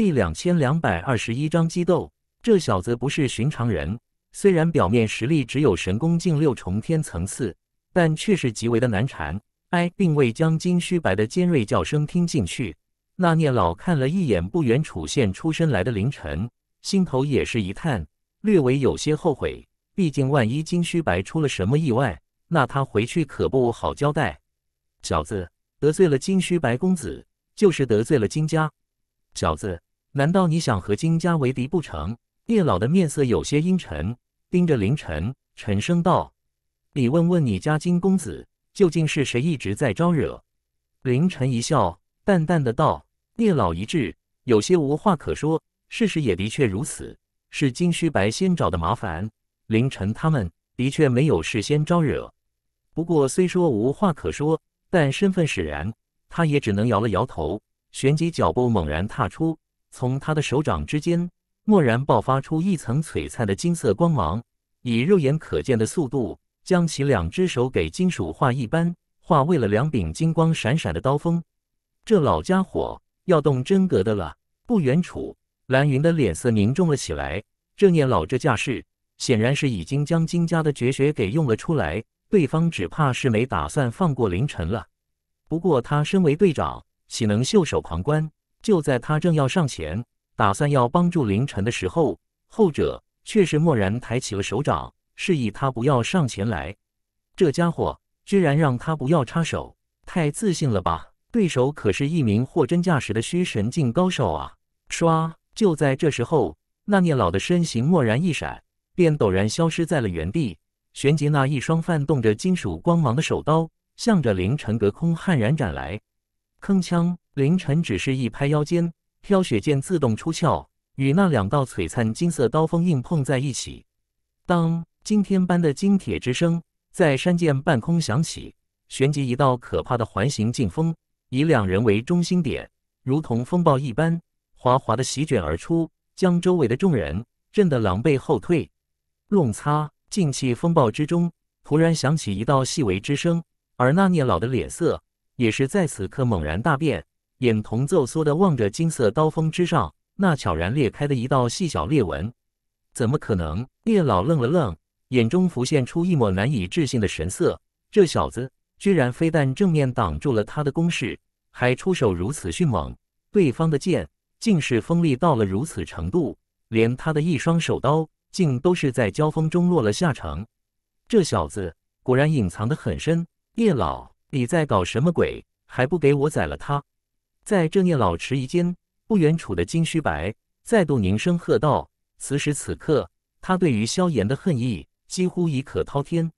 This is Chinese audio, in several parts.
第两千两百二十一章激斗。这小子不是寻常人，虽然表面实力只有神功境六重天层次，但却是极为的难缠。哎，并未将金须白的尖锐叫声听进去。那聂老看了一眼不远处现出身来的凌晨，心头也是一叹，略微有些后悔。毕竟万一金须白出了什么意外，那他回去可不好交代。小子得罪了金须白公子，就是得罪了金家。小子。难道你想和金家为敌不成？叶老的面色有些阴沉，盯着凌晨，沉声道：“你问问你家金公子，究竟是谁一直在招惹？”凌晨一笑，淡淡的道：“叶老一滞，有些无话可说。事实也的确如此，是金虚白先找的麻烦。凌晨他们的确没有事先招惹。不过虽说无话可说，但身份使然，他也只能摇了摇头。旋即脚步猛然踏出。”从他的手掌之间蓦然爆发出一层璀璨的金色光芒，以肉眼可见的速度将其两只手给金属化一般，化为了两柄金光闪闪的刀锋。这老家伙要动真格的了！不远处，蓝云的脸色凝重了起来。这念老这架势，显然是已经将金家的绝学给用了出来。对方只怕是没打算放过凌晨了。不过他身为队长，岂能袖手旁观？就在他正要上前，打算要帮助凌晨的时候，后者却是蓦然抬起了手掌，示意他不要上前来。这家伙居然让他不要插手，太自信了吧？对手可是一名货真价实的虚神境高手啊！唰！就在这时候，那聂老的身形蓦然一闪，便陡然消失在了原地。旋即，那一双泛动着金属光芒的手刀，向着凌晨隔空悍然斩来。铿锵！凌晨只是一拍腰间，飘雪剑自动出鞘，与那两道璀璨金色刀锋硬碰在一起。当惊天般的金铁之声在山涧半空响起，旋即一道可怕的环形劲风以两人为中心点，如同风暴一般，哗哗的席卷而出，将周围的众人震得狼狈后退。乱擦劲气风暴之中，突然响起一道细微之声，而那聂老的脸色。也是在此刻猛然大变，眼瞳骤缩的望着金色刀锋之上那悄然裂开的一道细小裂纹。怎么可能？叶老愣了愣，眼中浮现出一抹难以置信的神色。这小子居然非但正面挡住了他的攻势，还出手如此迅猛。对方的剑竟是锋利到了如此程度，连他的一双手刀竟都是在交锋中落了下乘。这小子果然隐藏得很深，叶老。你在搞什么鬼？还不给我宰了他！在郑念老迟疑间，不远处的金须白再度凝声喝道。此时此刻，他对于萧炎的恨意几乎已可滔天。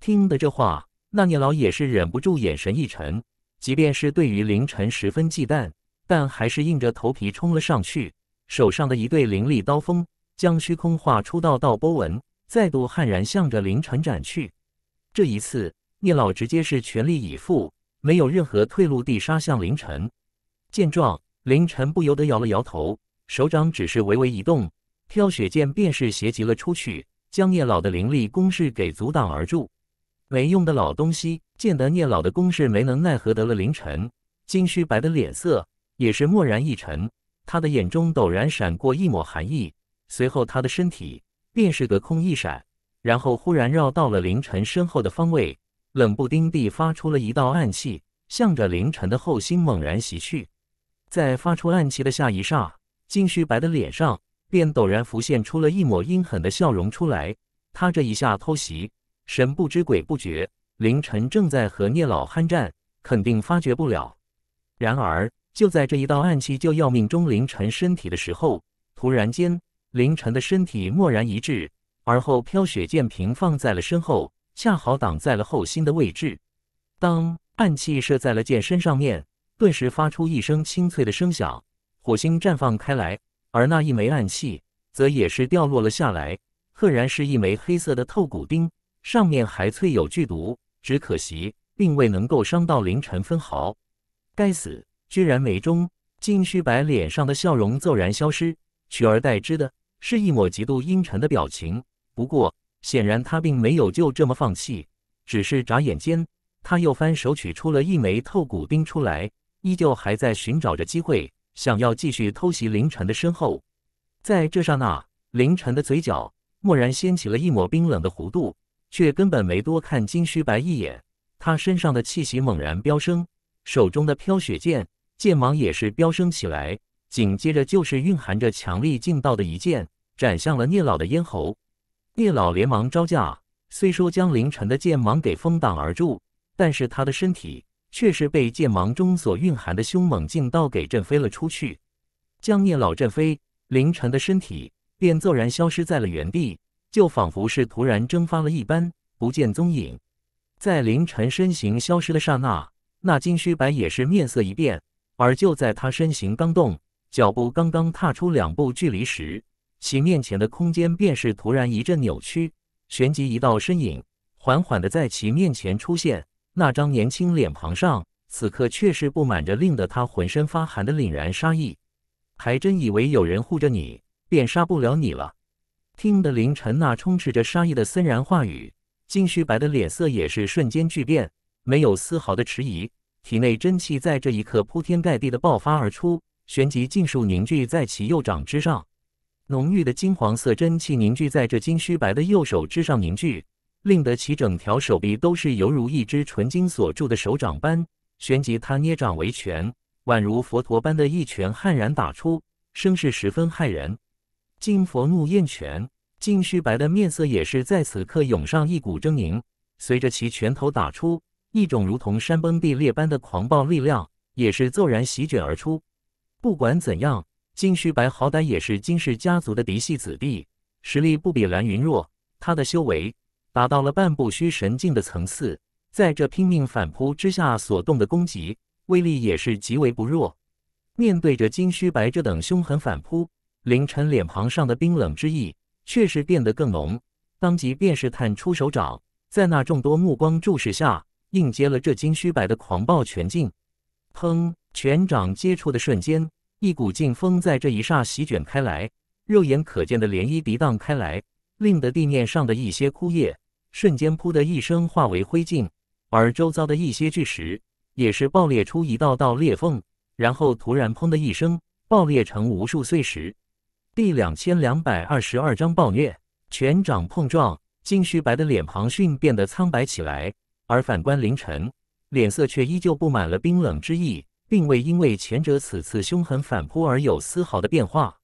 听得这话，那聂老也是忍不住眼神一沉。即便是对于凌晨十分忌惮，但还是硬着头皮冲了上去，手上的一对凌厉刀锋将虚空划出道道波纹，再度悍然向着凌晨斩去。这一次。聂老直接是全力以赴，没有任何退路地杀向凌晨。见状，凌晨不由得摇了摇头，手掌只是微微一动，飘雪剑便是斜击了出去，将聂老的灵力攻势给阻挡而住。没用的老东西，见得聂老的攻势没能奈何得了凌晨，金须白的脸色也是蓦然一沉，他的眼中陡然闪过一抹寒意，随后他的身体便是隔空一闪，然后忽然绕到了凌晨身后的方位。冷不丁地发出了一道暗器，向着凌晨的后心猛然袭去。在发出暗器的下一霎，金须白的脸上便陡然浮现出了一抹阴狠的笑容出来。他这一下偷袭，神不知鬼不觉，凌晨正在和聂老酣战，肯定发觉不了。然而就在这一道暗器就要命中凌晨身体的时候，突然间，凌晨的身体蓦然一滞，而后飘雪剑平放在了身后。恰好挡在了后心的位置，当暗器射在了剑身上面，顿时发出一声清脆的声响，火星绽放开来，而那一枚暗器则也是掉落了下来，赫然是一枚黑色的透骨钉，上面还淬有剧毒，只可惜并未能够伤到凌晨分毫。该死，居然没中！金须白脸上的笑容骤然消失，取而代之的是一抹极度阴沉的表情。不过。显然他并没有就这么放弃，只是眨眼间，他又翻手取出了一枚透骨钉出来，依旧还在寻找着机会，想要继续偷袭凌晨的身后。在这刹那，凌晨的嘴角蓦然掀起了一抹冰冷的弧度，却根本没多看金须白一眼。他身上的气息猛然飙升，手中的飘雪剑剑芒也是飙升起来，紧接着就是蕴含着强力劲道的一剑，斩向了聂老的咽喉。聂老连忙招架，虽说将凌晨的剑芒给封挡而住，但是他的身体却是被剑芒中所蕴含的凶猛劲道给震飞了出去。将聂老震飞，凌晨的身体便骤然消失在了原地，就仿佛是突然蒸发了一般，不见踪影。在凌晨身形消失的刹那，那金须白也是面色一变，而就在他身形刚动，脚步刚刚踏出两步距离时。其面前的空间便是突然一阵扭曲，旋即一道身影缓缓的在其面前出现。那张年轻脸庞上，此刻却是布满着令得他浑身发寒的凛然杀意。还真以为有人护着你，便杀不了你了？听得凌晨那充斥着杀意的森然话语，金旭白的脸色也是瞬间巨变，没有丝毫的迟疑，体内真气在这一刻铺天盖地的爆发而出，旋即尽数凝聚在其右掌之上。浓郁的金黄色真气凝聚在这金须白的右手之上，凝聚令得其整条手臂都是犹如一只纯金锁住的手掌般。旋即，他捏掌为拳，宛如佛陀般的一拳悍然打出，声势十分骇人。金佛怒焰拳，金须白的面色也是在此刻涌上一股狰狞。随着其拳头打出，一种如同山崩地裂般的狂暴力量也是骤然席卷而出。不管怎样。金须白好歹也是金氏家族的嫡系子弟，实力不比蓝云弱。他的修为达到了半步虚神境的层次，在这拼命反扑之下所动的攻击威力也是极为不弱。面对着金须白这等凶狠反扑，凌晨脸庞上的冰冷之意确实变得更浓。当即便是探出手掌，在那众多目光注视下，应接了这金须白的狂暴拳劲。砰！拳掌接触的瞬间。一股劲风在这一霎席卷开来，肉眼可见的涟漪涤荡开来，令得地面上的一些枯叶瞬间扑的一声化为灰烬，而周遭的一些巨石也是爆裂出一道道裂缝，然后突然砰的一声爆裂成无数碎石。第两千两百二十二章暴虐拳掌碰撞，金须白的脸庞迅变得苍白起来，而反观凌晨，脸色却依旧布满了冰冷之意。并未因为前者此次凶狠反扑而有丝毫的变化，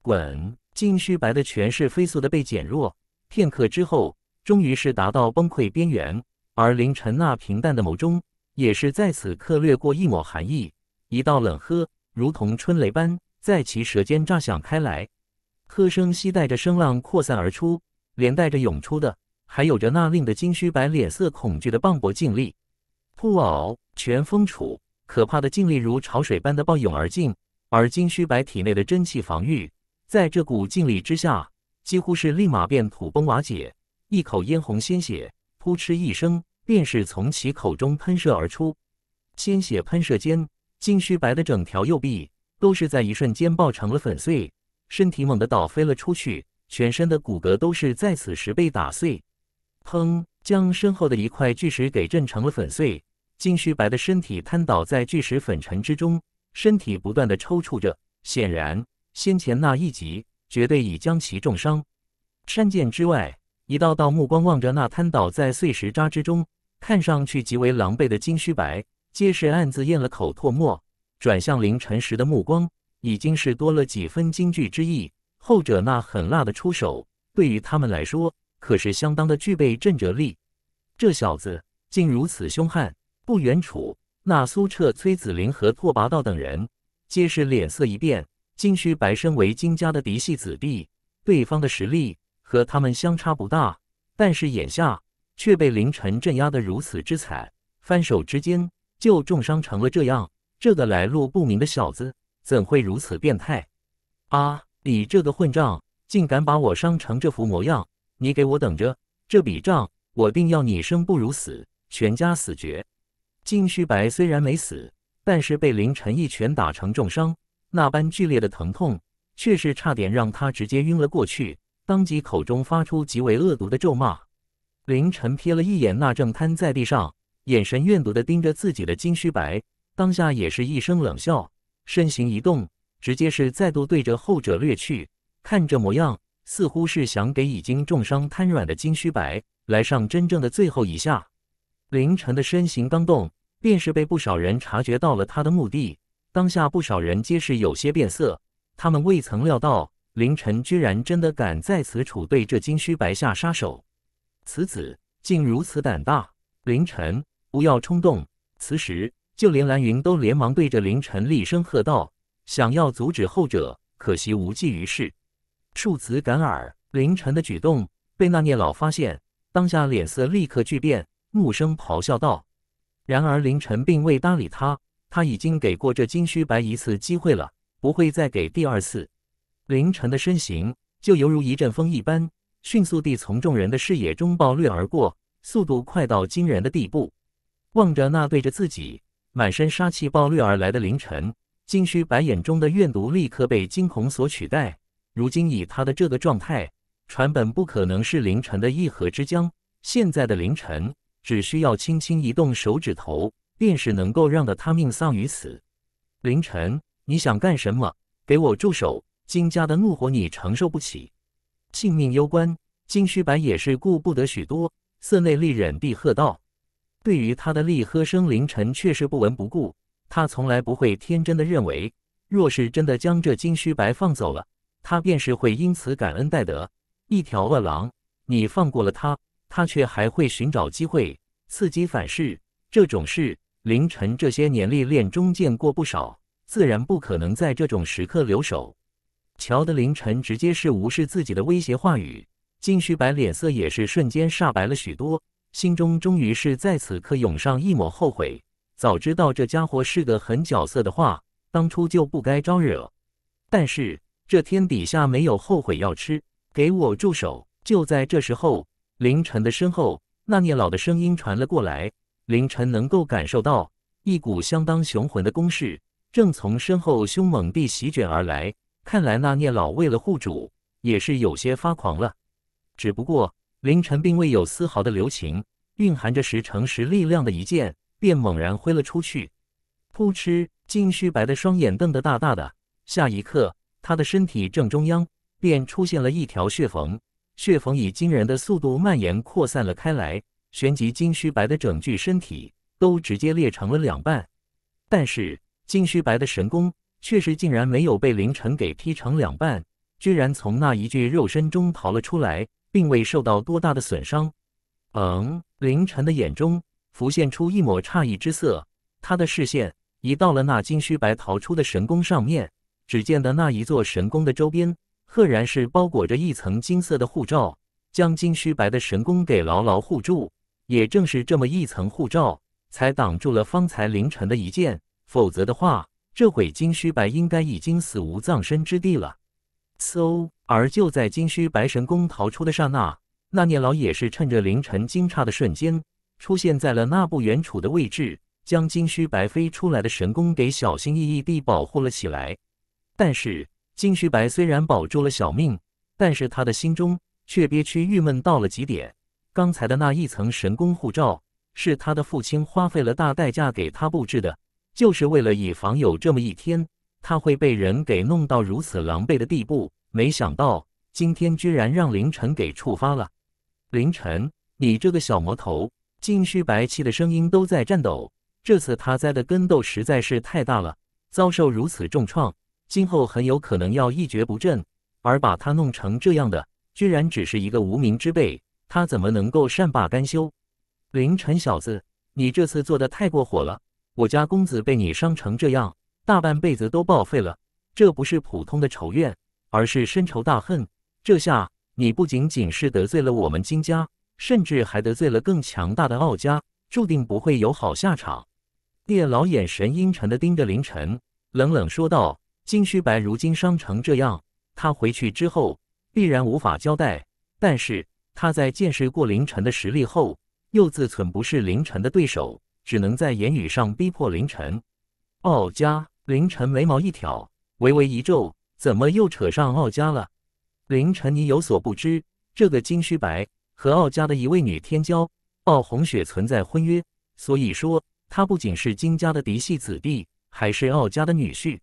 滚！金须白的权势飞速的被减弱，片刻之后，终于是达到崩溃边缘。而凌晨那平淡的眸中，也是在此刻掠过一抹寒意，一道冷喝如同春雷般在其舌尖炸响开来，喝声携带着声浪扩散而出，连带着涌出的还有着那令的金须白脸色恐惧的磅礴劲力，扑嗷，全风楚。可怕的劲力如潮水般的暴涌而进，而金须白体内的真气防御，在这股劲力之下，几乎是立马便土崩瓦解。一口嫣红鲜血，扑哧一声，便是从其口中喷射而出。鲜血喷射间，金须白的整条右臂都是在一瞬间爆成了粉碎，身体猛地倒飞了出去，全身的骨骼都是在此时被打碎，砰，将身后的一块巨石给震成了粉碎。金须白的身体瘫倒在巨石粉尘之中，身体不断的抽搐着，显然先前那一击绝对已将其重伤。山涧之外，一道道目光望着那瘫倒在碎石渣之中、看上去极为狼狈的金须白，皆是暗自咽了口唾沫，转向林晨时的目光已经是多了几分惊惧之意。后者那狠辣的出手，对于他们来说可是相当的具备震慑力。这小子竟如此凶悍！不远处，那苏彻、崔子林和拓跋道等人皆是脸色一变。金须白身为金家的嫡系子弟，对方的实力和他们相差不大，但是眼下却被凌晨镇压得如此之惨，翻手之间就重伤成了这样。这个来路不明的小子怎会如此变态？啊！你这个混账，竟敢把我伤成这副模样！你给我等着，这笔账我定要你生不如死，全家死绝！金须白虽然没死，但是被凌晨一拳打成重伤，那般剧烈的疼痛却是差点让他直接晕了过去。当即口中发出极为恶毒的咒骂。凌晨瞥了一眼那正瘫在地上、眼神怨毒的盯着自己的金须白，当下也是一声冷笑，身形一动，直接是再度对着后者掠去。看这模样，似乎是想给已经重伤瘫软的金须白来上真正的最后一下。凌晨的身形刚动。便是被不少人察觉到了他的目的，当下不少人皆是有些变色。他们未曾料到，凌晨居然真的敢在此处对这金须白下杀手，此子竟如此胆大！凌晨，不要冲动！此时，就连蓝云都连忙对着凌晨厉声喝道，想要阻止后者，可惜无济于事。数子感耳，凌晨的举动被那聂老发现，当下脸色立刻巨变，怒声咆哮道。然而凌晨并未搭理他，他已经给过这金须白一次机会了，不会再给第二次。凌晨的身形就犹如一阵风一般，迅速地从众人的视野中暴掠而过，速度快到惊人的地步。望着那对着自己满身杀气暴掠而来的凌晨，金须白眼中的怨毒立刻被惊恐所取代。如今以他的这个状态，船本不可能是凌晨的一合之将，现在的凌晨。只需要轻轻一动手指头，便是能够让得他命丧于此。凌晨，你想干什么？给我住手！金家的怒火你承受不起，性命攸关。金须白也是顾不得许多，色内厉忍地喝道：“对于他的厉喝声，凌晨却是不闻不顾。他从来不会天真的认为，若是真的将这金须白放走了，他便是会因此感恩戴德。一条恶狼，你放过了他。”他却还会寻找机会伺机反噬，这种事凌晨这些年历练中见过不少，自然不可能在这种时刻留手。瞧得凌晨直接是无视自己的威胁话语，金须白脸色也是瞬间煞白了许多，心中终于是在此刻涌上一抹后悔。早知道这家伙是个狠角色的话，当初就不该招惹。但是这天底下没有后悔药吃，给我住手！就在这时候。凌晨的身后，那聂老的声音传了过来。凌晨能够感受到一股相当雄浑的攻势，正从身后凶猛地席卷而来。看来那聂老为了护主，也是有些发狂了。只不过，凌晨并未有丝毫的留情，蕴含着十成十力量的一剑，便猛然挥了出去。扑哧！金须白的双眼瞪得大大的，下一刻，他的身体正中央便出现了一条血缝。血缝以惊人的速度蔓延扩散了开来，旋即金须白的整具身体都直接裂成了两半。但是金须白的神功确实竟然没有被凌晨给劈成两半，居然从那一具肉身中逃了出来，并未受到多大的损伤。嗯，凌晨的眼中浮现出一抹诧异之色，他的视线移到了那金须白逃出的神功上面，只见的那一座神功的周边。赫然是包裹着一层金色的护罩，将金须白的神功给牢牢护住。也正是这么一层护罩，才挡住了方才凌晨的一剑。否则的话，这会金须白应该已经死无葬身之地了。嗖！而就在金须白神功逃出的刹那，那聂老也是趁着凌晨惊诧的瞬间，出现在了那不远处的位置，将金须白飞出来的神功给小心翼翼地保护了起来。但是。金须白虽然保住了小命，但是他的心中却憋屈、郁闷到了极点。刚才的那一层神功护罩是他的父亲花费了大代价给他布置的，就是为了以防有这么一天，他会被人给弄到如此狼狈的地步。没想到今天居然让凌晨给触发了。凌晨，你这个小魔头！金须白气的声音都在颤抖。这次他栽的跟斗实在是太大了，遭受如此重创。今后很有可能要一蹶不振，而把他弄成这样的，居然只是一个无名之辈，他怎么能够善罢甘休？凌晨小子，你这次做的太过火了，我家公子被你伤成这样，大半辈子都报废了，这不是普通的仇怨，而是深仇大恨。这下你不仅仅是得罪了我们金家，甚至还得罪了更强大的傲家，注定不会有好下场。叶老眼神阴沉的盯着凌晨，冷冷说道。金须白如今伤成这样，他回去之后必然无法交代。但是他在见识过凌晨的实力后，又自忖不是凌晨的对手，只能在言语上逼迫凌晨。傲家，凌晨眉毛一挑，微微一皱，怎么又扯上傲家了？凌晨，你有所不知，这个金须白和傲家的一位女天骄傲红雪存在婚约，所以说他不仅是金家的嫡系子弟，还是傲家的女婿。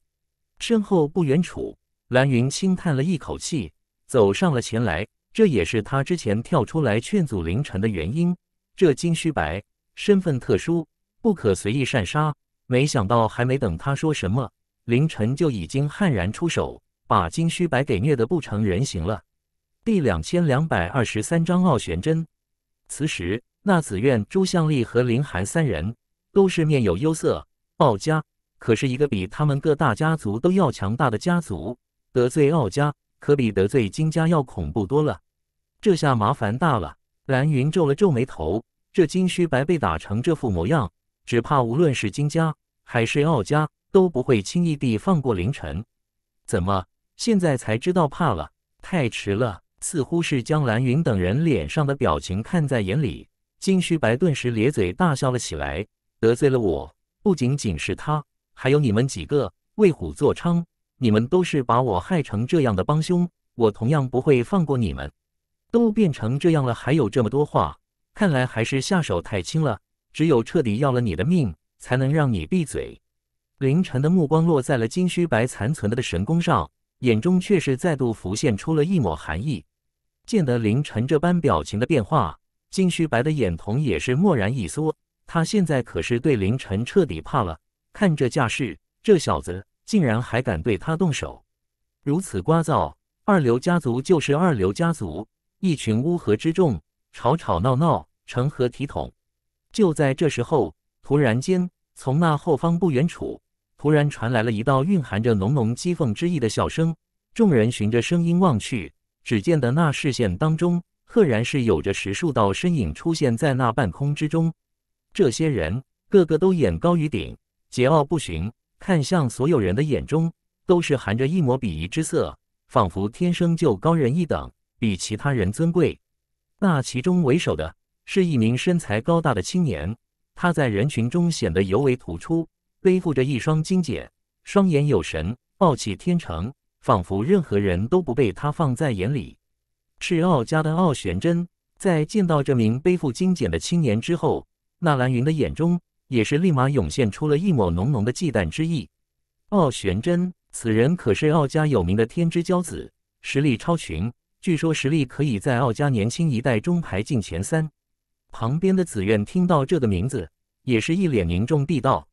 身后不远处，蓝云轻叹了一口气，走上了前来。这也是他之前跳出来劝阻凌晨的原因。这金须白身份特殊，不可随意擅杀。没想到，还没等他说什么，凌晨就已经悍然出手，把金须白给虐得不成人形了。第两千两百二十三章傲玄真。此时，那紫苑、朱向丽和林寒三人都是面有忧色，傲家。可是一个比他们各大家族都要强大的家族，得罪奥家可比得罪金家要恐怖多了。这下麻烦大了。蓝云皱了皱眉头，这金须白被打成这副模样，只怕无论是金家还是奥家都不会轻易地放过凌晨。怎么现在才知道怕了？太迟了！似乎是将蓝云等人脸上的表情看在眼里，金须白顿时咧嘴大笑了起来。得罪了我，不仅仅是他。还有你们几个为虎作伥，你们都是把我害成这样的帮凶，我同样不会放过你们。都变成这样了，还有这么多话，看来还是下手太轻了。只有彻底要了你的命，才能让你闭嘴。凌晨的目光落在了金须白残存的神功上，眼中却是再度浮现出了一抹寒意。见得凌晨这般表情的变化，金须白的眼瞳也是蓦然一缩，他现在可是对凌晨彻底怕了。看这架势，这小子竟然还敢对他动手！如此聒噪，二流家族就是二流家族，一群乌合之众，吵吵闹闹，成何体统？就在这时候，突然间，从那后方不远处，突然传来了一道蕴含着浓浓讥讽之意的笑声。众人循着声音望去，只见的那视线当中，赫然是有着十数道身影出现在那半空之中。这些人个个都眼高于顶。桀骜不驯，看向所有人的眼中都是含着一抹鄙夷之色，仿佛天生就高人一等，比其他人尊贵。那其中为首的是一名身材高大的青年，他在人群中显得尤为突出，背负着一双金简，双眼有神，傲气天成，仿佛任何人都不被他放在眼里。赤傲家的傲玄真在见到这名背负金简的青年之后，纳兰云的眼中。也是立马涌现出了一抹浓浓的忌惮之意。傲玄真此人可是傲家有名的天之骄子，实力超群，据说实力可以在傲家年轻一代中排进前三。旁边的紫苑听到这个名字，也是一脸凝重地道：“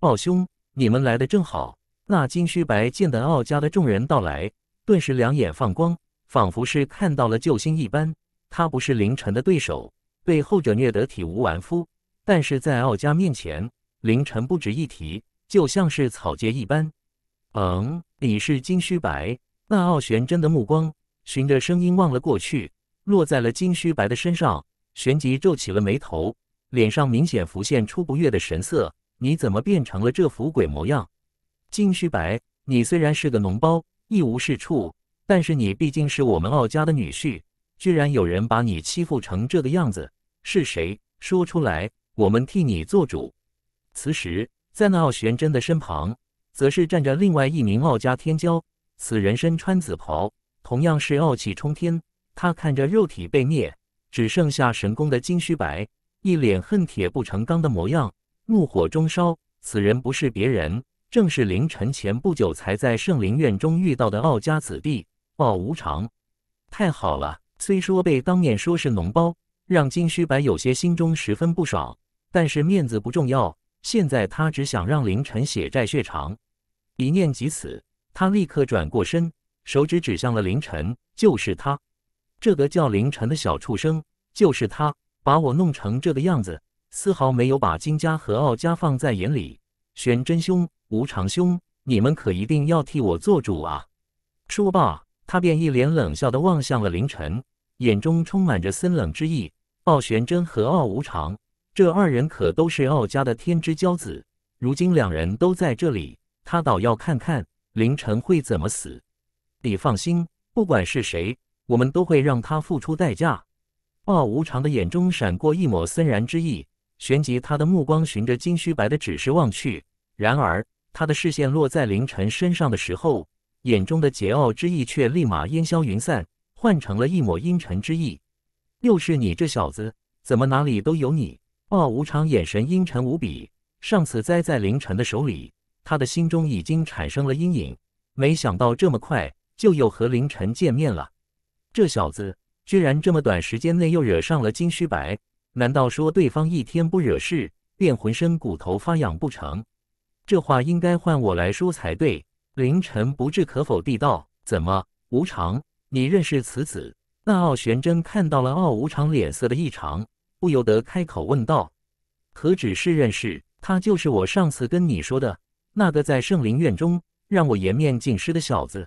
傲兄，你们来的正好。”那金须白见得傲家的众人到来，顿时两眼放光，仿佛是看到了救星一般。他不是凌晨的对手，被后者虐得体无完肤。但是在傲家面前，凌晨不值一提，就像是草芥一般。嗯，你是金须白，那傲玄真的目光循着声音望了过去，落在了金须白的身上，旋即皱起了眉头，脸上明显浮现出不悦的神色。你怎么变成了这副鬼模样？金须白，你虽然是个脓包，一无是处，但是你毕竟是我们傲家的女婿，居然有人把你欺负成这个样子，是谁？说出来。我们替你做主。此时，在那傲玄真的身旁，则是站着另外一名傲家天骄。此人身穿紫袍，同样是傲气冲天。他看着肉体被灭，只剩下神功的金须白，一脸恨铁不成钢的模样，怒火中烧。此人不是别人，正是凌晨前不久才在圣灵院中遇到的傲家子弟傲无常。太好了，虽说被当面说是脓包，让金须白有些心中十分不爽。但是面子不重要，现在他只想让凌晨血债血偿。一念及此，他立刻转过身，手指指向了凌晨，就是他，这个叫凌晨的小畜生，就是他把我弄成这个样子，丝毫没有把金家和傲家放在眼里。玄真兄，无常兄，你们可一定要替我做主啊！说罢，他便一脸冷笑地望向了凌晨，眼中充满着森冷之意。奥玄真和傲无常。这二人可都是傲家的天之骄子，如今两人都在这里，他倒要看看凌晨会怎么死。你放心，不管是谁，我们都会让他付出代价。傲无常的眼中闪过一抹森然之意，旋即他的目光循着金须白的指示望去。然而，他的视线落在凌晨身上的时候，眼中的桀骜之意却立马烟消云散，换成了一抹阴沉之意。又是你这小子，怎么哪里都有你？奥无常眼神阴沉无比，上次栽在凌晨的手里，他的心中已经产生了阴影。没想到这么快就又和凌晨见面了，这小子居然这么短时间内又惹上了金须白，难道说对方一天不惹事，便浑身骨头发痒不成？这话应该换我来说才对。凌晨不置可否地道：“怎么，无常，你认识此子？”那傲玄真看到了傲无常脸色的异常。不由得开口问道：“何止是认识，他就是我上次跟你说的那个在圣灵院中让我颜面尽失的小子。”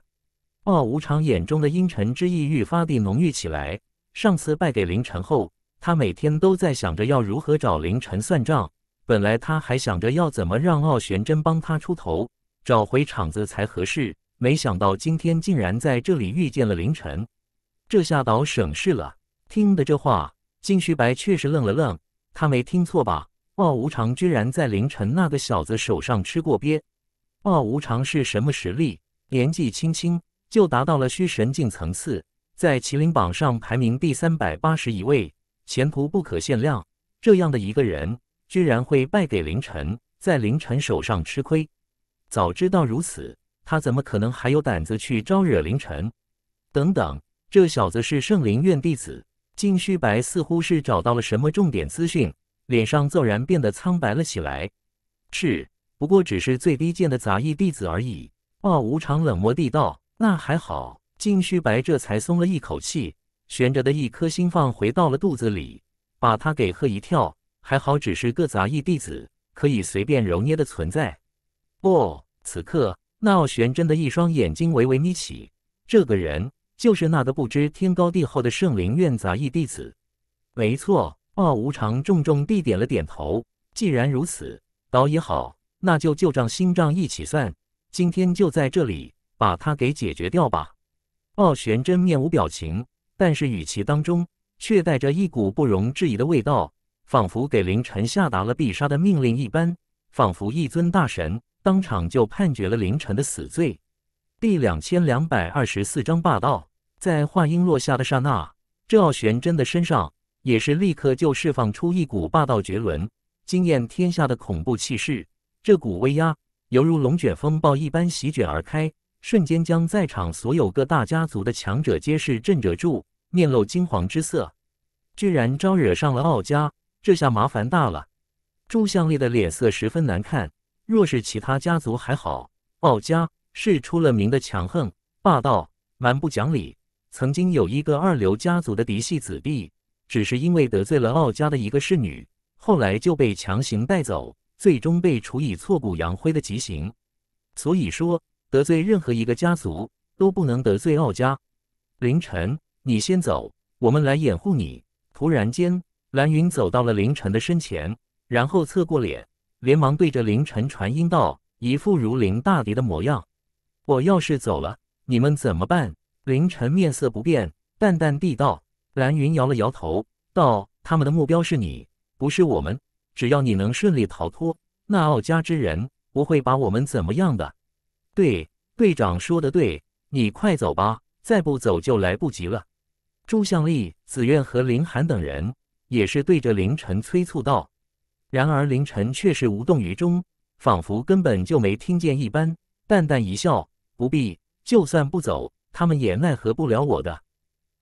傲无常眼中的阴沉之意愈发地浓郁起来。上次败给凌晨后，他每天都在想着要如何找凌晨算账。本来他还想着要怎么让傲玄真帮他出头，找回场子才合适。没想到今天竟然在这里遇见了凌晨，这下倒省事了。听的这话。金须白确实愣了愣，他没听错吧？鲍无常居然在凌晨那个小子手上吃过鳖。鲍无常是什么实力？年纪轻轻就达到了虚神境层次，在麒麟榜上排名第三百八十一位，前途不可限量。这样的一个人，居然会败给凌晨，在凌晨手上吃亏。早知道如此，他怎么可能还有胆子去招惹凌晨？等等，这小子是圣灵院弟子。靳虚白似乎是找到了什么重点资讯，脸上骤然变得苍白了起来。是，不过只是最低贱的杂役弟子而已。傲无常冷漠地道：“那还好。”靳虚白这才松了一口气，悬着的一颗心放回到了肚子里，把他给吓一跳。还好只是个杂役弟子，可以随便揉捏的存在。不，此刻，那玄真的一双眼睛微微眯起，这个人。就是那个不知天高地厚的圣灵院杂役弟子，没错。傲无常重重地点了点头。既然如此，倒也好，那就旧账新账一起算。今天就在这里把他给解决掉吧。傲玄真面无表情，但是语气当中却带着一股不容置疑的味道，仿佛给凌晨下达了必杀的命令一般，仿佛一尊大神当场就判决了凌晨的死罪。第两千两百二十四章霸道。在话音落下的刹那，赵玄真的身上也是立刻就释放出一股霸道绝伦、惊艳天下的恐怖气势。这股威压犹如龙卷风暴一般席卷而开，瞬间将在场所有各大家族的强者皆是震着住，面露惊惶之色。居然招惹上了傲家，这下麻烦大了。朱向烈的脸色十分难看。若是其他家族还好，傲家是出了名的强横、霸道、蛮不讲理。曾经有一个二流家族的嫡系子弟，只是因为得罪了奥家的一个侍女，后来就被强行带走，最终被处以挫骨扬灰的极刑。所以说，得罪任何一个家族都不能得罪奥家。凌晨，你先走，我们来掩护你。突然间，蓝云走到了凌晨的身前，然后侧过脸，连忙对着凌晨传音道，一副如临大敌的模样：“我要是走了，你们怎么办？”凌晨面色不变，淡淡地道：“蓝云摇了摇头，道：‘他们的目标是你，不是我们。只要你能顺利逃脱，那奥家之人不会把我们怎么样的。’对，队长说的对，你快走吧，再不走就来不及了。”朱向丽、紫苑和林寒等人也是对着凌晨催促道，然而凌晨却是无动于衷，仿佛根本就没听见一般，淡淡一笑：“不必，就算不走。”他们也奈何不了我的。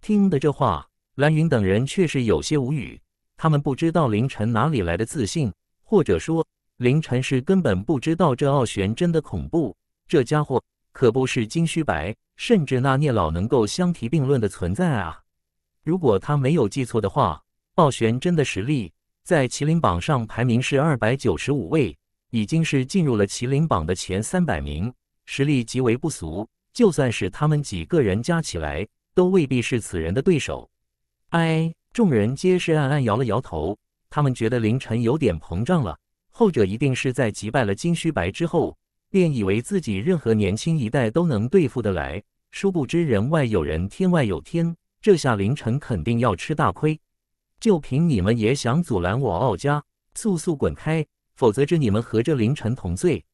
听得这话，蓝云等人却是有些无语。他们不知道凌晨哪里来的自信，或者说，凌晨是根本不知道这傲玄真的恐怖。这家伙可不是金须白，甚至那聂老能够相提并论的存在啊！如果他没有记错的话，傲玄真的实力在麒麟榜上排名是二百九十五位，已经是进入了麒麟榜的前三百名，实力极为不俗。就算是他们几个人加起来，都未必是此人的对手。哎，众人皆是暗暗摇了摇头。他们觉得凌晨有点膨胀了，后者一定是在击败了金须白之后，便以为自己任何年轻一代都能对付得来。殊不知人外有人，天外有天。这下凌晨肯定要吃大亏。就凭你们也想阻拦我傲家？速速滚开，否则这你们和这凌晨同罪。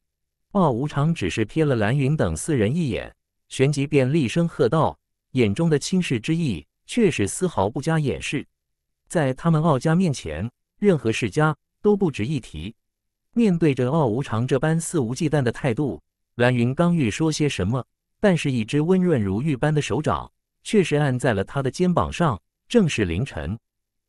傲无常只是瞥了蓝云等四人一眼。旋即便厉声喝道，眼中的轻视之意却是丝毫不加掩饰。在他们傲家面前，任何世家都不值一提。面对着傲无常这般肆无忌惮的态度，蓝云刚欲说些什么，但是一只温润如玉般的手掌却是按在了他的肩膀上。正是凌晨，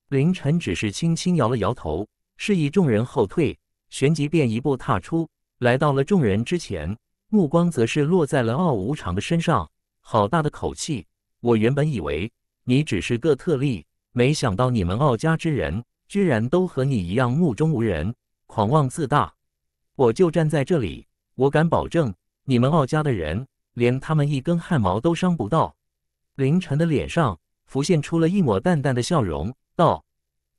凌晨只是轻轻摇了摇头，示意众人后退。旋即便一步踏出，来到了众人之前。目光则是落在了傲无常的身上。好大的口气！我原本以为你只是个特例，没想到你们傲家之人居然都和你一样目中无人、狂妄自大。我就站在这里，我敢保证，你们傲家的人连他们一根汗毛都伤不到。凌晨的脸上浮现出了一抹淡淡的笑容，道：“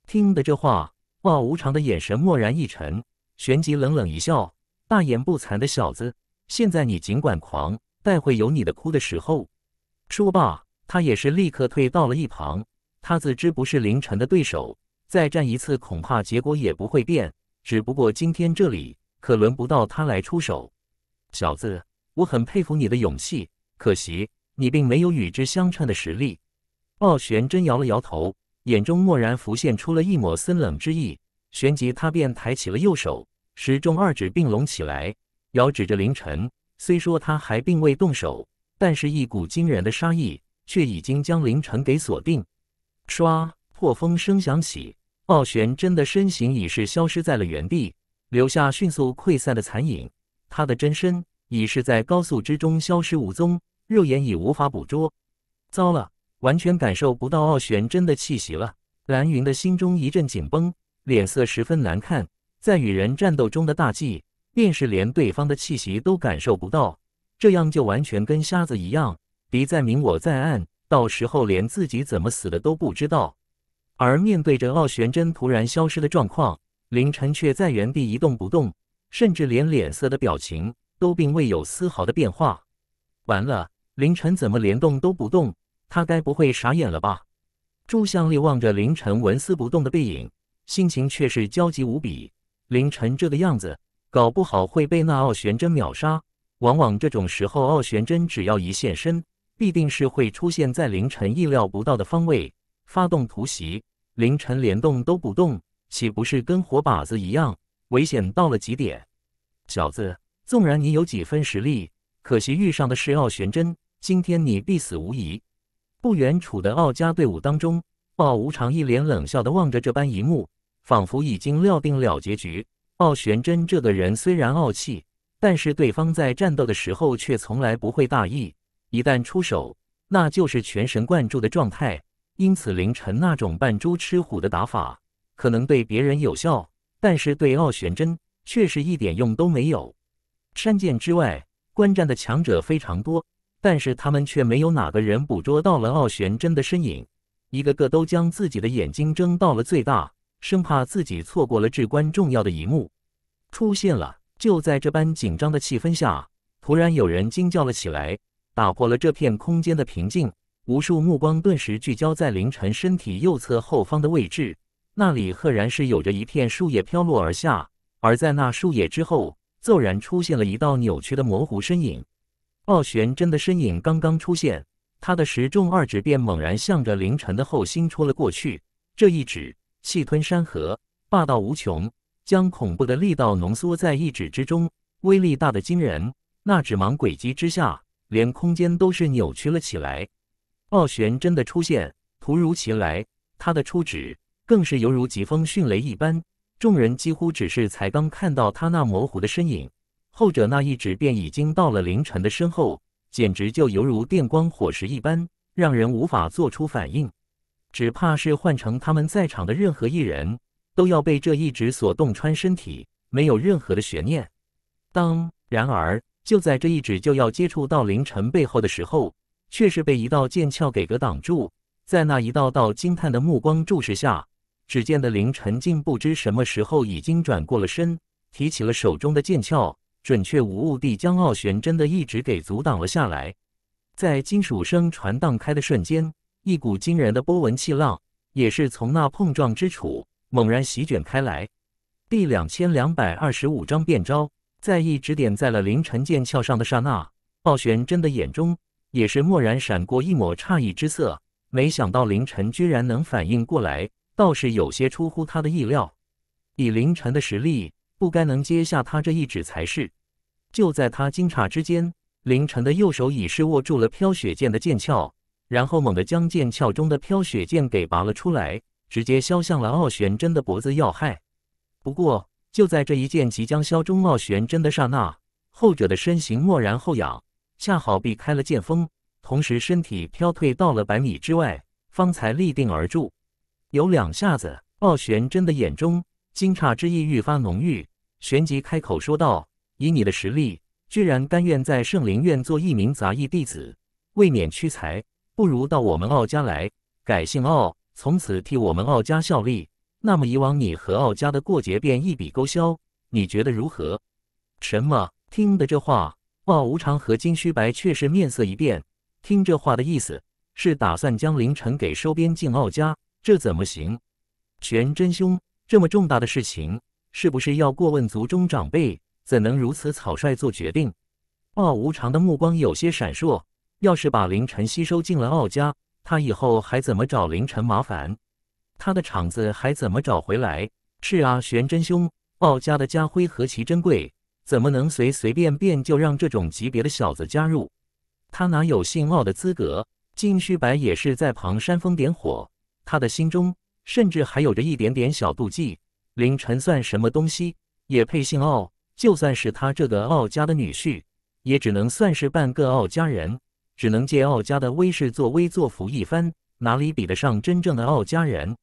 听得这话，傲无常的眼神蓦然一沉，旋即冷冷一笑，大言不惭的小子。”现在你尽管狂，但会有你的哭的时候。说罢，他也是立刻退到了一旁。他自知不是凌晨的对手，再战一次恐怕结果也不会变。只不过今天这里可轮不到他来出手。小子，我很佩服你的勇气，可惜你并没有与之相称的实力。傲玄真摇了摇头，眼中蓦然浮现出了一抹森冷之意。旋即，他便抬起了右手，十中二指并拢起来。遥指着凌晨，虽说他还并未动手，但是一股惊人的杀意却已经将凌晨给锁定。唰，破风声响起，傲玄真的身形已是消失在了原地，留下迅速溃散的残影。他的真身已是在高速之中消失无踪，肉眼已无法捕捉。糟了，完全感受不到傲玄真的气息了。蓝云的心中一阵紧绷，脸色十分难看。在与人战斗中的大忌。便是连对方的气息都感受不到，这样就完全跟瞎子一样，敌在明我在暗，到时候连自己怎么死的都不知道。而面对着傲玄真突然消失的状况，凌晨却在原地一动不动，甚至连脸色的表情都并未有丝毫的变化。完了，凌晨怎么连动都不动？他该不会傻眼了吧？朱香丽望着凌晨纹丝不动的背影，心情却是焦急无比。凌晨这个样子。搞不好会被那奥玄真秒杀。往往这种时候，奥玄真只要一现身，必定是会出现在凌晨意料不到的方位，发动突袭。凌晨连动都不动，岂不是跟活靶子一样？危险到了极点。小子，纵然你有几分实力，可惜遇上的是奥玄真，今天你必死无疑。不远处的奥家队伍当中，奥无常一脸冷笑的望着这般一幕，仿佛已经料定了结局。傲玄真这个人虽然傲气，但是对方在战斗的时候却从来不会大意，一旦出手，那就是全神贯注的状态。因此，凌晨那种扮猪吃虎的打法可能对别人有效，但是对傲玄真却是一点用都没有。山涧之外，观战的强者非常多，但是他们却没有哪个人捕捉到了傲玄真的身影，一个个都将自己的眼睛睁到了最大。生怕自己错过了至关重要的一幕，出现了。就在这般紧张的气氛下，突然有人惊叫了起来，打破了这片空间的平静。无数目光顿时聚焦在凌晨身体右侧后方的位置，那里赫然是有着一片树叶飘落而下。而在那树叶之后，骤然出现了一道扭曲的模糊身影。傲玄真的身影刚刚出现，他的十中二指便猛然向着凌晨的后心戳了过去。这一指。气吞山河，霸道无穷，将恐怖的力道浓缩在一指之中，威力大的惊人。那指芒诡击之下，连空间都是扭曲了起来。傲玄真的出现，突如其来，他的出指更是犹如疾风迅雷一般。众人几乎只是才刚看到他那模糊的身影，后者那一指便已经到了凌晨的身后，简直就犹如电光火石一般，让人无法做出反应。只怕是换成他们在场的任何一人，都要被这一指所洞穿身体，没有任何的悬念。当然而就在这一指就要接触到凌晨背后的时候，却是被一道剑鞘给隔挡住。在那一道道惊叹的目光注视下，只见的凌晨竟不知什么时候已经转过了身，提起了手中的剑鞘，准确无误地将傲玄真的一指给阻挡了下来。在金属声传荡开的瞬间。一股惊人的波纹气浪也是从那碰撞之处猛然席卷开来。第两千两百二十五章变招，在一指点在了凌晨剑鞘上的刹那，鲍玄真的眼中也是蓦然闪过一抹诧异之色。没想到凌晨居然能反应过来，倒是有些出乎他的意料。以凌晨的实力，不该能接下他这一指才是。就在他惊诧之间，凌晨的右手已是握住了飘雪剑的剑鞘。然后猛地将剑鞘中的飘雪剑给拔了出来，直接削向了傲玄真的脖子要害。不过就在这一剑即将削中傲玄真的刹那，后者的身形蓦然后仰，恰好避开了剑锋，同时身体飘退到了百米之外，方才立定而住。有两下子，傲玄真的眼中惊诧之意愈发浓郁，旋即开口说道：“以你的实力，居然甘愿在圣灵院做一名杂役弟子，未免屈才。”不如到我们奥家来，改姓奥，从此替我们奥家效力。那么以往你和奥家的过节便一笔勾销。你觉得如何？什么？听的这话，傲无常和金须白却是面色一变。听这话的意思，是打算将凌晨给收编进奥家？这怎么行？玄真兄，这么重大的事情，是不是要过问族中长辈？怎能如此草率做决定？傲无常的目光有些闪烁。要是把凌晨吸收进了奥家，他以后还怎么找凌晨麻烦？他的场子还怎么找回来？是啊，玄真兄，奥家的家徽何其珍贵，怎么能随随便便就让这种级别的小子加入？他哪有姓奥的资格？靳须白也是在旁煽风点火，他的心中甚至还有着一点点小妒忌。凌晨算什么东西？也配姓奥？就算是他这个奥家的女婿，也只能算是半个奥家人。只能借奥家的威势作威作福一番，哪里比得上真正的奥家人？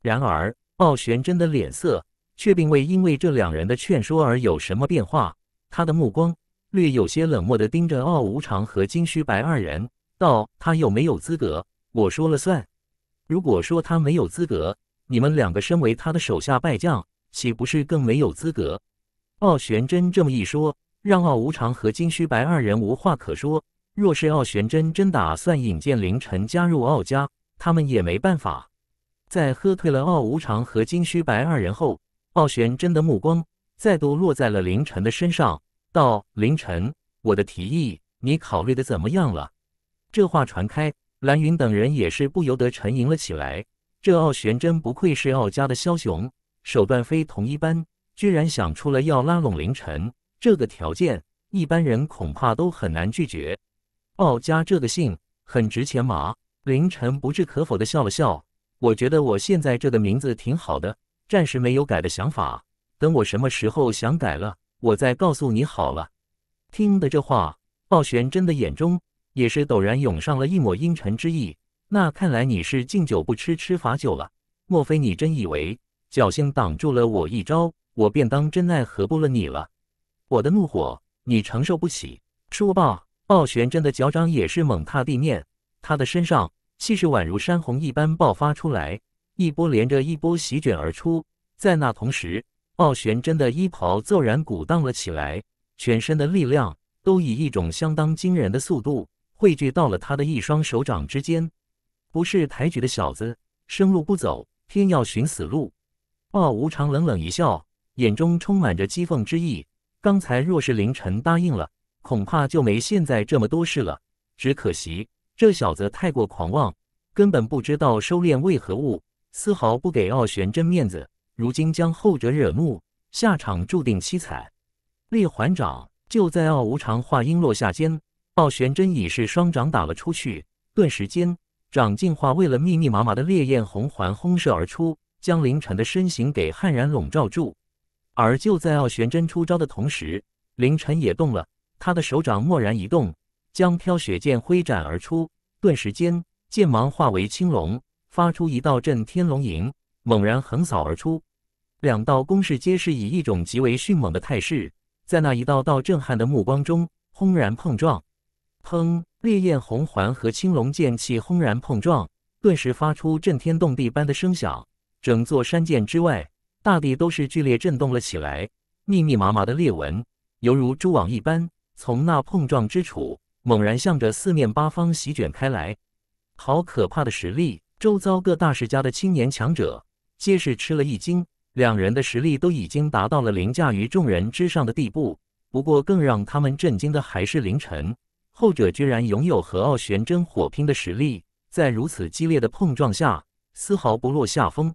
然而，奥玄真的脸色却并未因为这两人的劝说而有什么变化。他的目光略有些冷漠地盯着奥无常和金须白二人，道：“他有没有资格？我说了算。如果说他没有资格，你们两个身为他的手下败将，岂不是更没有资格？”奥玄真这么一说，让奥无常和金须白二人无话可说。若是傲玄真真打算引荐凌晨加入傲家，他们也没办法。在喝退了傲无常和金须白二人后，傲玄真的目光再度落在了凌晨的身上，道：“凌晨，我的提议你考虑的怎么样了？”这话传开，蓝云等人也是不由得沉吟了起来。这傲玄真不愧是傲家的枭雄，手段非同一般，居然想出了要拉拢凌晨这个条件，一般人恐怕都很难拒绝。鲍家这个姓很值钱嘛？凌晨不置可否的笑了笑。我觉得我现在这个名字挺好的，暂时没有改的想法。等我什么时候想改了，我再告诉你好了。听的这话，鲍玄真的眼中也是陡然涌上了一抹阴沉之意。那看来你是敬酒不吃吃罚酒了。莫非你真以为侥幸挡住了我一招，我便当真奈何不了你了？我的怒火你承受不起，说吧。鲍玄真的脚掌也是猛踏地面，他的身上气势宛如山洪一般爆发出来，一波连着一波席卷而出。在那同时，鲍玄真的衣袍骤然鼓荡了起来，全身的力量都以一种相当惊人的速度汇聚到了他的一双手掌之间。不是抬举的小子，生路不走，偏要寻死路。鲍无常冷冷一笑，眼中充满着讥讽之意。刚才若是凌晨答应了。恐怕就没现在这么多事了。只可惜这小子太过狂妄，根本不知道收敛为何物，丝毫不给奥玄真面子。如今将后者惹怒，下场注定凄惨。烈环掌就在奥无常话音落下间，奥玄真已是双掌打了出去，顿时间掌净化为了密密麻麻的烈焰红环轰射而出，将凌晨的身形给悍然笼罩住。而就在奥玄真出招的同时，凌晨也动了。他的手掌蓦然一动，将飘雪剑挥斩而出，顿时间剑芒化为青龙，发出一道震天龙吟，猛然横扫而出。两道攻势皆是以一种极为迅猛的态势，在那一道道震撼的目光中，轰然碰撞。砰！烈焰红环和青龙剑气轰然碰撞，顿时发出震天动地般的声响，整座山涧之外，大地都是剧烈震动了起来，密密麻麻的裂纹犹如蛛网一般。从那碰撞之处，猛然向着四面八方席卷开来，好可怕的实力！周遭各大世家的青年强者皆是吃了一惊。两人的实力都已经达到了凌驾于众人之上的地步，不过更让他们震惊的还是凌晨，后者居然拥有和傲玄真火拼的实力，在如此激烈的碰撞下，丝毫不落下风。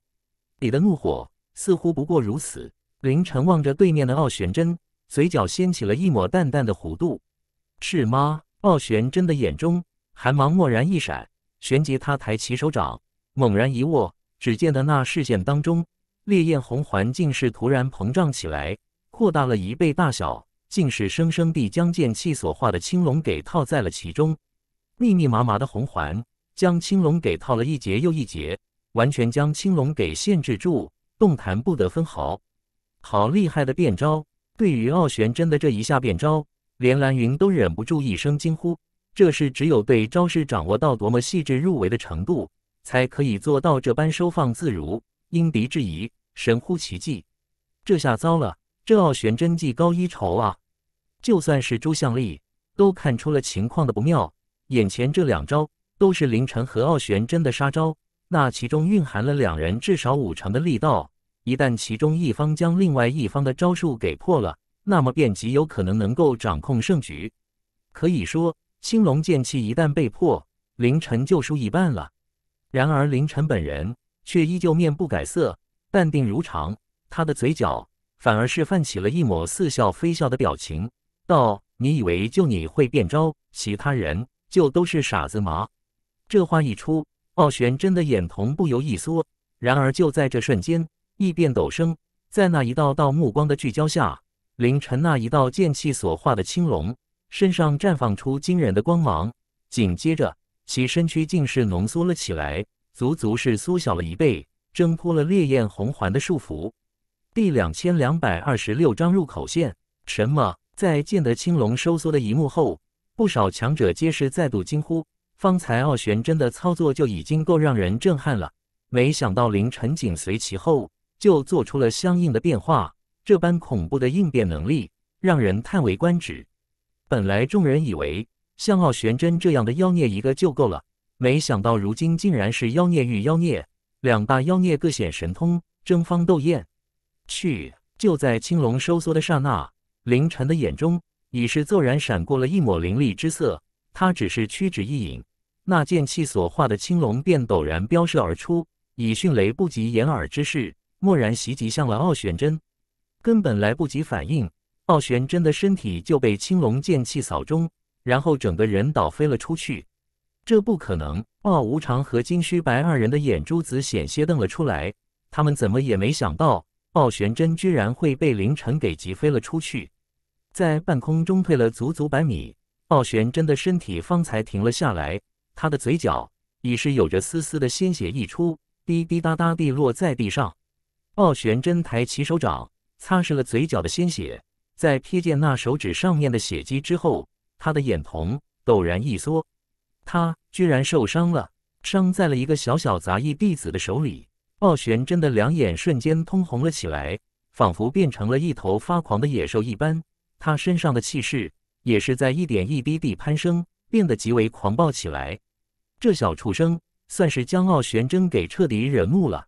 你的怒火似乎不过如此。凌晨望着对面的傲玄真。嘴角掀起了一抹淡淡的弧度，是吗？傲玄真的眼中寒芒蓦然一闪，旋即他抬起手掌，猛然一握，只见的那视线当中，烈焰红环竟是突然膨胀起来，扩大了一倍大小，竟是生生地将剑气所化的青龙给套在了其中。密密麻麻的红环将青龙给套了一节又一节，完全将青龙给限制住，动弹不得分毫。好厉害的变招！对于傲玄真的这一下变招，连蓝云都忍不住一声惊呼。这是只有对招式掌握到多么细致入微的程度，才可以做到这般收放自如、因敌制宜，神乎其技。这下糟了，这傲玄真技高一筹啊！就算是朱向力，都看出了情况的不妙。眼前这两招都是凌晨和傲玄真的杀招，那其中蕴含了两人至少五成的力道。一旦其中一方将另外一方的招数给破了，那么便极有可能能够掌控胜局。可以说，青龙剑气一旦被破，凌晨就输一半了。然而，凌晨本人却依旧面不改色，淡定如常。他的嘴角反而是泛起了一抹似笑非笑的表情，道：“你以为就你会变招，其他人就都是傻子吗？”这话一出，傲玄真的眼瞳不由一缩。然而，就在这瞬间。异变陡生，在那一道道目光的聚焦下，凌晨那一道剑气所化的青龙身上绽放出惊人的光芒，紧接着其身躯竟是浓缩了起来，足足是缩小了一倍，挣脱了烈焰红环的束缚。第两千两百二十六章入口线。什么？在见得青龙收缩的一幕后，不少强者皆是再度惊呼。方才傲玄真的操作就已经够让人震撼了，没想到凌晨紧随其后。就做出了相应的变化。这般恐怖的应变能力，让人叹为观止。本来众人以为像傲玄真这样的妖孽一个就够了，没想到如今竟然是妖孽遇妖孽，两大妖孽各显神通，争芳斗艳。去！就在青龙收缩的刹那，凌晨的眼中已是骤然闪过了一抹凌厉之色。他只是屈指一引，那剑气所化的青龙便陡然飙射而出，以迅雷不及掩耳之势。蓦然袭击向了傲玄真，根本来不及反应，傲玄真的身体就被青龙剑气扫中，然后整个人倒飞了出去。这不可能！傲无常和金须白二人的眼珠子险些瞪了出来，他们怎么也没想到，傲玄真居然会被凌晨给击飞了出去。在半空中退了足足百米，傲玄真的身体方才停了下来，他的嘴角已是有着丝丝的鲜血溢出，滴滴答答地落在地上。傲玄真抬起手掌，擦拭了嘴角的鲜血，在瞥见那手指上面的血迹之后，他的眼瞳陡然一缩，他居然受伤了，伤在了一个小小杂役弟子的手里。傲玄真的两眼瞬间通红了起来，仿佛变成了一头发狂的野兽一般，他身上的气势也是在一点一滴地攀升，变得极为狂暴起来。这小畜生算是将傲玄真给彻底惹怒了。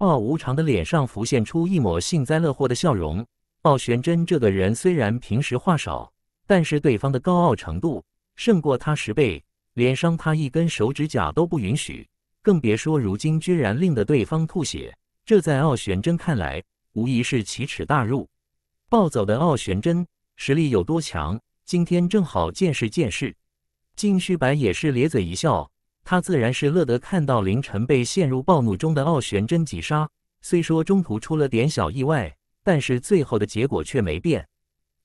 傲无常的脸上浮现出一抹幸灾乐祸的笑容。鲍玄真这个人虽然平时话少，但是对方的高傲程度胜过他十倍，连伤他一根手指甲都不允许，更别说如今居然令得对方吐血，这在傲玄真看来无疑是奇耻大辱。暴走的傲玄真实力有多强？今天正好见识见识。金须白也是咧嘴一笑。他自然是乐得看到凌晨被陷入暴怒中的傲玄真击杀。虽说中途出了点小意外，但是最后的结果却没变。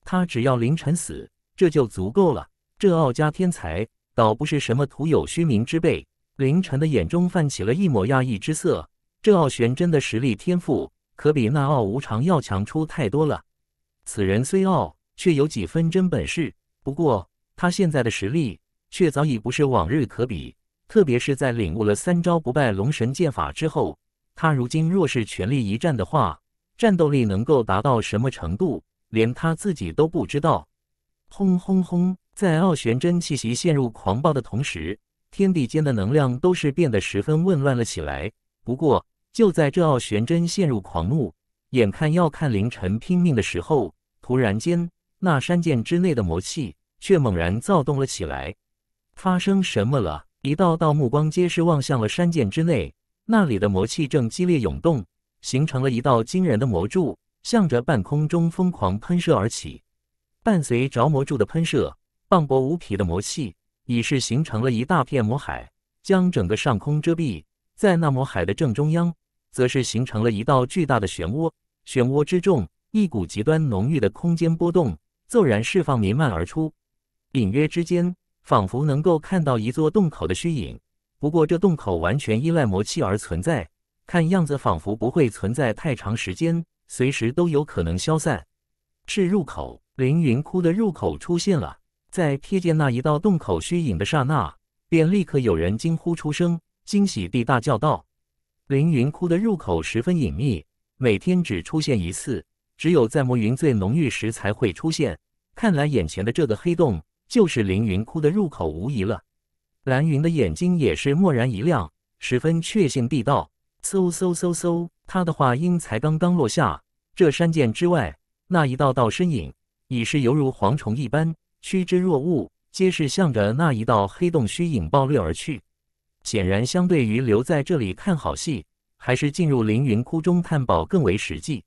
他只要凌晨死，这就足够了。这傲家天才倒不是什么徒有虚名之辈。凌晨的眼中泛起了一抹讶异之色。这傲玄真的实力天赋可比那傲无常要强出太多了。此人虽傲，却有几分真本事。不过他现在的实力却早已不是往日可比。特别是在领悟了三招不败龙神剑法之后，他如今若是全力一战的话，战斗力能够达到什么程度，连他自己都不知道。轰轰轰！在傲玄真气息陷入狂暴的同时，天地间的能量都是变得十分紊乱了起来。不过，就在这傲玄真陷入狂怒，眼看要看凌晨拼命的时候，突然间，那山涧之内的魔气却猛然躁动了起来。发生什么了？一道道目光皆是望向了山涧之内，那里的魔气正激烈涌动，形成了一道惊人的魔柱，向着半空中疯狂喷射而起。伴随着魔柱的喷射，磅礴无匹的魔气已是形成了一大片魔海，将整个上空遮蔽。在那魔海的正中央，则是形成了一道巨大的漩涡，漩涡之中，一股极端浓郁的空间波动骤然释放弥漫而出，隐约之间。仿佛能够看到一座洞口的虚影，不过这洞口完全依赖魔气而存在，看样子仿佛不会存在太长时间，随时都有可能消散。是入口，凌云窟的入口出现了。在瞥见那一道洞口虚影的刹那，便立刻有人惊呼出声，惊喜地大叫道：“凌云窟的入口十分隐秘，每天只出现一次，只有在魔云最浓郁时才会出现。看来眼前的这个黑洞。”就是凌云窟的入口无疑了，蓝云的眼睛也是蓦然一亮，十分确信地道：“嗖嗖嗖嗖！”他的话音才刚刚落下，这山涧之外，那一道道身影已是犹如蝗虫一般趋之若鹜，皆是向着那一道黑洞虚影暴掠而去。显然，相对于留在这里看好戏，还是进入凌云窟中探宝更为实际。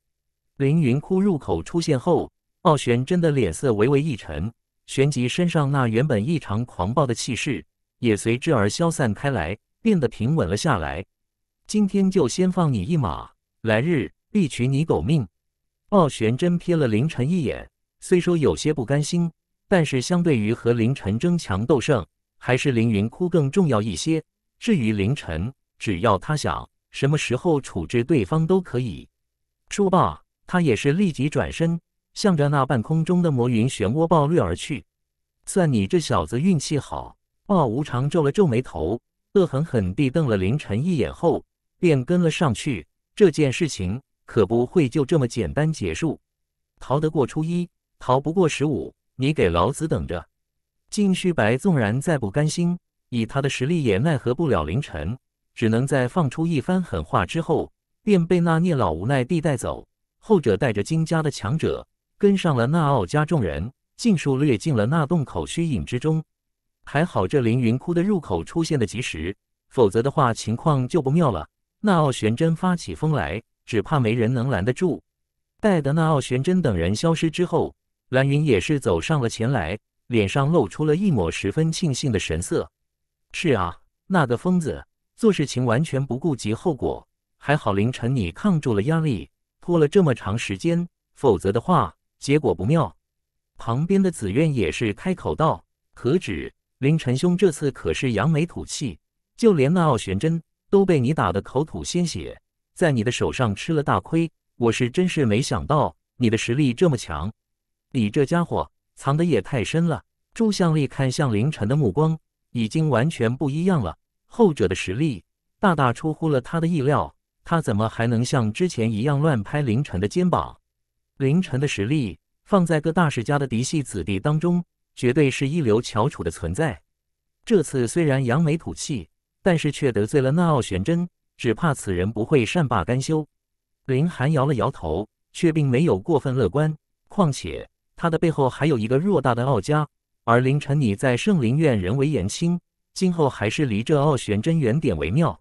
凌云窟入口出现后，傲玄真的脸色微微一沉。旋即，身上那原本异常狂暴的气势也随之而消散开来，变得平稳了下来。今天就先放你一马，来日必取你狗命。傲玄真瞥了凌晨一眼，虽说有些不甘心，但是相对于和凌晨争强斗胜，还是凌云哭更重要一些。至于凌晨，只要他想，什么时候处置对方都可以。说罢，他也是立即转身。向着那半空中的魔云漩涡暴掠而去，算你这小子运气好！暴无常皱了皱眉头，恶狠狠地瞪了凌晨一眼后，便跟了上去。这件事情可不会就这么简单结束。逃得过初一，逃不过十五，你给老子等着！靳旭白纵然再不甘心，以他的实力也奈何不了凌晨，只能在放出一番狠话之后，便被那聂老无奈地带走。后者带着金家的强者。跟上了那奥家众人，尽数掠进了那洞口虚影之中。还好这凌云窟的入口出现的及时，否则的话情况就不妙了。那奥玄真发起疯来，只怕没人能拦得住。待得那奥玄真等人消失之后，蓝云也是走上了前来，脸上露出了一抹十分庆幸的神色。是啊，那个疯子做事情完全不顾及后果，还好凌晨你抗住了压力，拖了这么长时间，否则的话。结果不妙，旁边的紫苑也是开口道：“何止，凌晨兄这次可是扬眉吐气，就连那傲玄真都被你打得口吐鲜血，在你的手上吃了大亏。我是真是没想到你的实力这么强，你这家伙藏的也太深了。”朱向力看向凌晨的目光已经完全不一样了，后者的实力大大出乎了他的意料，他怎么还能像之前一样乱拍凌晨的肩膀？凌晨的实力放在各大世家的嫡系子弟当中，绝对是一流翘楚的存在。这次虽然扬眉吐气，但是却得罪了那傲玄真，只怕此人不会善罢甘休。林寒摇了摇头，却并没有过分乐观。况且他的背后还有一个偌大的傲家，而凌晨你在圣灵院人微言轻，今后还是离这傲玄真远点为妙。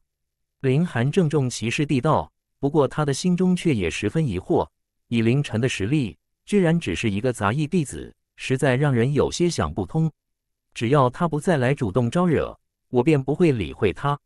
林寒郑重其事地道。不过他的心中却也十分疑惑。以凌晨的实力，居然只是一个杂役弟子，实在让人有些想不通。只要他不再来主动招惹，我便不会理会他。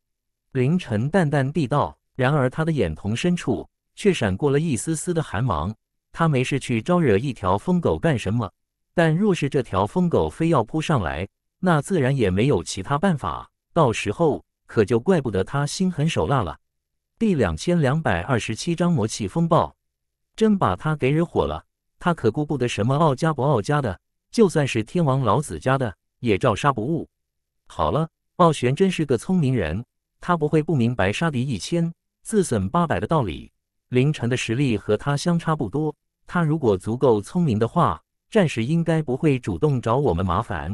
凌晨淡淡地道。然而他的眼瞳深处却闪过了一丝丝的寒芒。他没事去招惹一条疯狗干什么？但若是这条疯狗非要扑上来，那自然也没有其他办法。到时候可就怪不得他心狠手辣了。第两千两百二十七章魔气风暴。真把他给惹火了，他可顾不得什么傲家不傲家的，就算是天王老子家的，也照杀不误。好了，傲玄真是个聪明人，他不会不明白杀敌一千，自损八百的道理。凌晨的实力和他相差不多，他如果足够聪明的话，暂时应该不会主动找我们麻烦。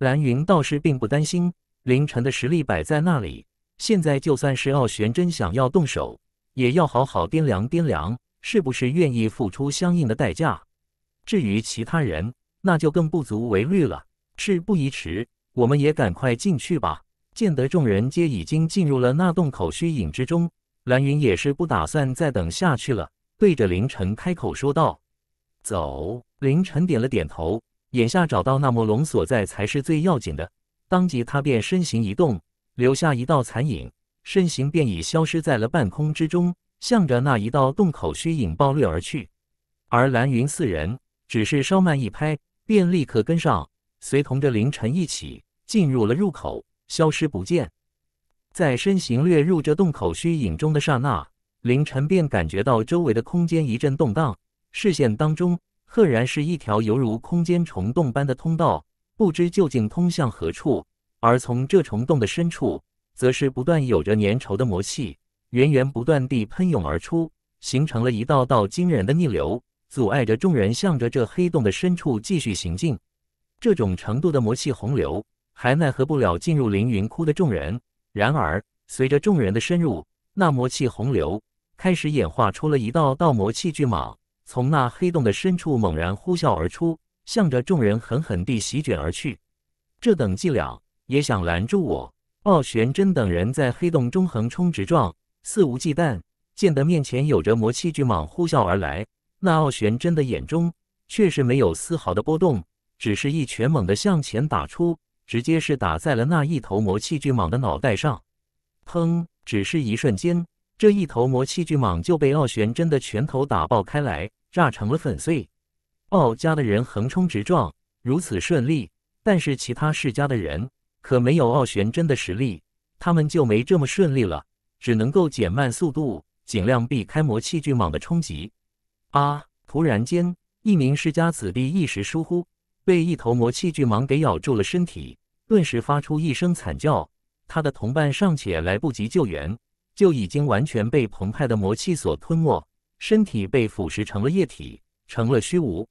蓝云倒是并不担心，凌晨的实力摆在那里，现在就算是傲玄真想要动手，也要好好掂量掂量。是不是愿意付出相应的代价？至于其他人，那就更不足为虑了。事不宜迟，我们也赶快进去吧。见得众人皆已经进入了那洞口虚影之中，蓝云也是不打算再等下去了，对着凌晨开口说道：“走！”凌晨点了点头，眼下找到那魔龙所在才是最要紧的。当即他便身形一动，留下一道残影，身形便已消失在了半空之中。向着那一道洞口虚影暴掠而去，而蓝云四人只是稍慢一拍，便立刻跟上，随同着凌晨一起进入了入口，消失不见。在身形掠入这洞口虚影中的刹那，凌晨便感觉到周围的空间一阵动荡，视线当中赫然是一条犹如空间虫洞般的通道，不知究竟通向何处。而从这虫洞的深处，则是不断有着粘稠的魔气。源源不断地喷涌而出，形成了一道道惊人的逆流，阻碍着众人向着这黑洞的深处继续行进。这种程度的魔气洪流还奈何不了进入凌云窟的众人。然而，随着众人的深入，那魔气洪流开始演化出了一道道魔气巨蟒，从那黑洞的深处猛然呼啸而出，向着众人狠狠地席卷而去。这等伎俩也想拦住我？傲玄真等人在黑洞中横冲直撞。肆无忌惮，见得面前有着魔气巨蟒呼啸而来，那傲玄真的眼中却是没有丝毫的波动，只是一拳猛地向前打出，直接是打在了那一头魔气巨蟒的脑袋上。砰！只是一瞬间，这一头魔气巨蟒就被傲玄真的拳头打爆开来，炸成了粉碎。傲家的人横冲直撞，如此顺利，但是其他世家的人可没有傲玄真的实力，他们就没这么顺利了。只能够减慢速度，尽量避开魔气巨蟒的冲击。啊！突然间，一名世家子弟一时疏忽，被一头魔气巨蟒给咬住了身体，顿时发出一声惨叫。他的同伴尚且来不及救援，就已经完全被澎湃的魔气所吞没，身体被腐蚀成了液体，成了虚无。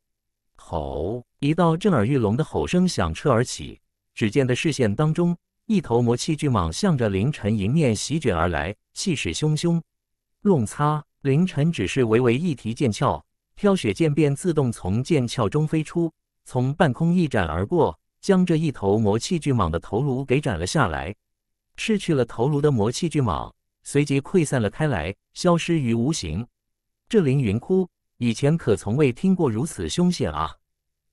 吼！一道震耳欲聋的吼声响彻而起，只见的视线当中。一头魔气巨蟒向着凌晨迎面席卷而来，气势汹汹。弄擦，凌晨只是微微一提剑鞘，飘雪剑便自动从剑鞘中飞出，从半空一斩而过，将这一头魔气巨蟒的头颅给斩了下来。失去了头颅的魔气巨蟒随即溃散了开来，消失于无形。这凌云窟以前可从未听过如此凶险啊！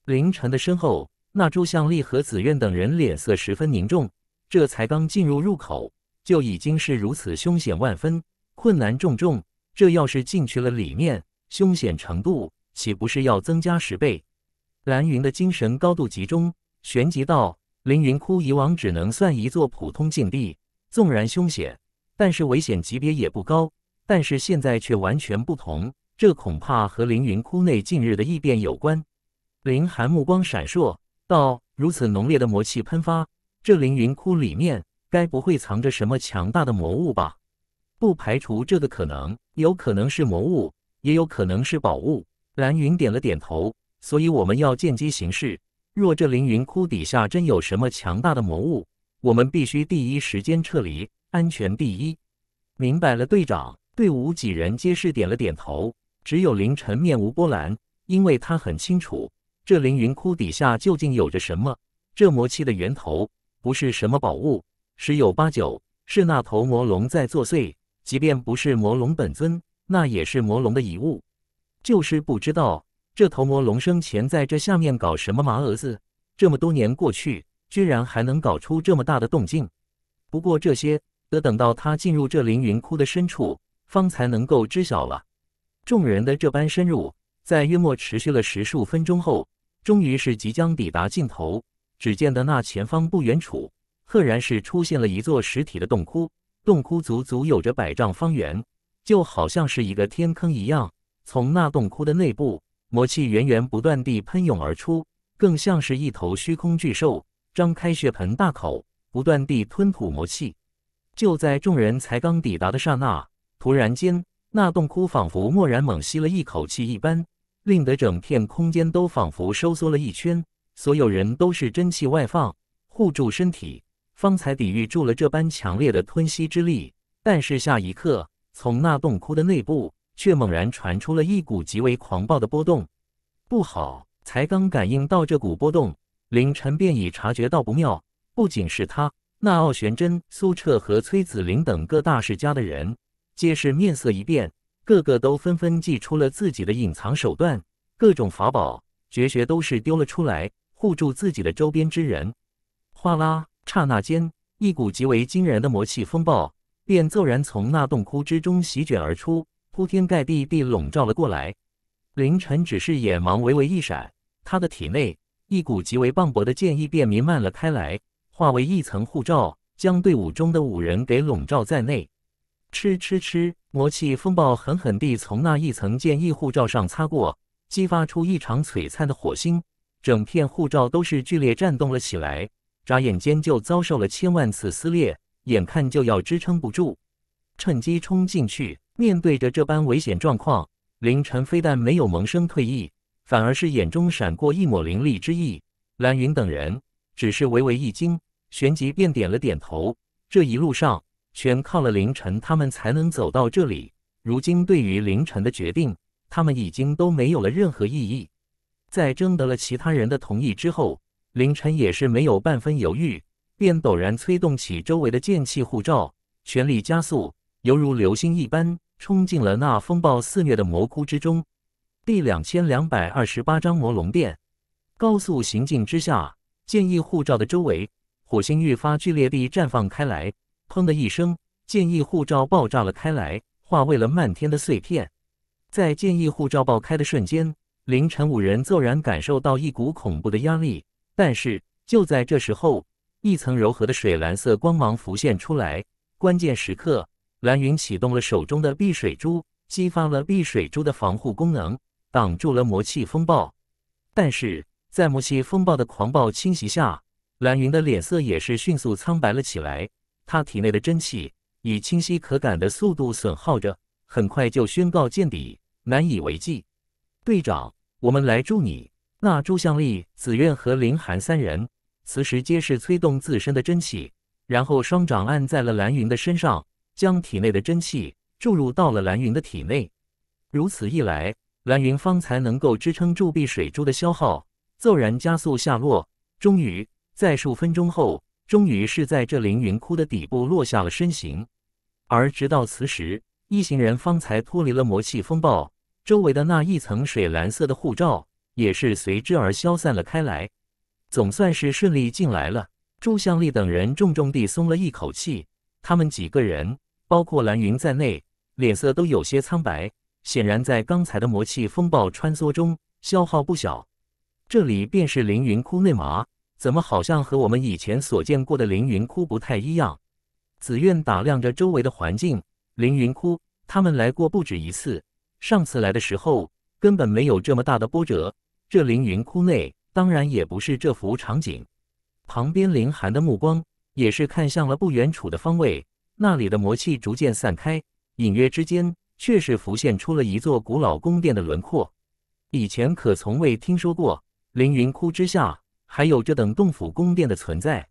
凌晨的身后，那朱向丽和紫苑等人脸色十分凝重。这才刚进入入口，就已经是如此凶险万分，困难重重。这要是进去了里面，凶险程度岂不是要增加十倍？蓝云的精神高度集中，旋即道：“凌云窟以往只能算一座普通禁地，纵然凶险，但是危险级别也不高。但是现在却完全不同，这恐怕和凌云窟内近日的异变有关。”凌寒目光闪烁，道：“如此浓烈的魔气喷发。”这凌云窟里面该不会藏着什么强大的魔物吧？不排除这个可能，有可能是魔物，也有可能是宝物。蓝云点了点头，所以我们要见机行事。若这凌云窟底下真有什么强大的魔物，我们必须第一时间撤离，安全第一。明白了，队长。队伍几人皆是点了点头，只有凌晨面无波澜，因为他很清楚这凌云窟底下究竟有着什么，这魔气的源头。不是什么宝物，十有八九是那头魔龙在作祟。即便不是魔龙本尊，那也是魔龙的遗物。就是不知道这头魔龙生前在这下面搞什么麻蛾子，这么多年过去，居然还能搞出这么大的动静。不过这些得等到他进入这凌云窟的深处，方才能够知晓了。众人的这般深入，在约莫持续了十数分钟后，终于是即将抵达尽头。只见得那前方不远处，赫然是出现了一座实体的洞窟，洞窟足足有着百丈方圆，就好像是一个天坑一样。从那洞窟的内部，魔气源源不断地喷涌而出，更像是一头虚空巨兽张开血盆大口，不断地吞吐魔气。就在众人才刚抵达的刹那，突然间，那洞窟仿佛蓦然猛吸了一口气一般，令得整片空间都仿佛收缩了一圈。所有人都是真气外放，护住身体，方才抵御住了这般强烈的吞吸之力。但是下一刻，从那洞窟的内部却猛然传出了一股极为狂暴的波动。不好！才刚感应到这股波动，林晨便已察觉到不妙。不仅是他，那傲玄真、苏彻和崔子林等各大世家的人，皆是面色一变，个个都纷纷祭出了自己的隐藏手段，各种法宝、绝学都是丢了出来。护住自己的周边之人，哗啦！刹那间，一股极为惊人的魔气风暴便骤然从那洞窟之中席卷而出，铺天盖地地笼罩了过来。凌晨只是眼芒微微一闪，他的体内一股极为磅礴的剑意便弥漫了开来，化为一层护罩，将队伍中的五人给笼罩在内。吃吃吃！魔气风暴狠狠地从那一层剑意护罩上擦过，激发出异常璀璨的火星。整片护照都是剧烈颤动了起来，眨眼间就遭受了千万次撕裂，眼看就要支撑不住，趁机冲进去。面对着这般危险状况，凌晨非但没有萌生退意，反而是眼中闪过一抹凌厉之意。蓝云等人只是微微一惊，旋即便点了点头。这一路上全靠了凌晨他们才能走到这里，如今对于凌晨的决定，他们已经都没有了任何异议。在征得了其他人的同意之后，凌晨也是没有半分犹豫，便陡然催动起周围的剑气护罩，全力加速，犹如流星一般冲进了那风暴肆虐的魔窟之中。第两千两百二十八章魔龙殿。高速行进之下，剑意护罩的周围火星愈发剧烈地绽放开来。砰的一声，剑意护罩爆炸了开来，化为了漫天的碎片。在剑意护罩爆开的瞬间。凌晨五人骤然感受到一股恐怖的压力，但是就在这时候，一层柔和的水蓝色光芒浮现出来。关键时刻，蓝云启动了手中的碧水珠，激发了碧水珠的防护功能，挡住了魔气风暴。但是在魔气风暴的狂暴侵袭下，蓝云的脸色也是迅速苍白了起来。他体内的真气以清晰可感的速度损耗着，很快就宣告见底，难以为继。队长。我们来助你。那朱向力、紫苑和凌寒三人，此时皆是催动自身的真气，然后双掌按在了蓝云的身上，将体内的真气注入到了蓝云的体内。如此一来，蓝云方才能够支撑铸币水珠的消耗，骤然加速下落。终于，在数分钟后，终于是在这凌云窟的底部落下了身形。而直到此时，一行人方才脱离了魔气风暴。周围的那一层水蓝色的护罩也是随之而消散了开来，总算是顺利进来了。周向力等人重重地松了一口气，他们几个人，包括蓝云在内，脸色都有些苍白，显然在刚才的魔气风暴穿梭中消耗不小。这里便是凌云窟内嘛，怎么好像和我们以前所见过的凌云窟不太一样？紫苑打量着周围的环境，凌云窟，他们来过不止一次。上次来的时候根本没有这么大的波折，这凌云窟内当然也不是这幅场景。旁边凌寒的目光也是看向了不远处的方位，那里的魔气逐渐散开，隐约之间却是浮现出了一座古老宫殿的轮廓。以前可从未听说过凌云窟之下还有这等洞府宫殿的存在，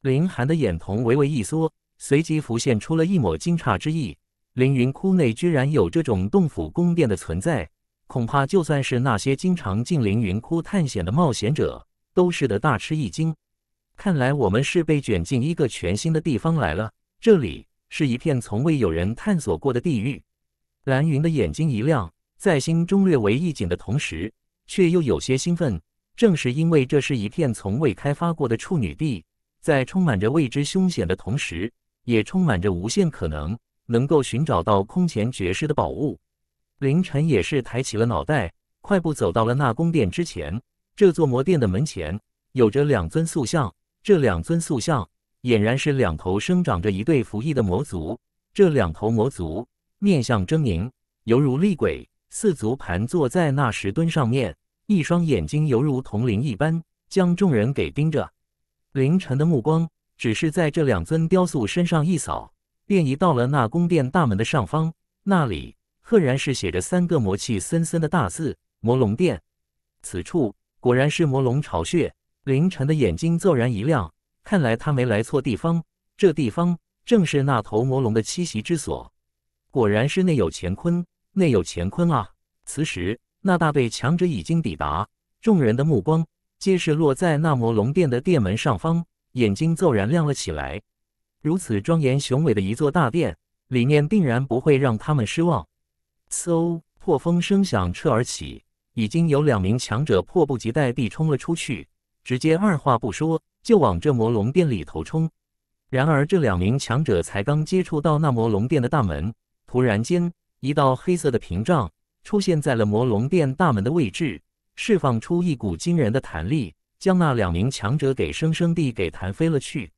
凌寒的眼瞳微微一缩，随即浮现出了一抹惊诧之意。凌云窟内居然有这种洞府宫殿的存在，恐怕就算是那些经常进凌云窟探险的冒险者，都是得大吃一惊。看来我们是被卷进一个全新的地方来了。这里是一片从未有人探索过的地域。蓝云的眼睛一亮，在心中略为一紧的同时，却又有些兴奋。正是因为这是一片从未开发过的处女地，在充满着未知凶险的同时，也充满着无限可能。能够寻找到空前绝世的宝物，凌晨也是抬起了脑袋，快步走到了那宫殿之前。这座魔殿的门前有着两尊塑像，这两尊塑像俨然是两头生长着一对服役的魔族。这两头魔族面相狰狞，犹如厉鬼，四足盘坐在那石墩上面，一双眼睛犹如铜铃一般，将众人给盯着。凌晨的目光只是在这两尊雕塑身上一扫。便移到了那宫殿大门的上方，那里赫然是写着三个魔气森森的大字“魔龙殿”。此处果然是魔龙巢穴。凌晨的眼睛骤然一亮，看来他没来错地方。这地方正是那头魔龙的栖息之所。果然是内有乾坤，内有乾坤啊！此时，那大队强者已经抵达，众人的目光皆是落在那魔龙殿的殿门上方，眼睛骤然亮了起来。如此庄严雄伟的一座大殿，里面定然不会让他们失望。嗖！破风声响彻而起，已经有两名强者迫不及待地冲了出去，直接二话不说就往这魔龙殿里头冲。然而，这两名强者才刚接触到那魔龙殿的大门，突然间一道黑色的屏障出现在了魔龙殿大门的位置，释放出一股惊人的弹力，将那两名强者给生生地给弹飞了去。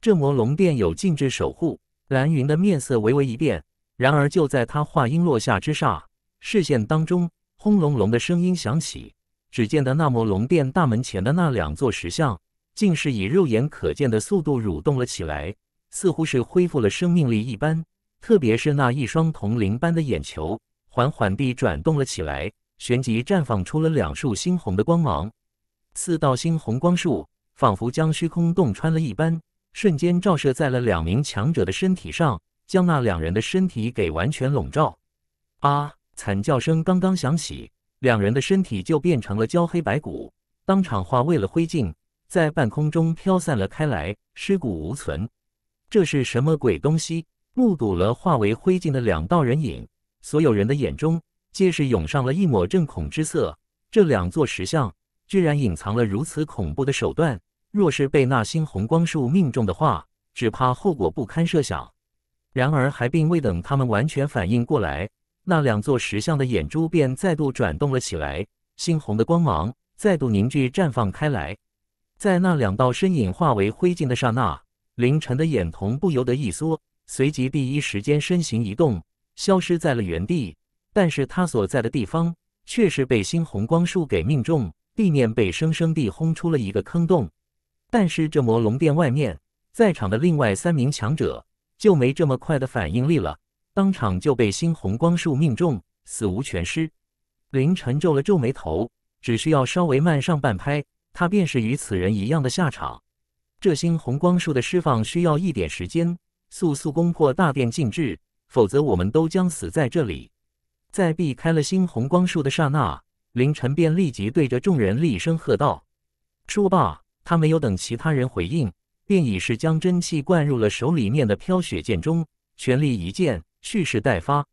这魔龙殿有禁制守护，蓝云的面色微微一变。然而就在他话音落下之上，视线当中轰隆隆的声音响起，只见得那魔龙殿大门前的那两座石像，竟是以肉眼可见的速度蠕动了起来，似乎是恢复了生命力一般。特别是那一双铜铃般的眼球，缓缓地转动了起来，旋即绽放出了两束猩红的光芒。四道猩红光束，仿佛将虚空洞穿了一般。瞬间照射在了两名强者的身体上，将那两人的身体给完全笼罩。啊！惨叫声刚刚响起，两人的身体就变成了焦黑白骨，当场化为了灰烬，在半空中飘散了开来，尸骨无存。这是什么鬼东西？目睹了化为灰烬的两道人影，所有人的眼中皆是涌上了一抹震恐之色。这两座石像居然隐藏了如此恐怖的手段！若是被那猩红光束命中的话，只怕后果不堪设想。然而，还并未等他们完全反应过来，那两座石像的眼珠便再度转动了起来，猩红的光芒再度凝聚绽放开来。在那两道身影化为灰烬的刹那，凌晨的眼瞳不由得一缩，随即第一时间身形一动，消失在了原地。但是他所在的地方却是被猩红光束给命中，地面被生生地轰出了一个坑洞。但是这魔龙殿外面，在场的另外三名强者就没这么快的反应力了，当场就被新红光束命中，死无全尸。凌晨皱了皱眉头，只需要稍微慢上半拍，他便是与此人一样的下场。这新红光束的释放需要一点时间，速速攻破大殿禁制，否则我们都将死在这里。在避开了新红光束的刹那，凌晨便立即对着众人厉声喝道：“说罢。”他没有等其他人回应，便已是将真气灌入了手里面的飘雪剑中，全力一剑蓄势待发。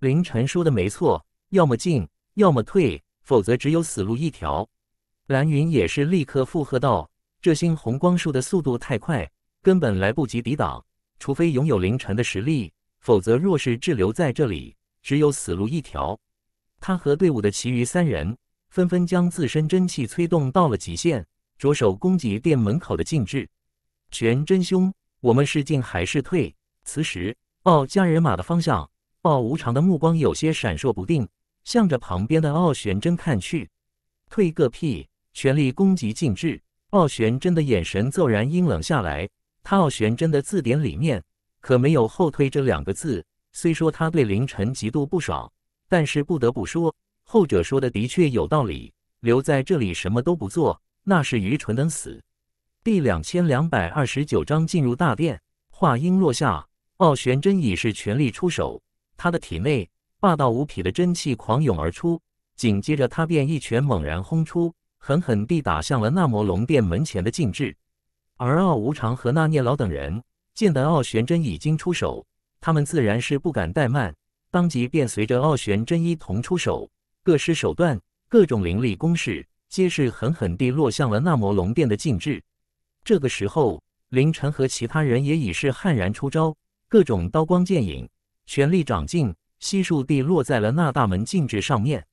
凌晨说的没错，要么进，要么退，否则只有死路一条。蓝云也是立刻附和道：“这星红光术的速度太快，根本来不及抵挡，除非拥有凌晨的实力，否则若是滞留在这里，只有死路一条。”他和队伍的其余三人纷纷将自身真气催动到了极限。着手攻击店门口的禁制，全真兄，我们是进还是退？此时，奥加人马的方向，奥无常的目光有些闪烁不定，向着旁边的奥玄真看去。退个屁！全力攻击禁制。奥玄真的眼神骤然阴冷下来，他奥玄真的字典里面可没有后退这两个字。虽说他对凌晨极度不爽，但是不得不说，后者说的的确有道理。留在这里什么都不做。那是愚蠢的死。第两千两百二十九章进入大殿。话音落下，傲玄真已是全力出手，他的体内霸道无匹的真气狂涌而出，紧接着他便一拳猛然轰出，狠狠地打向了那魔龙殿门前的禁制。而傲无常和那聂老等人见得傲玄真已经出手，他们自然是不敢怠慢，当即便随着傲玄真一同出手，各施手段，各种凌厉攻势。皆是狠狠地落向了那魔龙殿的禁制。这个时候，凌晨和其他人也已是悍然出招，各种刀光剑影，全力掌劲，悉数地落在了那大门禁制上面。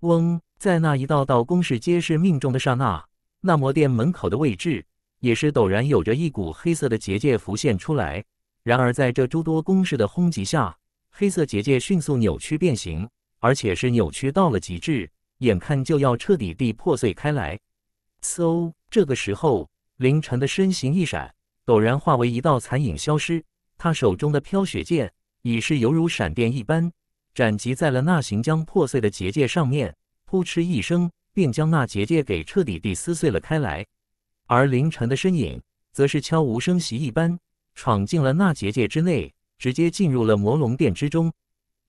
嗡，在那一道道攻势皆是命中的刹那，那魔殿门口的位置也是陡然有着一股黑色的结界浮现出来。然而，在这诸多攻势的轰击下，黑色结界迅速扭曲变形，而且是扭曲到了极致。眼看就要彻底地破碎开来，嗖！这个时候，凌晨的身形一闪，陡然化为一道残影消失。他手中的飘雪剑已是犹如闪电一般，斩击在了那行将破碎的结界上面，扑哧一声，并将那结界给彻底地撕碎了开来。而凌晨的身影，则是悄无声息一般，闯进了那结界之内，直接进入了魔龙殿之中。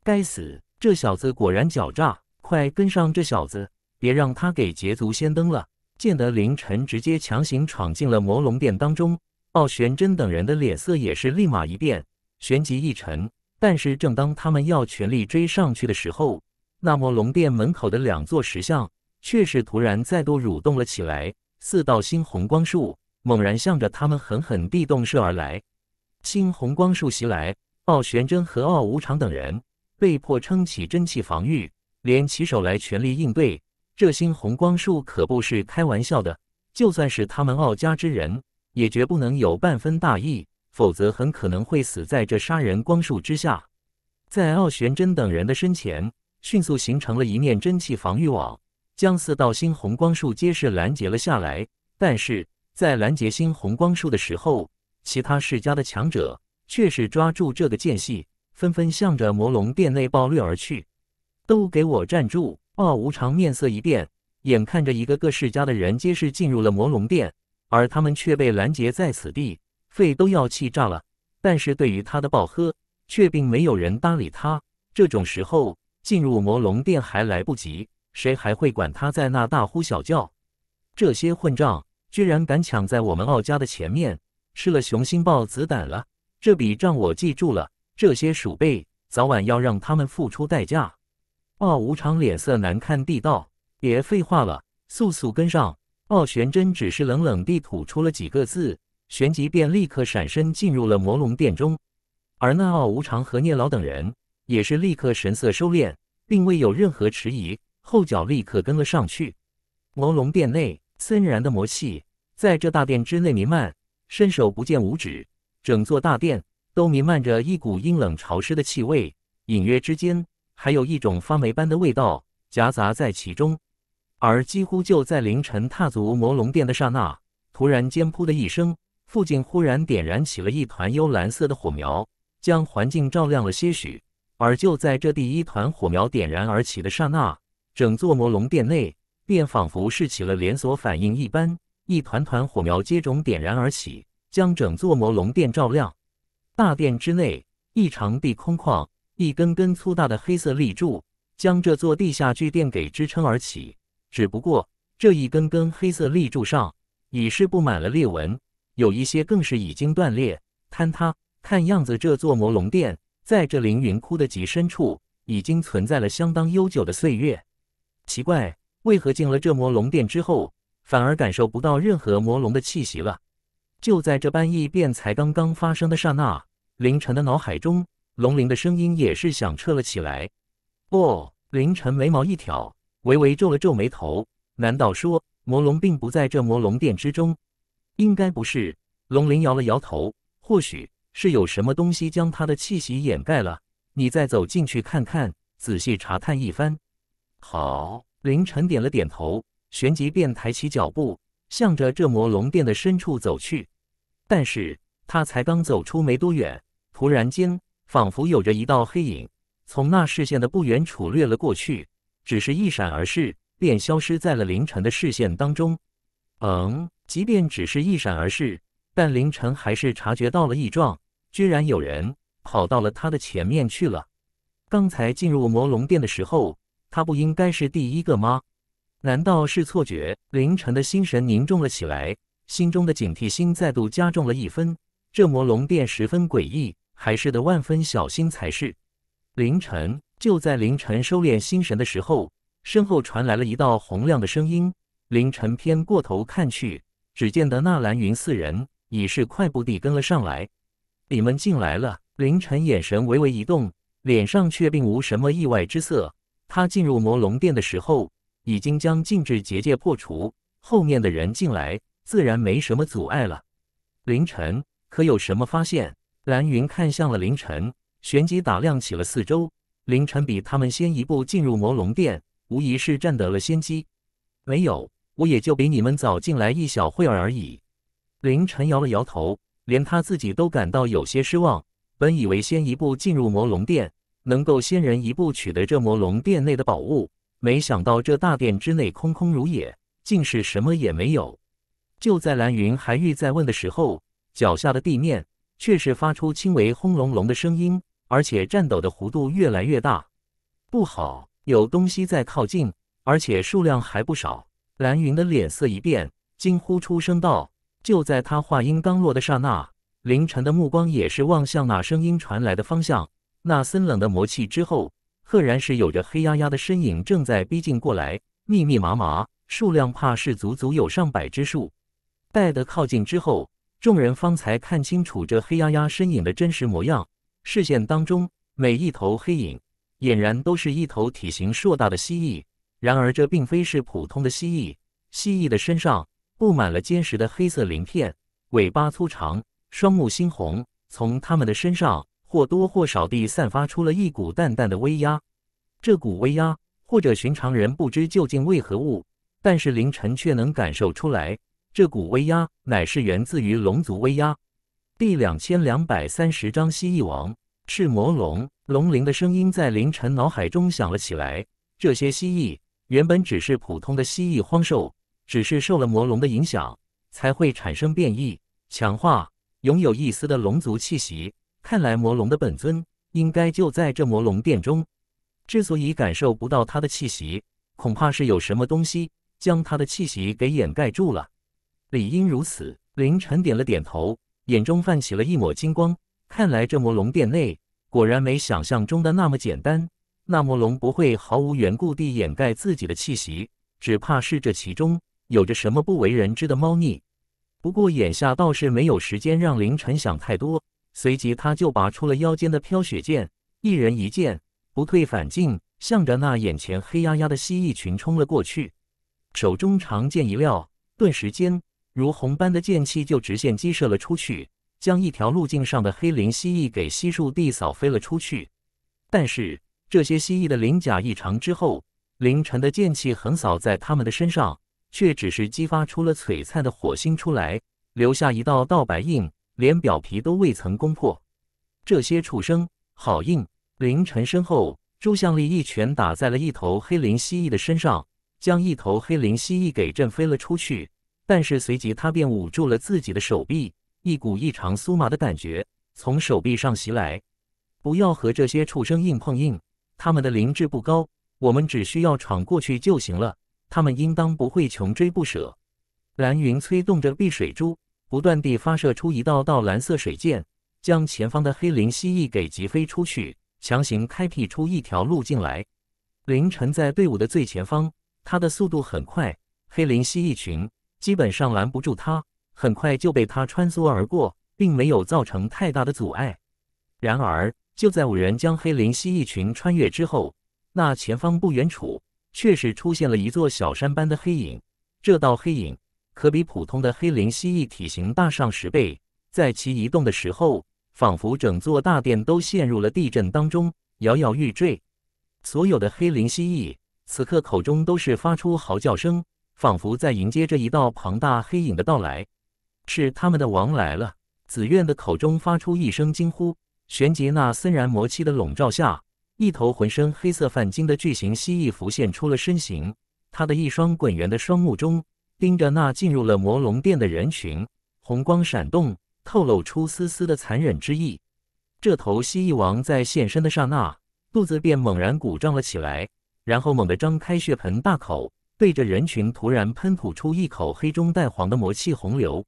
该死，这小子果然狡诈！快跟上这小子，别让他给捷足先登了！见得凌晨直接强行闯进了魔龙殿当中，傲玄真等人的脸色也是立马一变，旋即一沉。但是正当他们要全力追上去的时候，那魔龙殿门口的两座石像却是突然再度蠕动了起来，四道猩红光束猛然向着他们狠狠地洞射而来。猩红光束袭来，傲玄真和傲无常等人被迫撑起真气防御。连起手来，全力应对这星红光束，可不是开玩笑的。就算是他们傲家之人，也绝不能有半分大意，否则很可能会死在这杀人光束之下。在傲玄真等人的身前，迅速形成了一面真气防御网，将四道星红光束皆是拦截了下来。但是，在拦截星红光束的时候，其他世家的强者却是抓住这个间隙，纷纷向着魔龙殿内暴掠而去。都给我站住！傲无常面色一变，眼看着一个个世家的人皆是进入了魔龙殿，而他们却被拦截在此地，肺都要气炸了。但是对于他的暴喝，却并没有人搭理他。这种时候进入魔龙殿还来不及，谁还会管他在那大呼小叫？这些混账居然敢抢在我们傲家的前面，吃了雄心豹子胆了！这笔账我记住了，这些鼠辈早晚要让他们付出代价。傲无常脸色难看地道：“别废话了，速速跟上。”傲玄真只是冷冷地吐出了几个字，旋即便立刻闪身进入了魔龙殿中。而那傲无常和聂老等人也是立刻神色收敛，并未有任何迟疑，后脚立刻跟了上去。魔龙殿内，森然的魔气在这大殿之内弥漫，伸手不见五指，整座大殿都弥漫着一股阴冷潮湿的气味，隐约之间。还有一种发霉般的味道夹杂在其中，而几乎就在凌晨踏足魔龙殿的刹那，突然间“噗”的一声，附近忽然点燃起了一团幽蓝色的火苗，将环境照亮了些许。而就在这第一团火苗点燃而起的刹那，整座魔龙殿内便仿佛是起了连锁反应一般，一团团火苗接踵点燃而起，将整座魔龙殿照亮。大殿之内异常地空旷。一根根粗大的黑色立柱将这座地下巨殿给支撑而起，只不过这一根根黑色立柱上已是布满了裂纹，有一些更是已经断裂坍塌。看样子，这座魔龙殿在这凌云窟的极深处已经存在了相当悠久的岁月。奇怪，为何进了这魔龙殿之后，反而感受不到任何魔龙的气息了？就在这般异变才刚刚发生的刹那，凌晨的脑海中。龙鳞的声音也是响彻了起来。哦，凌晨眉毛一挑，微微皱了皱眉头。难道说魔龙并不在这魔龙殿之中？应该不是。龙鳞摇了摇头。或许是有什么东西将他的气息掩盖了。你再走进去看看，仔细查探一番。好，凌晨点了点头，旋即便抬起脚步，向着这魔龙殿的深处走去。但是他才刚走出没多远，突然间。仿佛有着一道黑影从那视线的不远处掠了过去，只是一闪而逝，便消失在了凌晨的视线当中。嗯，即便只是一闪而逝，但凌晨还是察觉到了异状，居然有人跑到了他的前面去了。刚才进入魔龙殿的时候，他不应该是第一个吗？难道是错觉？凌晨的心神凝重了起来，心中的警惕心再度加重了一分。这魔龙殿十分诡异。还是得万分小心才是。凌晨就在凌晨收敛心神的时候，身后传来了一道洪亮的声音。凌晨偏过头看去，只见得纳兰云四人已是快步地跟了上来。你们进来了。凌晨眼神微微一动，脸上却并无什么意外之色。他进入魔龙殿的时候，已经将禁制结界破除，后面的人进来自然没什么阻碍了。凌晨，可有什么发现？蓝云看向了凌晨，旋即打量起了四周。凌晨比他们先一步进入魔龙殿，无疑是占得了先机。没有，我也就比你们早进来一小会儿而已。凌晨摇了摇头，连他自己都感到有些失望。本以为先一步进入魔龙殿，能够先人一步取得这魔龙殿内的宝物，没想到这大殿之内空空如也，竟是什么也没有。就在蓝云还欲再问的时候，脚下的地面。却是发出轻微轰隆隆的声音，而且颤抖的弧度越来越大。不好，有东西在靠近，而且数量还不少。蓝云的脸色一变，惊呼出声道：“就在他话音刚落的刹那，凌晨的目光也是望向那声音传来的方向。那森冷的魔气之后，赫然是有着黑压压的身影正在逼近过来，密密麻麻，数量怕是足足有上百只数。待得靠近之后，”众人方才看清楚这黑压压身影的真实模样，视线当中每一头黑影俨然都是一头体型硕大的蜥蜴。然而这并非是普通的蜥蜴，蜥蜴的身上布满了坚实的黑色鳞片，尾巴粗长，双目猩红。从它们的身上或多或少地散发出了一股淡淡的威压，这股威压或者寻常人不知究竟为何物，但是凌晨却能感受出来。这股威压乃是源自于龙族威压。第两千两百三十章，蜥蜴王赤魔龙，龙灵的声音在凌晨脑海中响了起来。这些蜥蜴原本只是普通的蜥蜴荒兽，只是受了魔龙的影响，才会产生变异，强化，拥有一丝的龙族气息。看来魔龙的本尊应该就在这魔龙殿中。之所以感受不到它的气息，恐怕是有什么东西将它的气息给掩盖住了。理应如此。凌晨点了点头，眼中泛起了一抹金光。看来这魔龙殿内果然没想象中的那么简单。那魔龙不会毫无缘故地掩盖自己的气息，只怕是这其中有着什么不为人知的猫腻。不过眼下倒是没有时间让凌晨想太多。随即他就拔出了腰间的飘雪剑，一人一剑，不退反进，向着那眼前黑压压的蜥蜴群冲了过去。手中长剑一撂，顿时间。如虹般的剑气就直线击射了出去，将一条路径上的黑鳞蜥蜴给悉数地扫飞了出去。但是这些蜥蜴的鳞甲异常之后，凌晨的剑气横扫在他们的身上，却只是激发出了璀璨的火星出来，留下一道道白印，连表皮都未曾攻破。这些畜生好硬！凌晨身后，朱向力一拳打在了一头黑鳞蜥蜴的身上，将一头黑鳞蜥蜴给震飞了出去。但是随即他便捂住了自己的手臂，一股异常酥麻的感觉从手臂上袭来。不要和这些畜生硬碰硬，他们的灵智不高，我们只需要闯过去就行了。他们应当不会穷追不舍。蓝云催动着碧水珠，不断地发射出一道道蓝色水箭，将前方的黑灵蜥蜴给击飞出去，强行开辟出一条路径来。凌晨在队伍的最前方，他的速度很快，黑灵蜥蜴群。基本上拦不住他，很快就被他穿梭而过，并没有造成太大的阻碍。然而，就在五人将黑灵蜥蜴群穿越之后，那前方不远处确实出现了一座小山般的黑影。这道黑影可比普通的黑灵蜥蜴体型大上十倍，在其移动的时候，仿佛整座大殿都陷入了地震当中，摇摇欲坠。所有的黑灵蜥蜴此刻口中都是发出嚎叫声。仿佛在迎接这一道庞大黑影的到来，是他们的王来了！紫苑的口中发出一声惊呼，旋即那森然魔气的笼罩下，一头浑身黑色泛金的巨型蜥蜴浮现出了身形。他的一双滚圆的双目中盯着那进入了魔龙殿的人群，红光闪动，透露出丝丝的残忍之意。这头蜥蜴王在现身的刹那，肚子便猛然鼓胀了起来，然后猛地张开血盆大口。对着人群突然喷吐出一口黑中带黄的魔气洪流，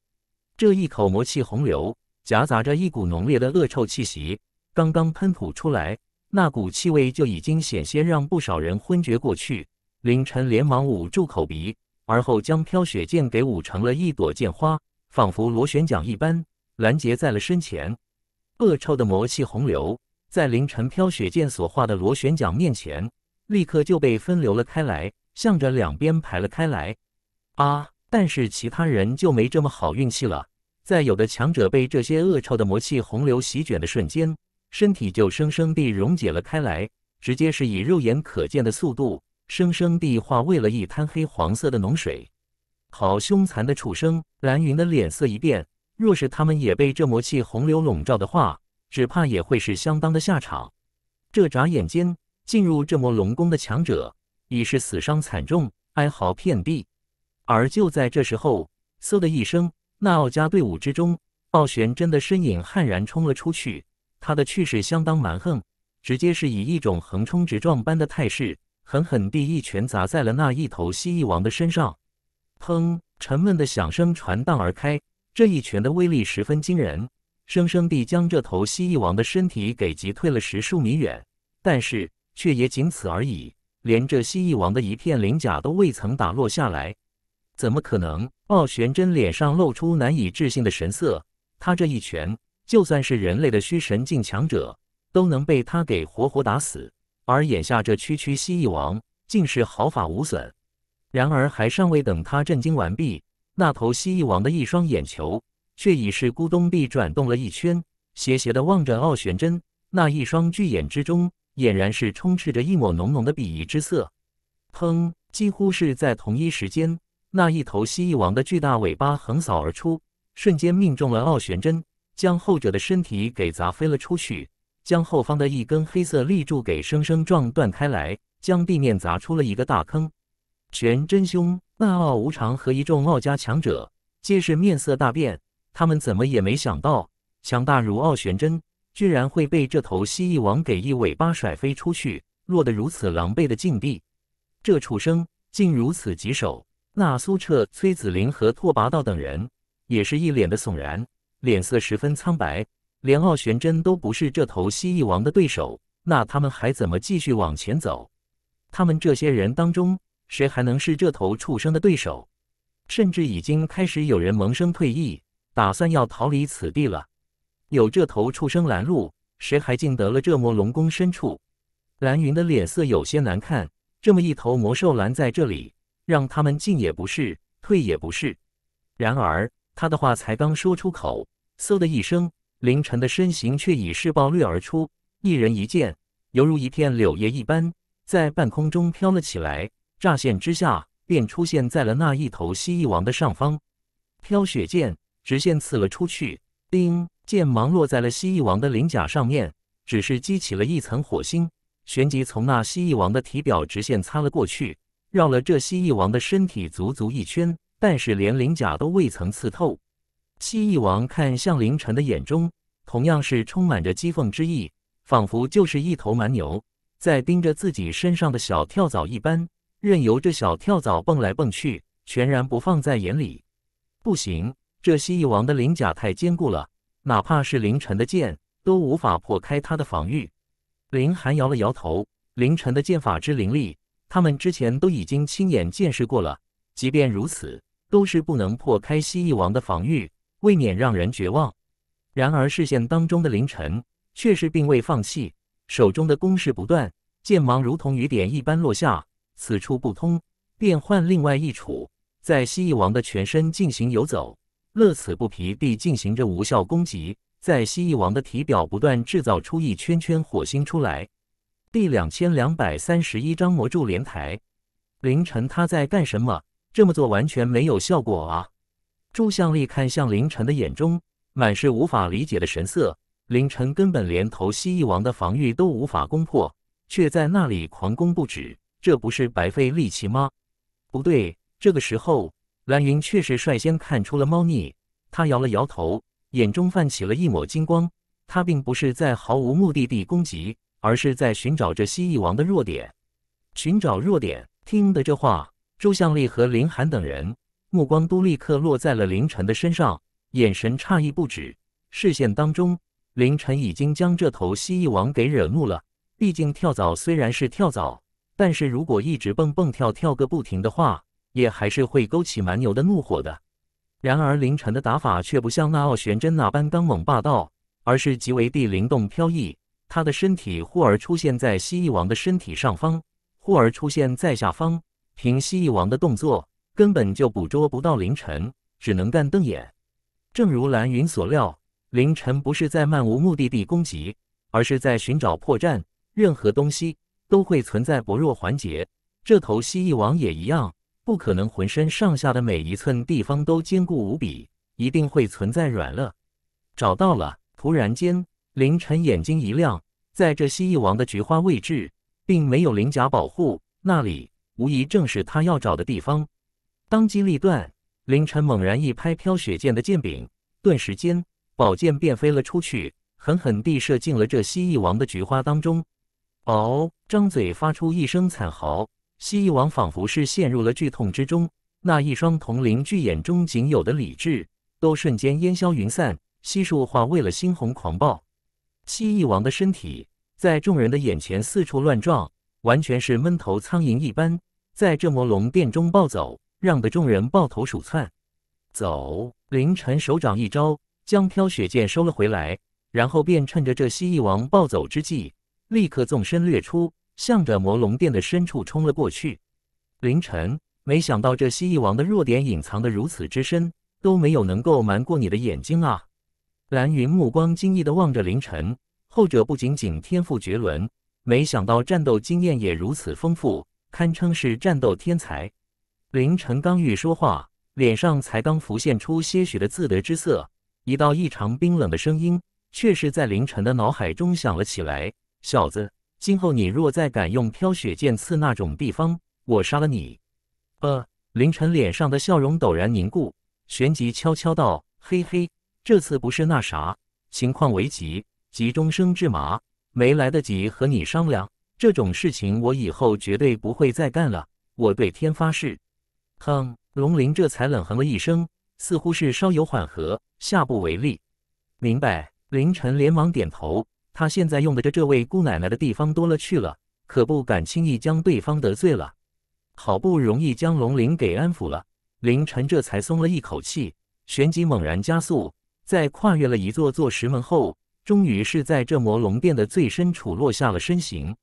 这一口魔气洪流夹杂着一股浓烈的恶臭气息，刚刚喷吐出来，那股气味就已经险些让不少人昏厥过去。凌晨连忙捂住口鼻，而后将飘雪剑给捂成了一朵剑花，仿佛螺旋桨一般拦截在了身前。恶臭的魔气洪流在凌晨飘雪剑所化的螺旋桨面前，立刻就被分流了开来。向着两边排了开来，啊！但是其他人就没这么好运气了。在有的强者被这些恶臭的魔气洪流席卷的瞬间，身体就生生地溶解了开来，直接是以肉眼可见的速度，生生地化为了一滩黑黄色的浓水。好凶残的畜生！蓝云的脸色一变，若是他们也被这魔气洪流笼罩的话，只怕也会是相当的下场。这眨眼间进入这魔龙宫的强者。已是死伤惨重，哀嚎遍地。而就在这时候，嗖的一声，那奥家队伍之中，奥玄真的身影悍然冲了出去。他的气势相当蛮横，直接是以一种横冲直撞般的态势，狠狠地一拳砸在了那一头蜥蜴王的身上。砰！沉闷的响声传荡而开，这一拳的威力十分惊人，生生地将这头蜥蜴王的身体给击退了十数米远。但是，却也仅此而已。连这蜥蜴王的一片鳞甲都未曾打落下来，怎么可能？傲玄真脸上露出难以置信的神色。他这一拳，就算是人类的虚神境强者，都能被他给活活打死。而眼下这区区蜥蜴王，竟是毫发无损。然而，还尚未等他震惊完毕，那头蜥蜴王的一双眼球，却已是咕咚地转动了一圈，斜斜地望着傲玄真。那一双巨眼之中。俨然是充斥着一抹浓浓的鄙夷之色。砰！几乎是在同一时间，那一头蜥蜴王的巨大尾巴横扫而出，瞬间命中了傲玄真，将后者的身体给砸飞了出去，将后方的一根黑色立柱给生生撞断开来，将地面砸出了一个大坑。玄真兄，那傲无常和一众傲家强者皆是面色大变，他们怎么也没想到，强大如傲玄真。居然会被这头蜥蜴王给一尾巴甩飞出去，落得如此狼狈的境地。这畜生竟如此棘手，那苏彻、崔子林和拓跋道等人也是一脸的悚然，脸色十分苍白。连傲玄真都不是这头蜥蜴王的对手，那他们还怎么继续往前走？他们这些人当中，谁还能是这头畜生的对手？甚至已经开始有人萌生退役，打算要逃离此地了。有这头畜生拦路，谁还进得了这魔龙宫深处？蓝云的脸色有些难看，这么一头魔兽拦在这里，让他们进也不是，退也不是。然而他的话才刚说出口，嗖的一声，凌晨的身形却已是暴掠而出，一人一剑犹如一片柳叶一般，在半空中飘了起来，乍现之下便出现在了那一头蜥蜴王的上方，飘雪剑直线刺了出去，叮。剑芒落在了蜥蜴王的鳞甲上面，只是激起了一层火星，旋即从那蜥蜴王的体表直线擦了过去，绕了这蜥蜴王的身体足足一圈，但是连鳞甲都未曾刺透。蜥蜴王看向凌晨的眼中，同样是充满着讥讽之意，仿佛就是一头蛮牛在盯着自己身上的小跳蚤一般，任由这小跳蚤蹦来蹦去，全然不放在眼里。不行，这蜥蜴王的鳞甲太坚固了。哪怕是凌晨的剑都无法破开他的防御。林寒摇了摇头，凌晨的剑法之凌厉，他们之前都已经亲眼见识过了。即便如此，都是不能破开蜥蜴王的防御，未免让人绝望。然而视线当中的凌晨却是并未放弃，手中的攻势不断，剑芒如同雨点一般落下。此处不通，便换另外一处，在蜥蜴王的全身进行游走。乐此不疲地进行着无效攻击，在蜥蜴王的体表不断制造出一圈圈火星出来。第两千两百三十一章魔柱莲台。凌晨他在干什么？这么做完全没有效果啊！朱向力看向凌晨的眼中满是无法理解的神色。凌晨根本连投蜥蜴王的防御都无法攻破，却在那里狂攻不止，这不是白费力气吗？不对，这个时候。蓝云确实率先看出了猫腻，他摇了摇头，眼中泛起了一抹金光。他并不是在毫无目的地攻击，而是在寻找着蜥蜴王的弱点。寻找弱点，听得这话，周向丽和林寒等人目光都立刻落在了凌晨的身上，眼神诧异不止。视线当中，凌晨已经将这头蜥蜴王给惹怒了。毕竟跳蚤虽然是跳蚤，但是如果一直蹦蹦跳跳个不停的话，也还是会勾起蛮牛的怒火的。然而凌晨的打法却不像那奥玄真那般刚猛霸道，而是极为地灵动飘逸。他的身体忽而出现在蜥蜴王的身体上方，忽而出现在下方。凭蜥蜴王的动作，根本就捕捉不到凌晨，只能干瞪眼。正如蓝云所料，凌晨不是在漫无目的地攻击，而是在寻找破绽。任何东西都会存在薄弱环节，这头蜥蜴王也一样。不可能，浑身上下的每一寸地方都坚固无比，一定会存在软肋。找到了！突然间，凌晨眼睛一亮，在这蜥蜴王的菊花位置，并没有鳞甲保护，那里无疑正是他要找的地方。当机立断，凌晨猛然一拍飘雪剑的剑柄，顿时间，宝剑便飞了出去，狠狠地射进了这蜥蜴王的菊花当中。嗷！张嘴发出一声惨嚎。蜥蜴王仿佛是陷入了剧痛之中，那一双铜灵巨眼中仅有的理智都瞬间烟消云散，悉数化为了猩红狂暴。蜥蜴王的身体在众人的眼前四处乱撞，完全是闷头苍蝇一般，在这魔龙殿中暴走，让得众人抱头鼠窜。走，凌晨手掌一招，将飘雪剑收了回来，然后便趁着这蜥蜴王暴走之际，立刻纵身掠出。向着魔龙殿的深处冲了过去。凌晨，没想到这蜥蜴王的弱点隐藏的如此之深，都没有能够瞒过你的眼睛啊！蓝云目光惊异的望着凌晨，后者不仅仅天赋绝伦，没想到战斗经验也如此丰富，堪称是战斗天才。凌晨刚欲说话，脸上才刚浮现出些许的自得之色，一道异常冰冷的声音却是在凌晨的脑海中响了起来：“小子。”今后你若再敢用飘雪剑刺那种地方，我杀了你！呃，凌晨脸上的笑容陡然凝固，旋即悄悄道：“嘿嘿，这次不是那啥，情况危急，急中生智嘛，没来得及和你商量。这种事情我以后绝对不会再干了，我对天发誓。”哼，龙鳞这才冷哼了一声，似乎是稍有缓和：“下不为例。”明白？凌晨连忙点头。他现在用的着这位姑奶奶的地方多了去了，可不敢轻易将对方得罪了。好不容易将龙鳞给安抚了，凌晨这才松了一口气，旋即猛然加速，在跨越了一座座石门后，终于是在这魔龙殿的最深处落下了身形。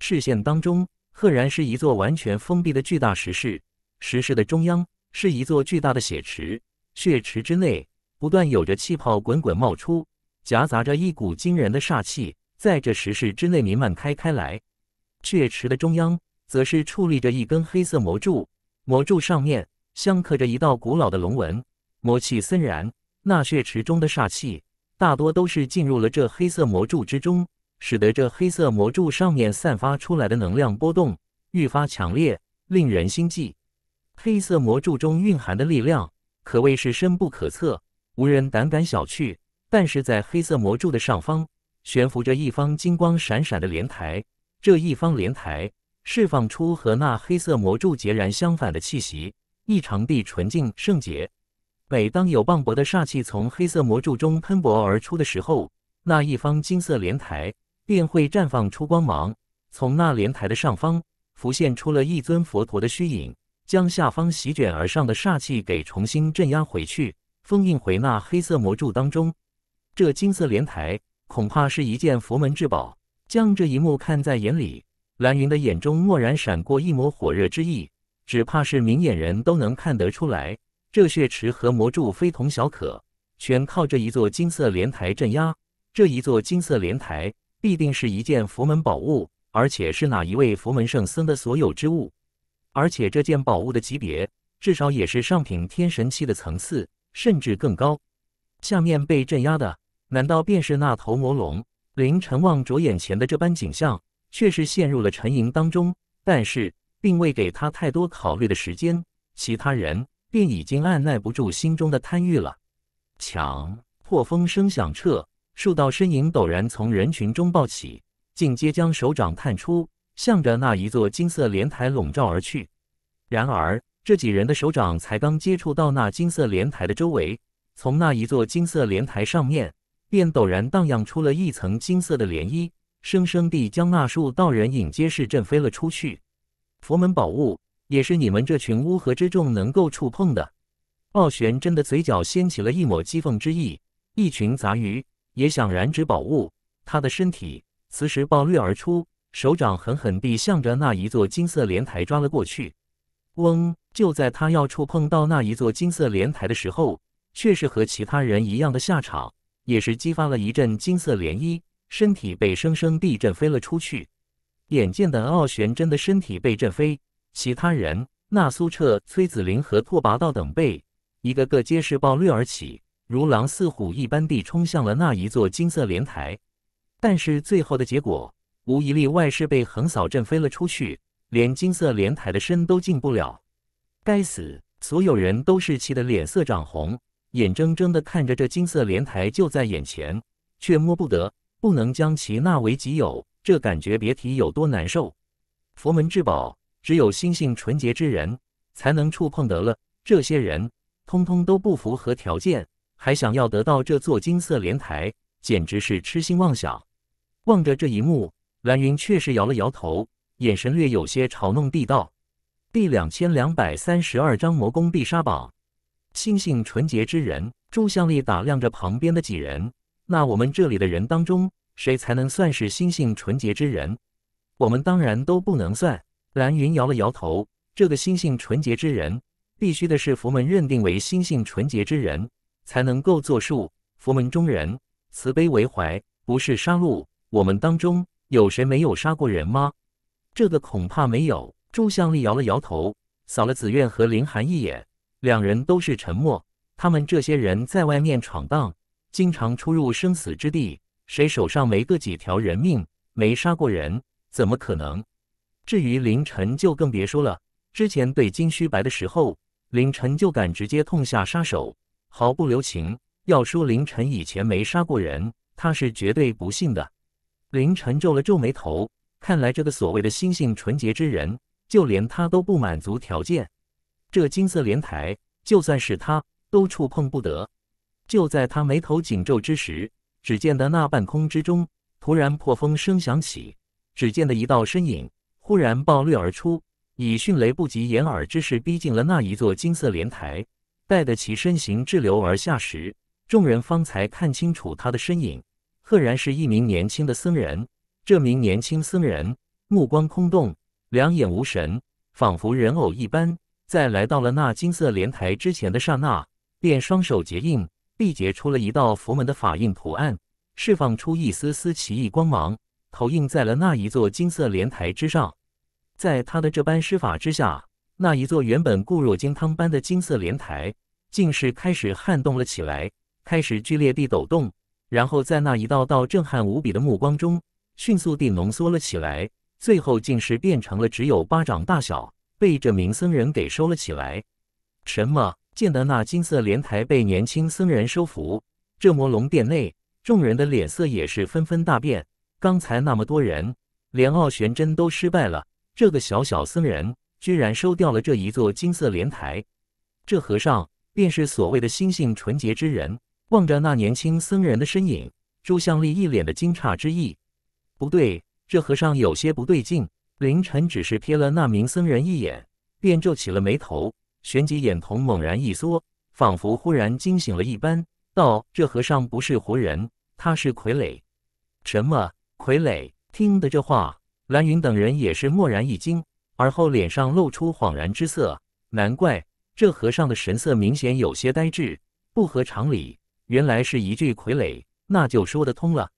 视线当中，赫然是一座完全封闭的巨大石室，石室的中央是一座巨大的血池，血池之内不断有着气泡滚滚冒出。夹杂着一股惊人的煞气，在这石室之内弥漫开开来。血池的中央，则是矗立着一根黑色魔柱，魔柱上面镶刻着一道古老的龙纹，魔气森然。那血池中的煞气，大多都是进入了这黑色魔柱之中，使得这黑色魔柱上面散发出来的能量波动愈发强烈，令人心悸。黑色魔柱中蕴含的力量，可谓是深不可测，无人胆敢小觑。但是在黑色魔柱的上方，悬浮着一方金光闪闪的莲台。这一方莲台释放出和那黑色魔柱截然相反的气息，异常地纯净圣洁。每当有磅礴的煞气从黑色魔柱中喷薄而出的时候，那一方金色莲台便会绽放出光芒，从那莲台的上方浮现出了一尊佛陀的虚影，将下方席卷而上的煞气给重新镇压回去，封印回那黑色魔柱当中。这金色莲台恐怕是一件佛门至宝，将这一幕看在眼里，蓝云的眼中蓦然闪过一抹火热之意，只怕是明眼人都能看得出来，这血池和魔柱非同小可，全靠着一座金色莲台镇压。这一座金色莲台必定是一件佛门宝物，而且是哪一位佛门圣僧的所有之物，而且这件宝物的级别至少也是上品天神器的层次，甚至更高。下面被镇压的。难道便是那头魔龙？林晨望着眼前的这般景象，却是陷入了沉吟当中。但是，并未给他太多考虑的时间，其他人便已经按耐不住心中的贪欲了。抢破风声响彻，数道身影陡然从人群中抱起，尽皆将手掌探出，向着那一座金色莲台笼罩而去。然而，这几人的手掌才刚接触到那金色莲台的周围，从那一座金色莲台上面。便陡然荡漾出了一层金色的涟漪，生生地将那数道人影皆是震飞了出去。佛门宝物，也是你们这群乌合之众能够触碰的？傲玄真的嘴角掀起了一抹讥讽之意。一群杂鱼也想染指宝物？他的身体此时暴掠而出，手掌狠狠地向着那一座金色莲台抓了过去。嗡！就在他要触碰到那一座金色莲台的时候，却是和其他人一样的下场。也是激发了一阵金色涟漪，身体被生生地震飞了出去。眼见的傲玄真的身体被震飞，其他人那苏彻、崔子林和拓跋道等辈，一个个皆是暴掠而起，如狼似虎一般地冲向了那一座金色莲台。但是最后的结果，无一例外是被横扫震飞了出去，连金色莲台的身都进不了。该死！所有人都是气得脸色涨红。眼睁睁的看着这金色莲台就在眼前，却摸不得，不能将其纳为己有，这感觉别提有多难受。佛门至宝，只有心性纯洁之人才能触碰得了，这些人通通都不符合条件，还想要得到这座金色莲台，简直是痴心妄想。望着这一幕，蓝云确实摇了摇头，眼神略有些嘲弄地道：“第两千两百三十二章魔功必杀榜。”心性纯洁之人，朱向力打量着旁边的几人。那我们这里的人当中，谁才能算是心性纯洁之人？我们当然都不能算。蓝云摇了摇头。这个心性纯洁之人，必须的是佛门认定为心性纯洁之人，才能够作数。佛门中人慈悲为怀，不是杀戮。我们当中有谁没有杀过人吗？这个恐怕没有。朱向力摇了摇头，扫了紫苑和林寒一眼。两人都是沉默。他们这些人在外面闯荡，经常出入生死之地，谁手上没个几条人命，没杀过人，怎么可能？至于凌晨，就更别说了。之前对金须白的时候，凌晨就敢直接痛下杀手，毫不留情。要说凌晨以前没杀过人，他是绝对不信的。凌晨皱了皱眉头，看来这个所谓的心性纯洁之人，就连他都不满足条件。这金色莲台，就算是他都触碰不得。就在他眉头紧皱之时，只见得那半空之中突然破风声响起，只见的一道身影忽然暴掠而出，以迅雷不及掩耳之势逼近了那一座金色莲台。待得其身形滞留而下时，众人方才看清楚他的身影，赫然是一名年轻的僧人。这名年轻僧人目光空洞，两眼无神，仿佛人偶一般。在来到了那金色莲台之前的刹那，便双手结印，缔结出了一道佛门的法印图案，释放出一丝丝奇异光芒，投映在了那一座金色莲台之上。在他的这般施法之下，那一座原本固若金汤般的金色莲台，竟是开始撼动了起来，开始剧烈地抖动，然后在那一道道震撼无比的目光中，迅速地浓缩了起来，最后竟是变成了只有巴掌大小。被这名僧人给收了起来。什么？见得那金色莲台被年轻僧人收服，这魔龙殿内众人的脸色也是纷纷大变。刚才那么多人，连傲玄真都失败了，这个小小僧人居然收掉了这一座金色莲台。这和尚便是所谓的心性纯洁之人。望着那年轻僧人的身影，朱相丽一脸的惊诧之意。不对，这和尚有些不对劲。凌晨只是瞥了那名僧人一眼，便皱起了眉头，旋即眼瞳猛然一缩，仿佛忽然惊醒了一般，道：“这和尚不是活人，他是傀儡。”“什么傀儡？”听得这话，蓝云等人也是蓦然一惊，而后脸上露出恍然之色。难怪这和尚的神色明显有些呆滞，不合常理。原来是一具傀儡，那就说得通了。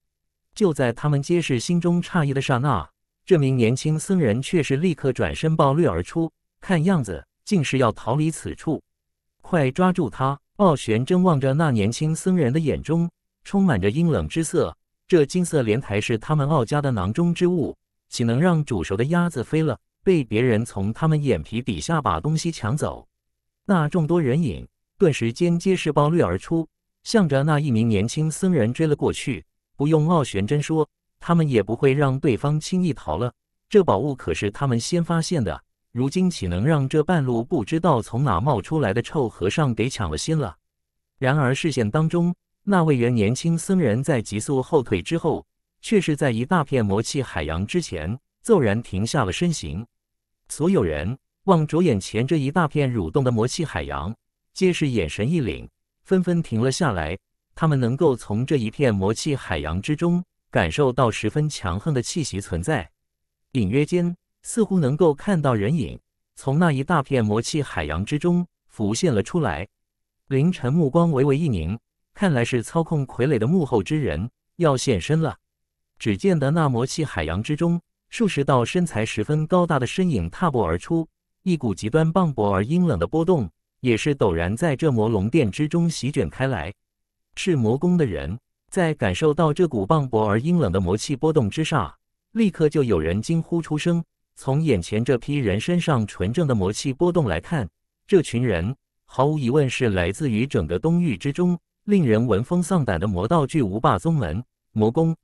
就在他们皆是心中诧异的刹那。这名年轻僧人却是立刻转身暴掠而出，看样子竟是要逃离此处。快抓住他！傲玄真望着那年轻僧人的眼中充满着阴冷之色。这金色莲台是他们傲家的囊中之物，岂能让煮熟的鸭子飞了？被别人从他们眼皮底下把东西抢走？那众多人影顿时间皆是暴掠而出，向着那一名年轻僧人追了过去。不用傲玄真说。他们也不会让对方轻易逃了。这宝物可是他们先发现的，如今岂能让这半路不知道从哪冒出来的臭和尚给抢了先了？然而视线当中，那位原年轻僧人在急速后退之后，却是在一大片魔气海洋之前骤然停下了身形。所有人望着眼前这一大片蠕动的魔气海洋，皆是眼神一凛，纷纷停了下来。他们能够从这一片魔气海洋之中。感受到十分强横的气息存在，隐约间似乎能够看到人影从那一大片魔气海洋之中浮现了出来。凌晨目光微微一凝，看来是操控傀儡的幕后之人要现身了。只见得那魔气海洋之中，数十道身材十分高大的身影踏步而出，一股极端磅礴而阴冷的波动也是陡然在这魔龙殿之中席卷开来。是魔宫的人。在感受到这股磅礴而阴冷的魔气波动之下，立刻就有人惊呼出声。从眼前这批人身上纯正的魔气波动来看，这群人毫无疑问是来自于整个东域之中令人闻风丧胆的魔道巨无霸宗门魔宫。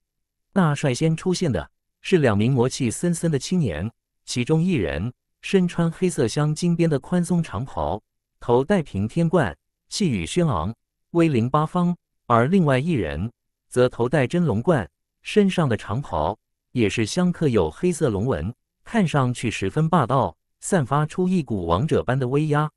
那率先出现的是两名魔气森森的青年，其中一人身穿黑色镶金边的宽松长袍，头戴平天冠，气宇轩昂，威凌八方；而另外一人，则头戴真龙冠，身上的长袍也是镶刻有黑色龙纹，看上去十分霸道，散发出一股王者般的威压。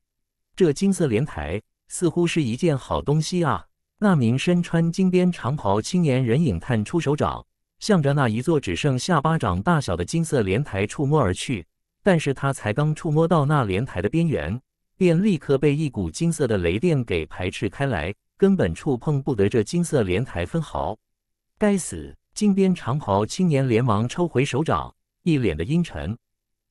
这金色莲台似乎是一件好东西啊！那名身穿金边长袍青年人影探出手掌，向着那一座只剩下巴掌大小的金色莲台触摸而去，但是他才刚触摸到那莲台的边缘，便立刻被一股金色的雷电给排斥开来。根本触碰不得这金色莲台分毫！该死！金边长袍青年连忙抽回手掌，一脸的阴沉。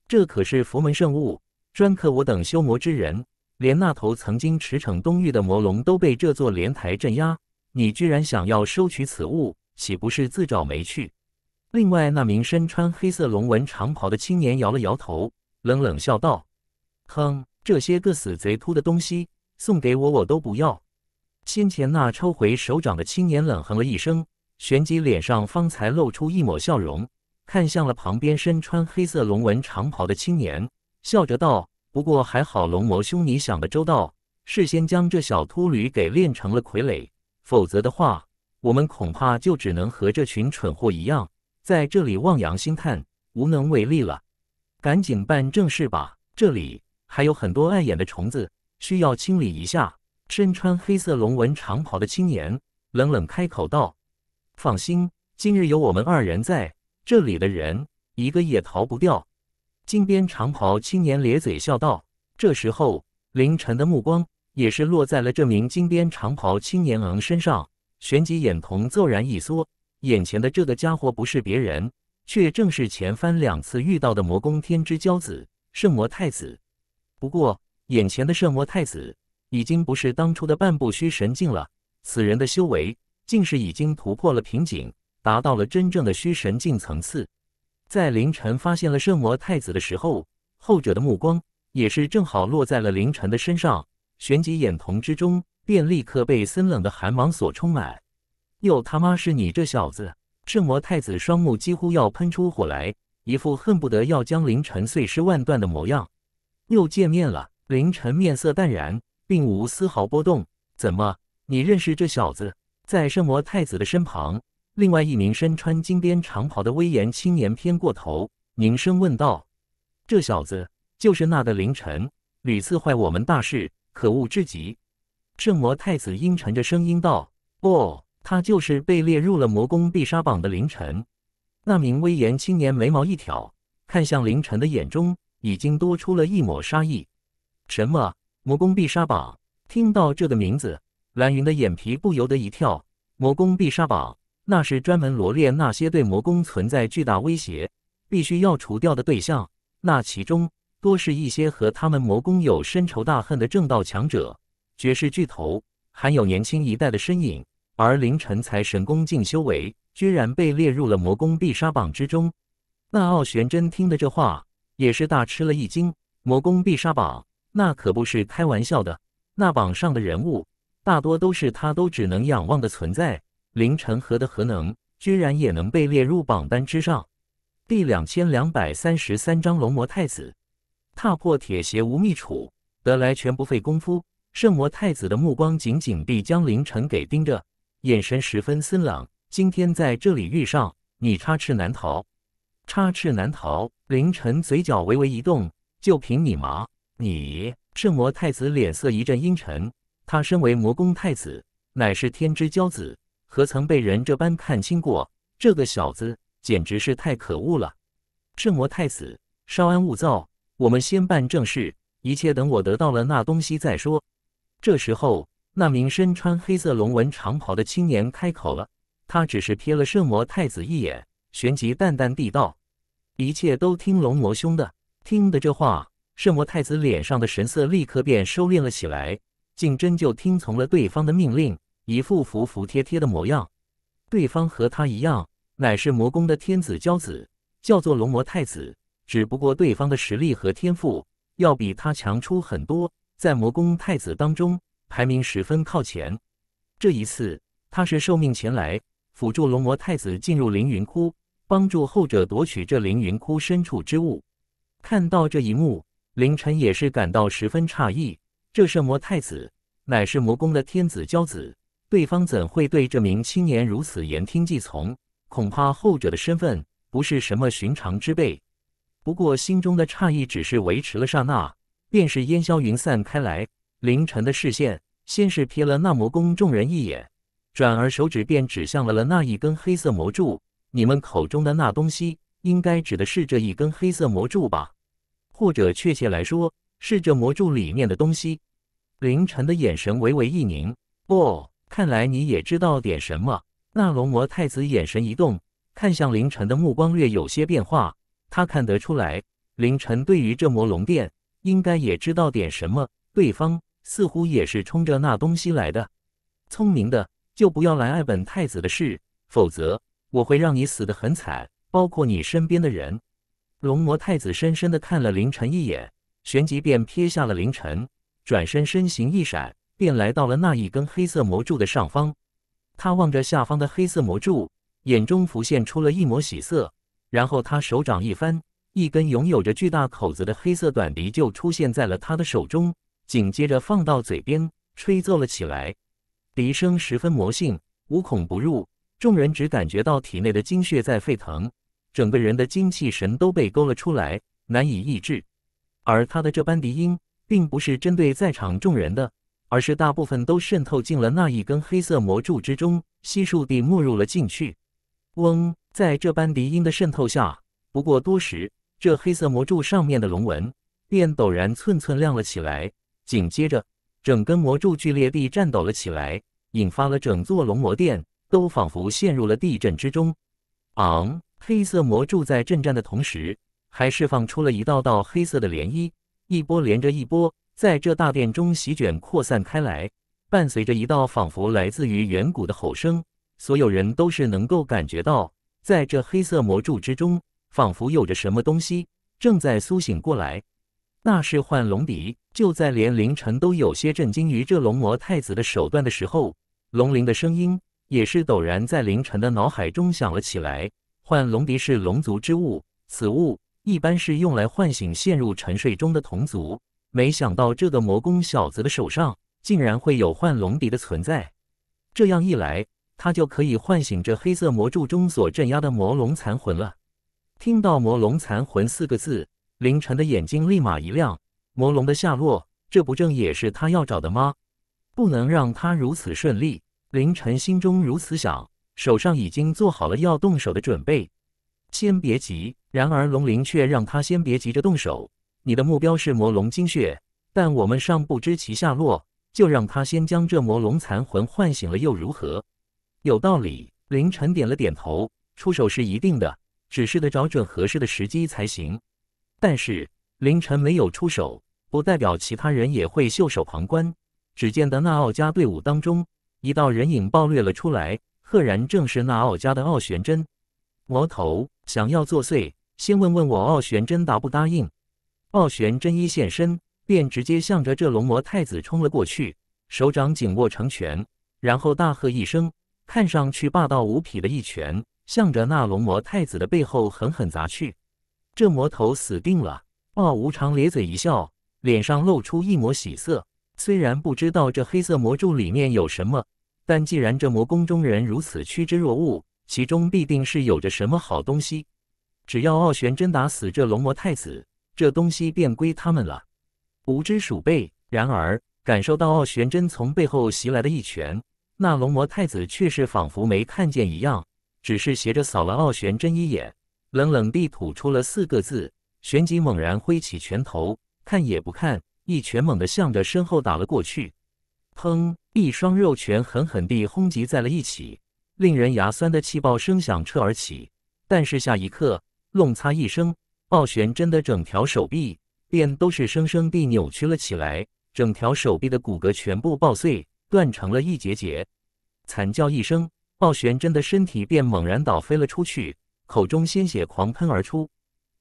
这可是佛门圣物，专克我等修魔之人。连那头曾经驰骋东域的魔龙都被这座莲台镇压，你居然想要收取此物，岂不是自找没趣？另外，那名身穿黑色龙纹长袍的青年摇了摇头，冷冷笑道：“哼，这些个死贼秃的东西，送给我我都不要。”先前那抽回手掌的青年冷哼了一声，旋即脸上方才露出一抹笑容，看向了旁边身穿黑色龙纹长袍的青年，笑着道：“不过还好，龙魔兄你想的周到，事先将这小秃驴给练成了傀儡，否则的话，我们恐怕就只能和这群蠢货一样，在这里望洋兴叹，无能为力了。赶紧办正事吧，这里还有很多碍眼的虫子，需要清理一下。”身穿黑色龙纹长袍的青年冷冷开口道：“放心，今日有我们二人在这里的人，一个也逃不掉。”金边长袍青年咧嘴笑道。这时候，凌晨的目光也是落在了这名金边长袍青年昂身上，旋即眼瞳骤然一缩，眼前的这个家伙不是别人，却正是前番两次遇到的魔宫天之骄子圣魔太子。不过，眼前的圣魔太子。已经不是当初的半步虚神境了，此人的修为竟是已经突破了瓶颈，达到了真正的虚神境层次。在凌晨发现了圣魔太子的时候，后者的目光也是正好落在了凌晨的身上，旋即眼瞳之中便立刻被森冷的寒芒所充满。又他妈是你这小子！圣魔太子双目几乎要喷出火来，一副恨不得要将凌晨碎尸万段的模样。又见面了，凌晨面色淡然。并无丝毫波动。怎么，你认识这小子？在圣魔太子的身旁，另外一名身穿金边长袍的威严青年偏过头，凝声问道：“这小子就是那个凌晨，屡次坏我们大事，可恶至极。”圣魔太子阴沉着声音道：“不，他就是被列入了魔宫必杀榜的凌晨。”那名威严青年眉毛一挑，看向凌晨的眼中已经多出了一抹杀意。什么？魔宫必杀榜，听到这个名字，蓝云的眼皮不由得一跳。魔宫必杀榜，那是专门罗列那些对魔宫存在巨大威胁，必须要除掉的对象。那其中多是一些和他们魔宫有深仇大恨的正道强者、绝世巨头，还有年轻一代的身影。而林晨才神功境修为，居然被列入了魔宫必杀榜之中。那傲玄真听的这话，也是大吃了一惊。魔宫必杀榜。那可不是开玩笑的，那榜上的人物大多都是他都只能仰望的存在。凌晨何德何能，居然也能被列入榜单之上？第两千两百三十三章龙魔太子，踏破铁鞋无觅处，得来全不费工夫。圣魔太子的目光紧紧地将凌晨给盯着，眼神十分森冷。今天在这里遇上你，插翅难逃，插翅难逃。凌晨嘴角微微一动，就凭你吗？你圣魔太子脸色一阵阴沉，他身为魔宫太子，乃是天之骄子，何曾被人这般看轻过？这个小子简直是太可恶了！圣魔太子，稍安勿躁，我们先办正事，一切等我得到了那东西再说。这时候，那名身穿黑色龙纹长袍的青年开口了，他只是瞥了圣魔太子一眼，旋即淡淡地道：“一切都听龙魔兄的。”听的这话。圣魔太子脸上的神色立刻便收敛了起来，竟真就听从了对方的命令，一副服服帖帖的模样。对方和他一样，乃是魔宫的天子骄子，叫做龙魔太子。只不过对方的实力和天赋要比他强出很多，在魔宫太子当中排名十分靠前。这一次，他是受命前来辅助龙魔太子进入凌云窟，帮助后者夺取这凌云窟深处之物。看到这一幕。凌晨也是感到十分诧异，这圣魔太子乃是魔宫的天子骄子，对方怎会对这名青年如此言听计从？恐怕后者的身份不是什么寻常之辈。不过心中的诧异只是维持了刹那，便是烟消云散开来。凌晨的视线先是瞥了那魔宫众人一眼，转而手指便指向了了那一根黑色魔柱。你们口中的那东西，应该指的是这一根黑色魔柱吧？或者确切来说，是这魔柱里面的东西。凌晨的眼神微微一凝。哦，看来你也知道点什么。那龙魔太子眼神一动，看向凌晨的目光略有些变化。他看得出来，凌晨对于这魔龙殿应该也知道点什么。对方似乎也是冲着那东西来的。聪明的就不要来碍本太子的事，否则我会让你死得很惨，包括你身边的人。龙魔太子深深地看了凌晨一眼，旋即便撇下了凌晨，转身身形一闪，便来到了那一根黑色魔柱的上方。他望着下方的黑色魔柱，眼中浮现出了一抹喜色。然后他手掌一翻，一根拥有着巨大口子的黑色短笛就出现在了他的手中，紧接着放到嘴边吹奏了起来。笛声十分魔性，无孔不入，众人只感觉到体内的精血在沸腾。整个人的精气神都被勾了出来，难以抑制。而他的这般笛音，并不是针对在场众人的，而是大部分都渗透进了那一根黑色魔柱之中，悉数地没入了进去。嗡，在这般笛音的渗透下，不过多时，这黑色魔柱上面的龙纹便陡然寸寸亮了起来。紧接着，整根魔柱剧烈地颤抖了起来，引发了整座龙魔殿都仿佛陷入了地震之中。昂！黑色魔柱在震颤的同时，还释放出了一道道黑色的涟漪，一波连着一波，在这大殿中席卷扩散开来。伴随着一道仿佛来自于远古的吼声，所有人都是能够感觉到，在这黑色魔柱之中，仿佛有着什么东西正在苏醒过来。那是幻龙笛。就在连凌晨都有些震惊于这龙魔太子的手段的时候，龙鳞的声音也是陡然在凌晨的脑海中响了起来。幻龙笛是龙族之物，此物一般是用来唤醒陷入沉睡中的同族。没想到这个魔工小子的手上竟然会有幻龙笛的存在，这样一来，他就可以唤醒这黑色魔柱中所镇压的魔龙残魂了。听到“魔龙残魂”四个字，凌晨的眼睛立马一亮。魔龙的下落，这不正也是他要找的吗？不能让他如此顺利。凌晨心中如此想。手上已经做好了要动手的准备，先别急。然而龙鳞却让他先别急着动手。你的目标是魔龙精血，但我们尚不知其下落，就让他先将这魔龙残魂唤醒了又如何？有道理。凌晨点了点头，出手是一定的，只是得找准合适的时机才行。但是凌晨没有出手，不代表其他人也会袖手旁观。只见的那奥加队伍当中，一道人影暴掠了出来。赫然正是那傲家的傲玄真，魔头想要作祟，先问问我傲玄真答不答应？傲玄真一现身，便直接向着这龙魔太子冲了过去，手掌紧握成拳，然后大喝一声，看上去霸道无匹的一拳，向着那龙魔太子的背后狠狠砸去。这魔头死定了！傲无常咧嘴一笑，脸上露出一抹喜色，虽然不知道这黑色魔柱里面有什么。但既然这魔宫中人如此趋之若鹜，其中必定是有着什么好东西。只要傲玄真打死这龙魔太子，这东西便归他们了。无知鼠辈！然而，感受到傲玄真从背后袭来的一拳，那龙魔太子却是仿佛没看见一样，只是斜着扫了傲玄真一眼，冷冷地吐出了四个字，旋即猛然挥起拳头，看也不看，一拳猛地向着身后打了过去。砰！一双肉拳狠狠地轰击在了一起，令人牙酸的气爆声响彻而起。但是下一刻，弄擦一声，傲玄真的整条手臂便都是生生地扭曲了起来，整条手臂的骨骼全部爆碎，断成了一节节。惨叫一声，傲玄真的身体便猛然倒飞了出去，口中鲜血狂喷而出。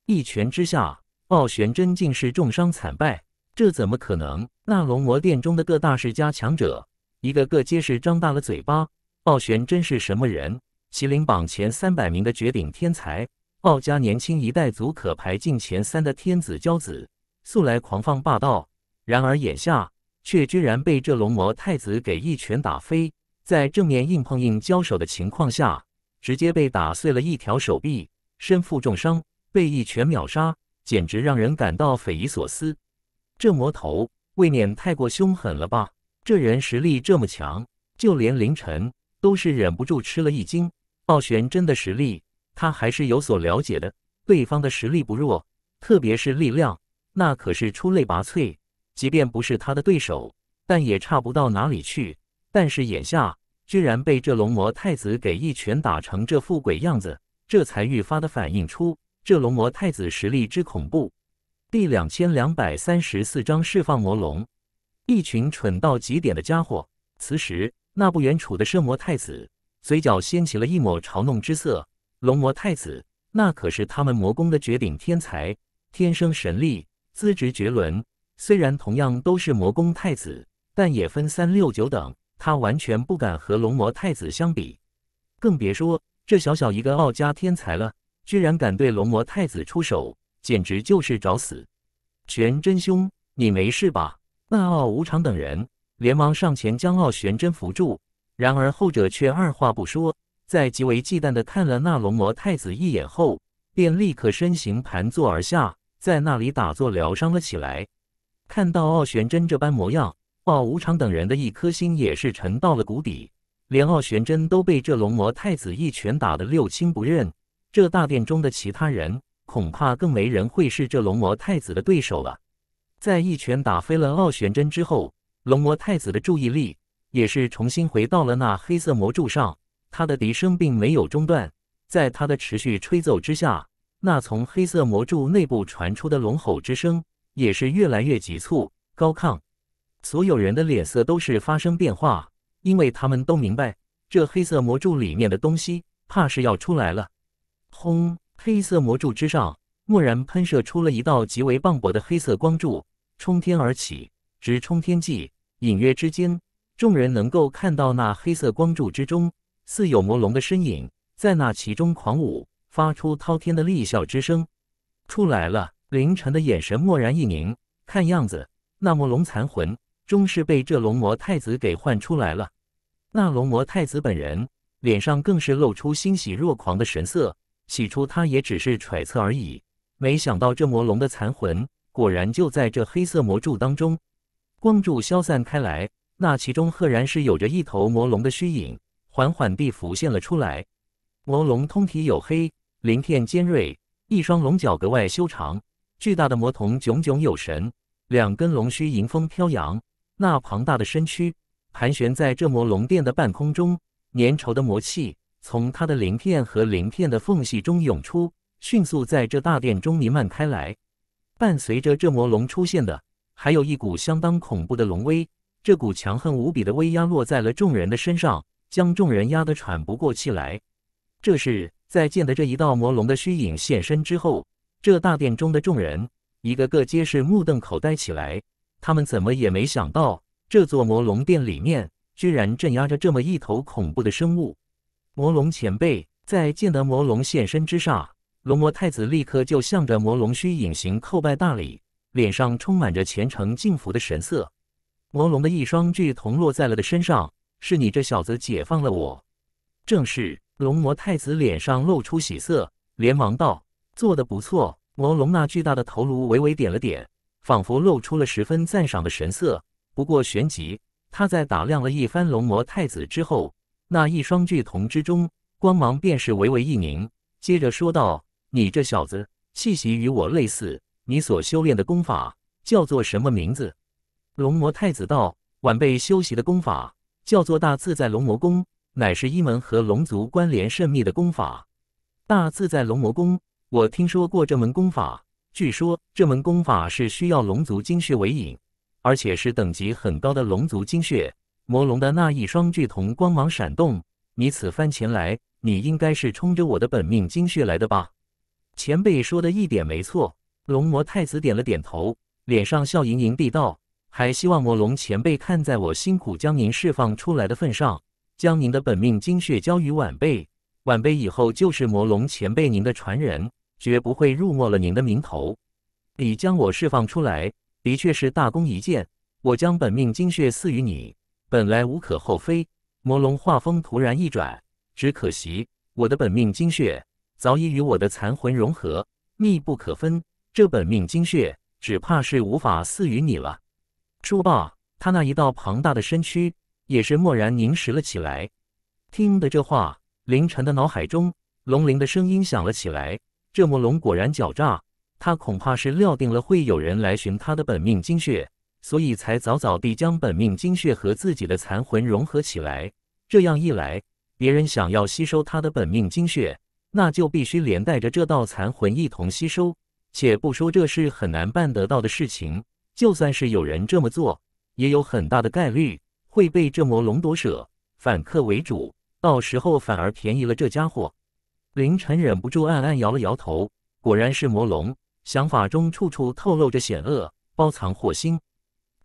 一拳之下，傲玄真竟是重伤惨败。这怎么可能？那龙魔殿中的各大世家强者，一个个皆是张大了嘴巴。鲍玄真是什么人？麒麟榜前三百名的绝顶天才，鲍家年轻一代足可排进前三的天子骄子，素来狂放霸道。然而眼下，却居然被这龙魔太子给一拳打飞，在正面硬碰硬交手的情况下，直接被打碎了一条手臂，身负重伤，被一拳秒杀，简直让人感到匪夷所思。这魔头未免太过凶狠了吧？这人实力这么强，就连凌晨都是忍不住吃了一惊。傲玄真的实力，他还是有所了解的。对方的实力不弱，特别是力量，那可是出类拔萃。即便不是他的对手，但也差不到哪里去。但是眼下，居然被这龙魔太子给一拳打成这副鬼样子，这才愈发的反映出这龙魔太子实力之恐怖。第两千两百三十四章释放魔龙。一群蠢到极点的家伙。此时，那不远处的圣魔太子嘴角掀起了一抹嘲弄之色。龙魔太子，那可是他们魔宫的绝顶天才，天生神力，资质绝伦。虽然同样都是魔宫太子，但也分三六九等。他完全不敢和龙魔太子相比，更别说这小小一个傲家天才了，居然敢对龙魔太子出手。简直就是找死！玄真兄，你没事吧？那傲无常等人连忙上前将傲玄真扶住，然而后者却二话不说，在极为忌惮的看了那龙魔太子一眼后，便立刻身形盘坐而下，在那里打坐疗伤了起来。看到傲玄真这般模样，傲无常等人的一颗心也是沉到了谷底，连傲玄真都被这龙魔太子一拳打得六亲不认。这大殿中的其他人。恐怕更没人会是这龙魔太子的对手了。在一拳打飞了傲玄真之后，龙魔太子的注意力也是重新回到了那黑色魔柱上。他的笛声并没有中断，在他的持续吹奏之下，那从黑色魔柱内部传出的龙吼之声也是越来越急促、高亢。所有人的脸色都是发生变化，因为他们都明白，这黑色魔柱里面的东西怕是要出来了。轰！黑色魔柱之上，蓦然喷射出了一道极为磅礴的黑色光柱，冲天而起，直冲天际。隐约之间，众人能够看到那黑色光柱之中，似有魔龙的身影在那其中狂舞，发出滔天的厉啸之声。出来了！凌晨的眼神蓦然一凝，看样子那魔龙残魂终是被这龙魔太子给唤出来了。那龙魔太子本人脸上更是露出欣喜若狂的神色。起初他也只是揣测而已，没想到这魔龙的残魂果然就在这黑色魔柱当中。光柱消散开来，那其中赫然是有着一头魔龙的虚影，缓缓地浮现了出来。魔龙通体黝黑，鳞片尖锐，一双龙角格外修长，巨大的魔瞳炯炯有神，两根龙须迎风飘扬。那庞大的身躯盘旋在这魔龙殿的半空中，粘稠的魔气。从他的鳞片和鳞片的缝隙中涌出，迅速在这大殿中弥漫开来。伴随着这魔龙出现的，还有一股相当恐怖的龙威。这股强横无比的威压落在了众人的身上，将众人压得喘不过气来。这是在见的这一道魔龙的虚影现身之后，这大殿中的众人一个个皆是目瞪口呆起来。他们怎么也没想到，这座魔龙殿里面居然镇压着这么一头恐怖的生物。魔龙前辈在见得魔龙现身之上，龙魔太子立刻就向着魔龙虚隐形叩拜大礼，脸上充满着虔诚敬服的神色。魔龙的一双巨瞳落在了的身上，是你这小子解放了我。正是龙魔太子脸上露出喜色，连忙道：“做得不错。”魔龙那巨大的头颅微微点了点，仿佛露出了十分赞赏的神色。不过旋即，他在打量了一番龙魔太子之后。那一双巨瞳之中，光芒便是微微一凝，接着说道：“你这小子，气息与我类似，你所修炼的功法叫做什么名字？”龙魔太子道：“晚辈修习的功法叫做大自在龙魔功，乃是一门和龙族关联甚密的功法。”大自在龙魔功，我听说过这门功法。据说这门功法是需要龙族精血为引，而且是等级很高的龙族精血。魔龙的那一双巨瞳光芒闪动，你此番前来，你应该是冲着我的本命精血来的吧？前辈说的一点没错。龙魔太子点了点头，脸上笑盈盈地道：“还希望魔龙前辈看在我辛苦将您释放出来的份上，将您的本命精血交于晚辈。晚辈以后就是魔龙前辈您的传人，绝不会辱没了您的名头。你将我释放出来，的确是大功一件，我将本命精血赐予你。”本来无可厚非，魔龙画风突然一转，只可惜我的本命精血早已与我的残魂融合，密不可分，这本命精血只怕是无法赐予你了。说罢，他那一道庞大的身躯也是蓦然凝实了起来。听得这话，凌晨的脑海中，龙鳞的声音响了起来：这魔龙果然狡诈，他恐怕是料定了会有人来寻他的本命精血。所以才早早地将本命精血和自己的残魂融合起来。这样一来，别人想要吸收他的本命精血，那就必须连带着这道残魂一同吸收。且不说这是很难办得到的事情，就算是有人这么做，也有很大的概率会被这魔龙夺舍，反客为主，到时候反而便宜了这家伙。凌晨忍不住暗暗摇了摇头，果然是魔龙，想法中处处透露着险恶，包藏祸心。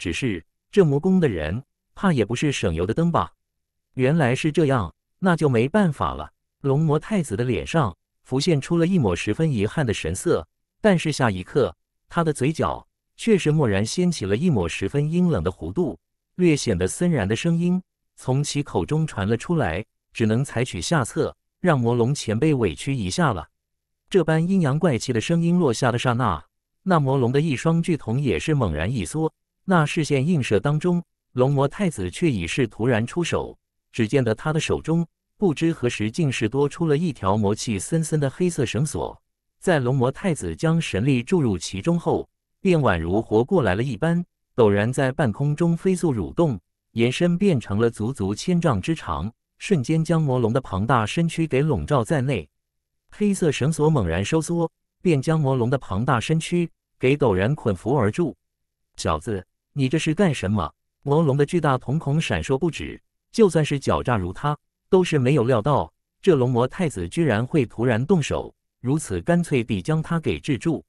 只是这魔宫的人，怕也不是省油的灯吧？原来是这样，那就没办法了。龙魔太子的脸上浮现出了一抹十分遗憾的神色，但是下一刻，他的嘴角却是蓦然掀起了一抹十分阴冷的弧度，略显得森然的声音从其口中传了出来。只能采取下策，让魔龙前辈委屈一下了。这般阴阳怪气的声音落下的刹那，那魔龙的一双巨瞳也是猛然一缩。那视线映射当中，龙魔太子却已是突然出手。只见得他的手中不知何时竟是多出了一条魔气森森的黑色绳索，在龙魔太子将神力注入其中后，便宛如活过来了一般，陡然在半空中飞速蠕动，延伸变成了足足千丈之长，瞬间将魔龙的庞大身躯给笼罩在内。黑色绳索猛然收缩，便将魔龙的庞大身躯给陡然捆缚而住。小子。你这是干什么？魔龙的巨大瞳孔闪烁不止，就算是狡诈如他，都是没有料到这龙魔太子居然会突然动手，如此干脆地将他给制住。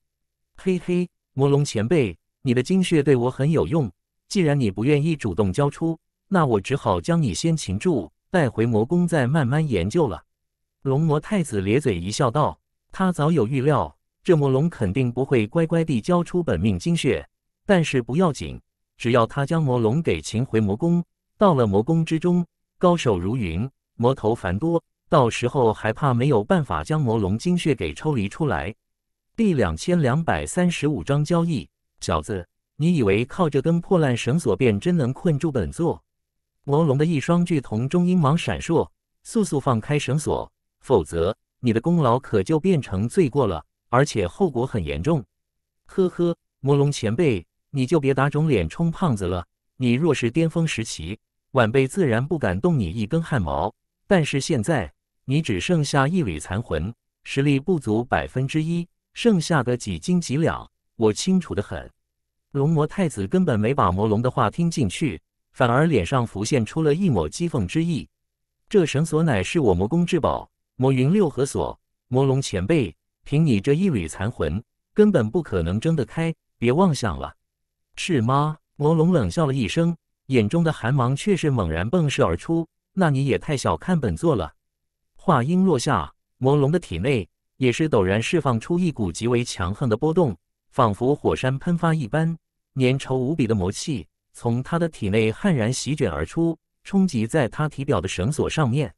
嘿嘿，魔龙前辈，你的精血对我很有用。既然你不愿意主动交出，那我只好将你先擒住，带回魔宫再慢慢研究了。龙魔太子咧嘴一笑，道：“他早有预料，这魔龙肯定不会乖乖地交出本命精血，但是不要紧。”只要他将魔龙给擒回魔宫，到了魔宫之中，高手如云，魔头繁多，到时候还怕没有办法将魔龙精血给抽离出来？第两千两百三十五章交易。小子，你以为靠着根破烂绳索便真能困住本座？魔龙的一双巨瞳中阴芒闪烁，速速放开绳索，否则你的功劳可就变成罪过了，而且后果很严重。呵呵，魔龙前辈。你就别打肿脸充胖子了。你若是巅峰时期，晚辈自然不敢动你一根汗毛。但是现在你只剩下一缕残魂，实力不足百分之一，剩下的几斤几两，我清楚的很。龙魔太子根本没把魔龙的话听进去，反而脸上浮现出了一抹讥讽之意。这绳索乃是我魔宫之宝，魔云六合锁。魔龙前辈，凭你这一缕残魂，根本不可能挣得开，别妄想了。是吗？魔龙冷笑了一声，眼中的寒芒却是猛然迸射而出。那你也太小看本座了！话音落下，魔龙的体内也是陡然释放出一股极为强横的波动，仿佛火山喷发一般，粘稠无比的魔气从他的体内悍然席卷而出，冲击在他体表的绳索上面。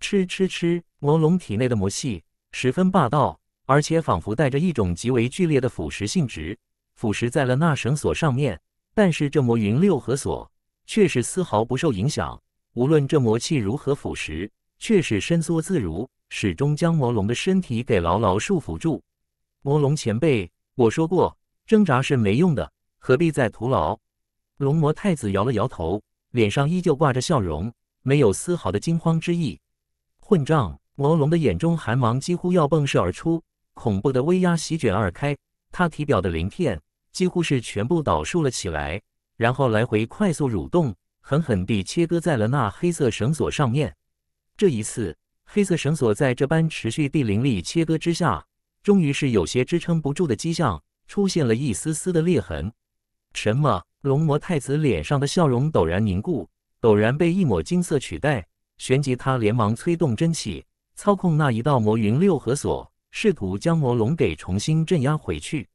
吃吃吃！魔龙体内的魔气十分霸道，而且仿佛带着一种极为剧烈的腐蚀性质。腐蚀在了那绳索上面，但是这魔云六合锁却是丝毫不受影响。无论这魔气如何腐蚀，却是伸缩自如，始终将魔龙的身体给牢牢束缚住。魔龙前辈，我说过挣扎是没用的，何必再徒劳？龙魔太子摇了摇头，脸上依旧挂着笑容，没有丝毫的惊慌之意。混账！魔龙的眼中寒芒几乎要迸射而出，恐怖的威压席卷而开，他体表的鳞片。几乎是全部倒竖了起来，然后来回快速蠕动，狠狠地切割在了那黑色绳索上面。这一次，黑色绳索在这般持续地凌厉切割之下，终于是有些支撑不住的迹象，出现了一丝丝的裂痕。什么？龙魔太子脸上的笑容陡然凝固，陡然被一抹金色取代。旋即，他连忙催动真气，操控那一道魔云六合锁，试图将魔龙给重新镇压回去。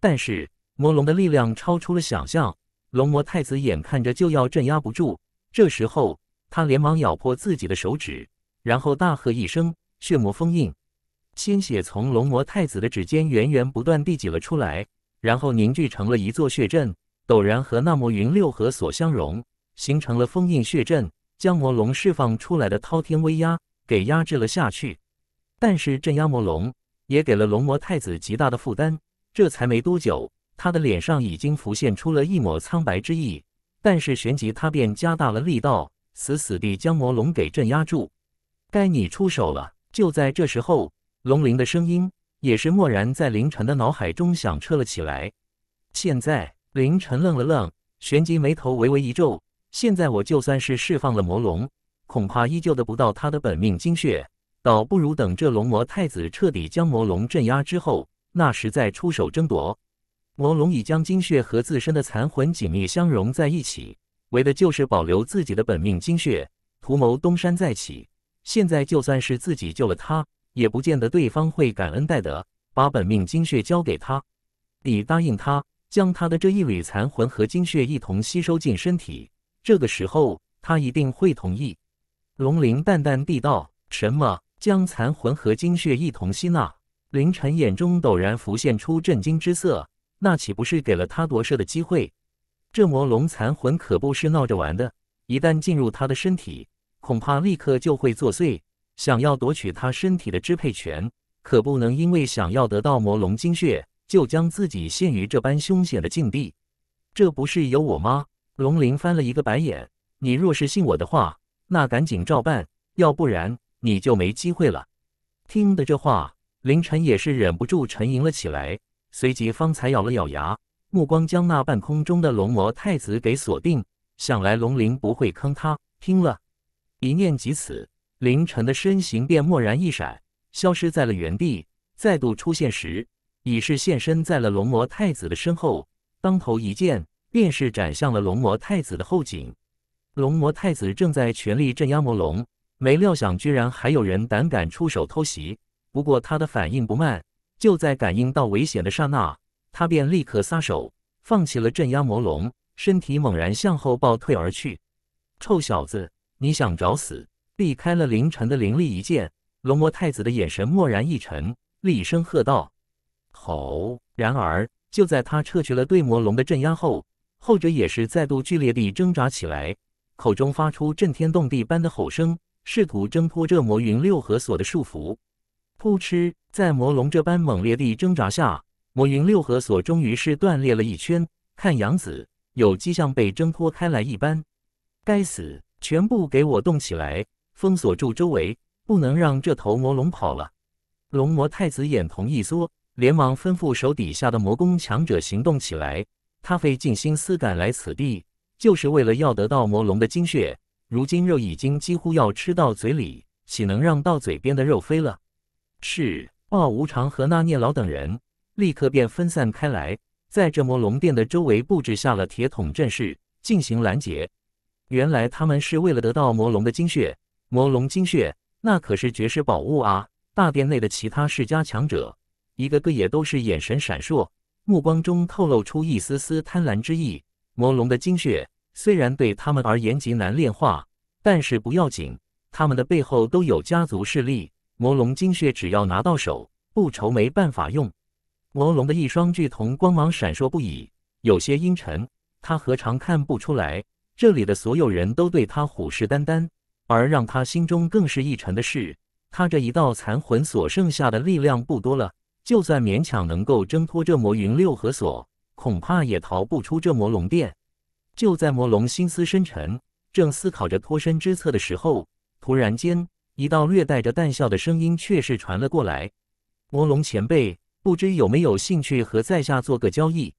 但是。魔龙的力量超出了想象，龙魔太子眼看着就要镇压不住，这时候他连忙咬破自己的手指，然后大喝一声“血魔封印”，鲜血从龙魔太子的指尖源源不断地挤了出来，然后凝聚成了一座血阵，陡然和那魔云六合所相融，形成了封印血阵，将魔龙释放出来的滔天威压给压制了下去。但是镇压魔龙也给了龙魔太子极大的负担，这才没多久。他的脸上已经浮现出了一抹苍白之意，但是旋即他便加大了力道，死死地将魔龙给镇压住。该你出手了。就在这时候，龙灵的声音也是蓦然在凌晨的脑海中响彻了起来。现在，凌晨愣了愣，旋即眉头微微一皱。现在我就算是释放了魔龙，恐怕依旧得不到他的本命精血，倒不如等这龙魔太子彻底将魔龙镇压之后，那时再出手争夺。魔龙已将精血和自身的残魂紧密相融在一起，为的就是保留自己的本命精血，图谋东山再起。现在就算是自己救了他，也不见得对方会感恩戴德，把本命精血交给他。你答应他，将他的这一缕残魂和精血一同吸收进身体，这个时候他一定会同意。龙鳞淡淡地道：“什么？将残魂和精血一同吸纳？”凌晨眼中陡然浮现出震惊之色。那岂不是给了他夺舍的机会？这魔龙残魂可不是闹着玩的，一旦进入他的身体，恐怕立刻就会作祟，想要夺取他身体的支配权。可不能因为想要得到魔龙精血，就将自己陷于这般凶险的境地。这不是有我吗？龙鳞翻了一个白眼，你若是信我的话，那赶紧照办，要不然你就没机会了。听的这话，凌晨也是忍不住沉吟了起来。随即，方才咬了咬牙，目光将那半空中的龙魔太子给锁定。想来龙鳞不会坑他，拼了！一念及此，凌晨的身形便蓦然一闪，消失在了原地。再度出现时，已是现身在了龙魔太子的身后，当头一剑，便是斩向了龙魔太子的后颈。龙魔太子正在全力镇压魔龙，没料想居然还有人胆敢出手偷袭。不过他的反应不慢。就在感应到危险的刹那，他便立刻撒手，放弃了镇压魔龙，身体猛然向后暴退而去。臭小子，你想找死！避开了凌晨的灵力一剑，龙魔太子的眼神蓦然一沉，厉声喝道：“吼！”然而，就在他撤去了对魔龙的镇压后，后者也是再度剧烈地挣扎起来，口中发出震天动地般的吼声，试图挣脱这魔云六合锁的束缚。扑哧，在魔龙这般猛烈地挣扎下，魔云六合锁终于是断裂了一圈。看样子有迹象被挣脱开来一般。该死！全部给我动起来，封锁住周围，不能让这头魔龙跑了。龙魔太子眼瞳一缩，连忙吩咐手底下的魔宫强者行动起来。他费尽心思赶来此地，就是为了要得到魔龙的精血。如今肉已经几乎要吃到嘴里，岂能让到嘴边的肉飞了？是，暴无常和那聂老等人立刻便分散开来，在这魔龙殿的周围布置下了铁桶阵势，进行拦截。原来他们是为了得到魔龙的精血。魔龙精血，那可是绝世宝物啊！大殿内的其他世家强者，一个个也都是眼神闪烁，目光中透露出一丝丝贪婪之意。魔龙的精血虽然对他们而言极难炼化，但是不要紧，他们的背后都有家族势力。魔龙精血只要拿到手，不愁没办法用。魔龙的一双巨瞳光芒闪烁不已，有些阴沉。他何尝看不出来，这里的所有人都对他虎视眈眈。而让他心中更是一沉的是，他这一道残魂所剩下的力量不多了，就算勉强能够挣脱这魔云六合锁，恐怕也逃不出这魔龙殿。就在魔龙心思深沉，正思考着脱身之策的时候，突然间。一道略带着淡笑的声音却是传了过来：“魔龙前辈，不知有没有兴趣和在下做个交易？”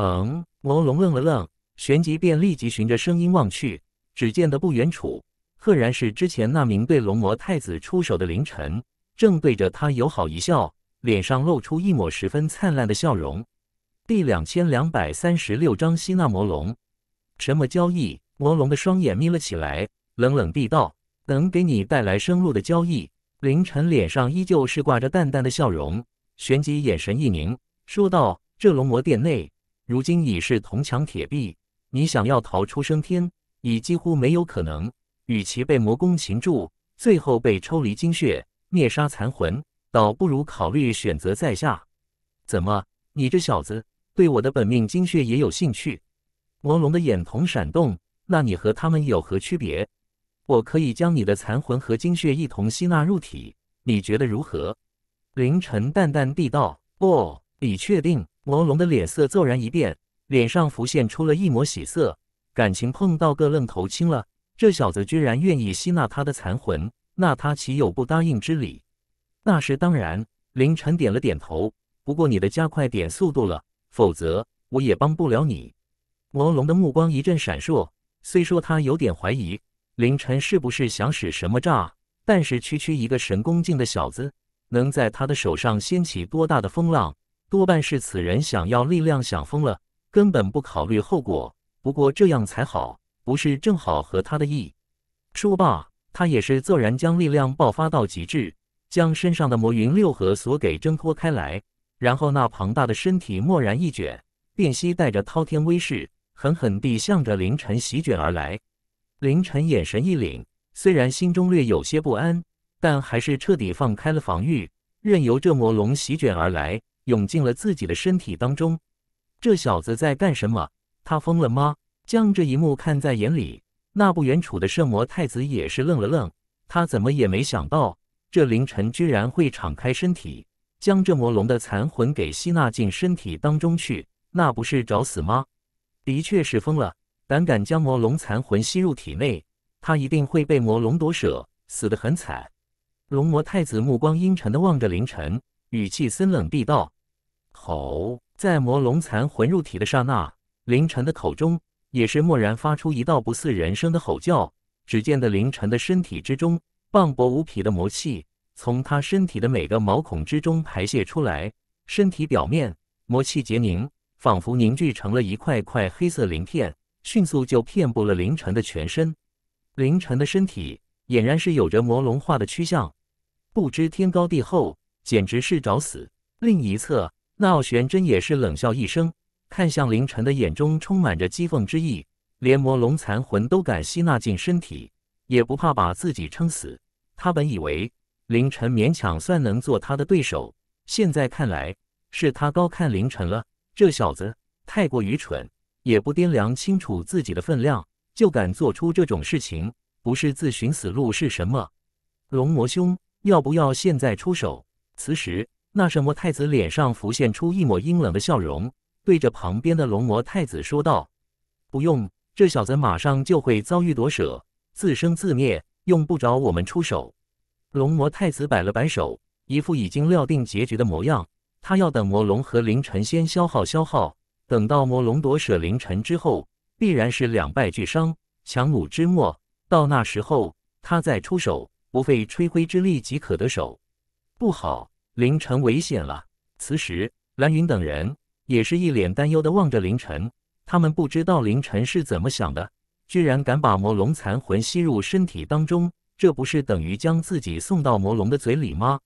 嗯，魔龙愣了愣，旋即便立即循着声音望去，只见得不远处赫然是之前那名对龙魔太子出手的凌晨，正对着他友好一笑，脸上露出一抹十分灿烂的笑容。第两千两百三十六章吸纳魔龙。什么交易？魔龙的双眼眯了起来，冷冷地道。能给你带来生路的交易。凌晨脸上依旧是挂着淡淡的笑容，旋即眼神一凝，说道：“这龙魔殿内如今已是铜墙铁壁，你想要逃出升天，已几乎没有可能。与其被魔宫擒住，最后被抽离精血灭杀残魂，倒不如考虑选择在下。怎么，你这小子对我的本命精血也有兴趣？”魔龙的眼瞳闪动，那你和他们有何区别？我可以将你的残魂和精血一同吸纳入体，你觉得如何？凌晨淡淡地道。哦，你确定？魔龙的脸色骤然一变，脸上浮现出了一抹喜色。感情碰到个愣头青了，这小子居然愿意吸纳他的残魂，那他岂有不答应之理？那是当然。凌晨点了点头。不过你的加快点速度了，否则我也帮不了你。魔龙的目光一阵闪烁，虽说他有点怀疑。凌晨是不是想使什么诈？但是区区一个神功境的小子，能在他的手上掀起多大的风浪？多半是此人想要力量想疯了，根本不考虑后果。不过这样才好，不是正好合他的意？说罢，他也是骤然将力量爆发到极致，将身上的魔云六合锁给挣脱开来，然后那庞大的身体蓦然一卷，便携带着滔天威势，狠狠地向着凌晨席卷而来。凌晨眼神一凛，虽然心中略有些不安，但还是彻底放开了防御，任由这魔龙席卷而来，涌进了自己的身体当中。这小子在干什么？他疯了吗？将这一幕看在眼里，那不远处的圣魔太子也是愣了愣。他怎么也没想到，这凌晨居然会敞开身体，将这魔龙的残魂给吸纳进身体当中去，那不是找死吗？的确是疯了。胆敢将魔龙残魂吸入体内，他一定会被魔龙夺舍，死得很惨。龙魔太子目光阴沉地望着凌晨，语气森冷地道：“吼！”在魔龙残魂入体的刹那，凌晨的口中也是蓦然发出一道不似人声的吼叫。只见得凌晨的身体之中，磅礴无匹的魔气从他身体的每个毛孔之中排泄出来，身体表面魔气结凝，仿佛凝聚成了一块块黑色鳞片。迅速就遍布了凌晨的全身，凌晨的身体俨然是有着魔龙化的趋向，不知天高地厚，简直是找死。另一侧，那傲玄真也是冷笑一声，看向凌晨的眼中充满着讥讽之意。连魔龙残魂都敢吸纳进身体，也不怕把自己撑死。他本以为凌晨勉强算能做他的对手，现在看来是他高看凌晨了。这小子太过愚蠢。也不掂量清楚自己的分量，就敢做出这种事情，不是自寻死路是什么？龙魔兄，要不要现在出手？此时，那什么太子脸上浮现出一抹阴冷的笑容，对着旁边的龙魔太子说道：“不用，这小子马上就会遭遇夺舍，自生自灭，用不着我们出手。”龙魔太子摆了摆手，一副已经料定结局的模样。他要等魔龙和林晨先消耗消耗。等到魔龙夺舍凌晨之后，必然是两败俱伤，强弩之末。到那时候，他再出手，不费吹灰之力即可得手。不好，凌晨危险了！此时，蓝云等人也是一脸担忧的望着凌晨，他们不知道凌晨是怎么想的，居然敢把魔龙残魂吸入身体当中，这不是等于将自己送到魔龙的嘴里吗？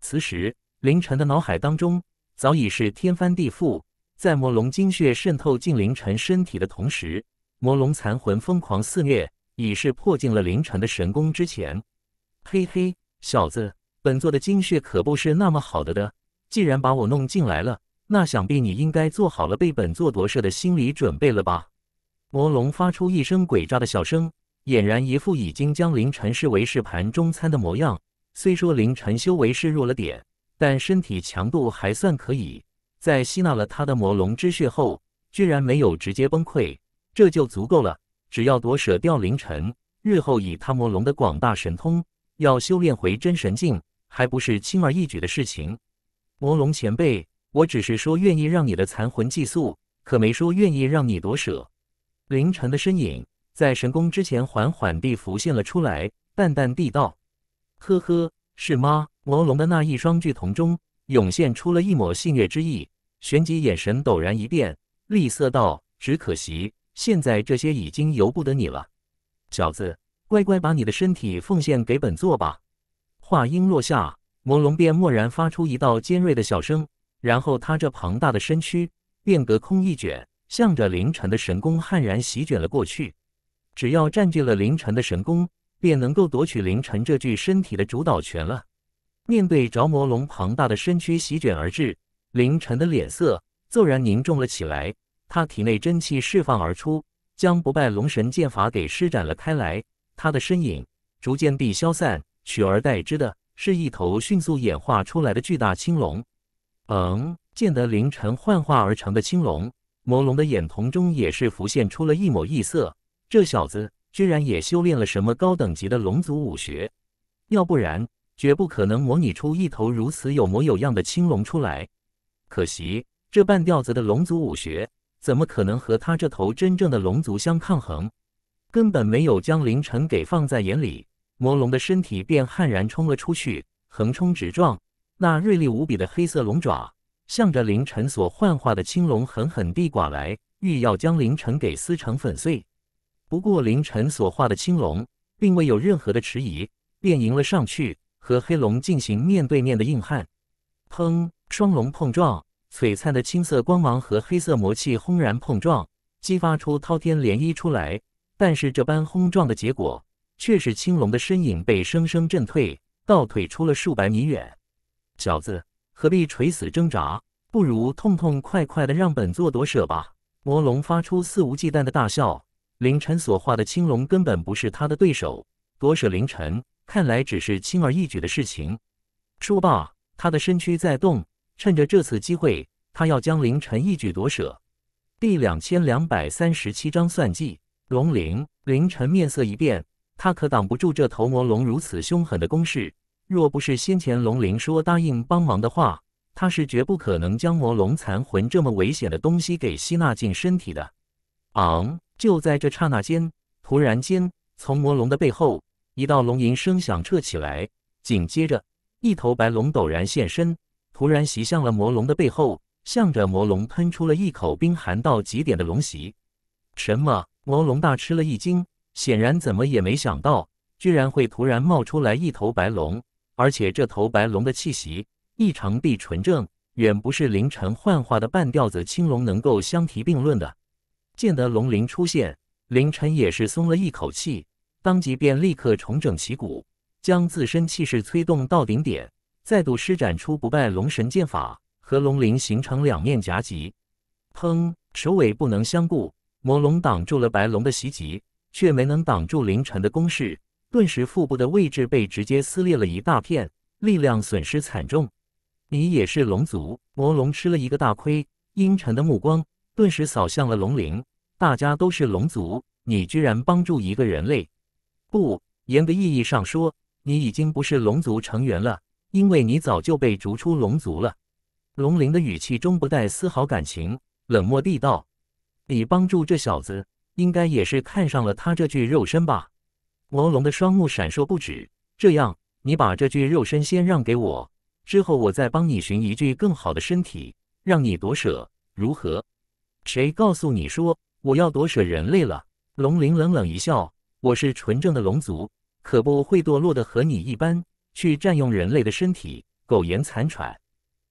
此时，凌晨的脑海当中早已是天翻地覆。在魔龙精血渗透进凌晨身体的同时，魔龙残魂疯狂肆虐，已是破尽了凌晨的神功。之前，嘿嘿，小子，本座的精血可不是那么好的的。既然把我弄进来了，那想必你应该做好了被本座夺舍的心理准备了吧？魔龙发出一声诡诈的笑声，俨然一副已经将凌晨视为是盘中餐的模样。虽说凌晨修为是弱了点，但身体强度还算可以。在吸纳了他的魔龙之血后，居然没有直接崩溃，这就足够了。只要夺舍掉凌晨，日后以他魔龙的广大神通，要修炼回真神境，还不是轻而易举的事情。魔龙前辈，我只是说愿意让你的残魂寄宿，可没说愿意让你夺舍。凌晨的身影在神宫之前缓缓地浮现了出来，淡淡地道：“呵呵，是吗？魔龙的那一双巨瞳中。”涌现出了一抹戏谑之意，旋即眼神陡然一变，厉色道：“只可惜，现在这些已经由不得你了，小子，乖乖把你的身体奉献给本座吧！”话音落下，魔龙便蓦然发出一道尖锐的笑声，然后他这庞大的身躯便隔空一卷，向着凌晨的神功悍然席卷了过去。只要占据了凌晨的神功，便能够夺取凌晨这具身体的主导权了。面对着魔龙庞大的身躯席卷而至，凌晨的脸色骤然凝重了起来。他体内真气释放而出，将不败龙神剑法给施展了开来。他的身影逐渐地消散，取而代之的是一头迅速演化出来的巨大青龙。嗯，见得凌晨幻化而成的青龙，魔龙的眼瞳中也是浮现出了一抹异色。这小子居然也修炼了什么高等级的龙族武学，要不然。绝不可能模拟出一头如此有模有样的青龙出来。可惜，这半吊子的龙族武学，怎么可能和他这头真正的龙族相抗衡？根本没有将凌晨给放在眼里，魔龙的身体便悍然冲了出去，横冲直撞。那锐利无比的黑色龙爪，向着凌晨所幻化的青龙狠狠地刮来，欲要将凌晨给撕成粉碎。不过，凌晨所化的青龙，并未有任何的迟疑，便迎了上去。和黑龙进行面对面的硬汉，砰！双龙碰撞，璀璨的青色光芒和黑色魔气轰然碰撞，激发出滔天涟漪出来。但是这般轰撞的结果，却是青龙的身影被生生震退，倒退出了数百米远。小子，何必垂死挣扎？不如痛痛快快的让本座夺舍吧！魔龙发出肆无忌惮的大笑。凌晨所化的青龙根本不是他的对手，夺舍凌晨。看来只是轻而易举的事情。说罢，他的身躯在动，趁着这次机会，他要将凌晨一举夺舍。第两千两百三十七章算计。龙鳞凌晨面色一变，他可挡不住这头魔龙如此凶狠的攻势。若不是先前龙灵说答应帮忙的话，他是绝不可能将魔龙残魂这么危险的东西给吸纳进身体的。昂！就在这刹那间，突然间，从魔龙的背后。一道龙吟声响彻起来，紧接着，一头白龙陡然现身，突然袭向了魔龙的背后，向着魔龙喷出了一口冰寒到极点的龙息。什么？魔龙大吃了一惊，显然怎么也没想到，居然会突然冒出来一头白龙，而且这头白龙的气息异常地纯正，远不是凌晨幻化的半吊子青龙能够相提并论的。见得龙鳞出现，凌晨也是松了一口气。当即便立刻重整旗鼓，将自身气势催动到顶点，再度施展出不败龙神剑法和龙鳞形成两面夹击。砰！首尾不能相顾，魔龙挡住了白龙的袭击，却没能挡住凌晨的攻势，顿时腹部的位置被直接撕裂了一大片，力量损失惨重。你也是龙族，魔龙吃了一个大亏。阴沉的目光顿时扫向了龙鳞，大家都是龙族，你居然帮助一个人类。不，严格意义上说，你已经不是龙族成员了，因为你早就被逐出龙族了。龙鳞的语气中不带丝毫感情，冷漠地道：“你帮助这小子，应该也是看上了他这具肉身吧？”魔龙的双目闪烁不止。这样，你把这具肉身先让给我，之后我再帮你寻一具更好的身体，让你夺舍，如何？谁告诉你说我要夺舍人类了？龙鳞冷冷一笑。我是纯正的龙族，可不会堕落的和你一般去占用人类的身体苟延残喘。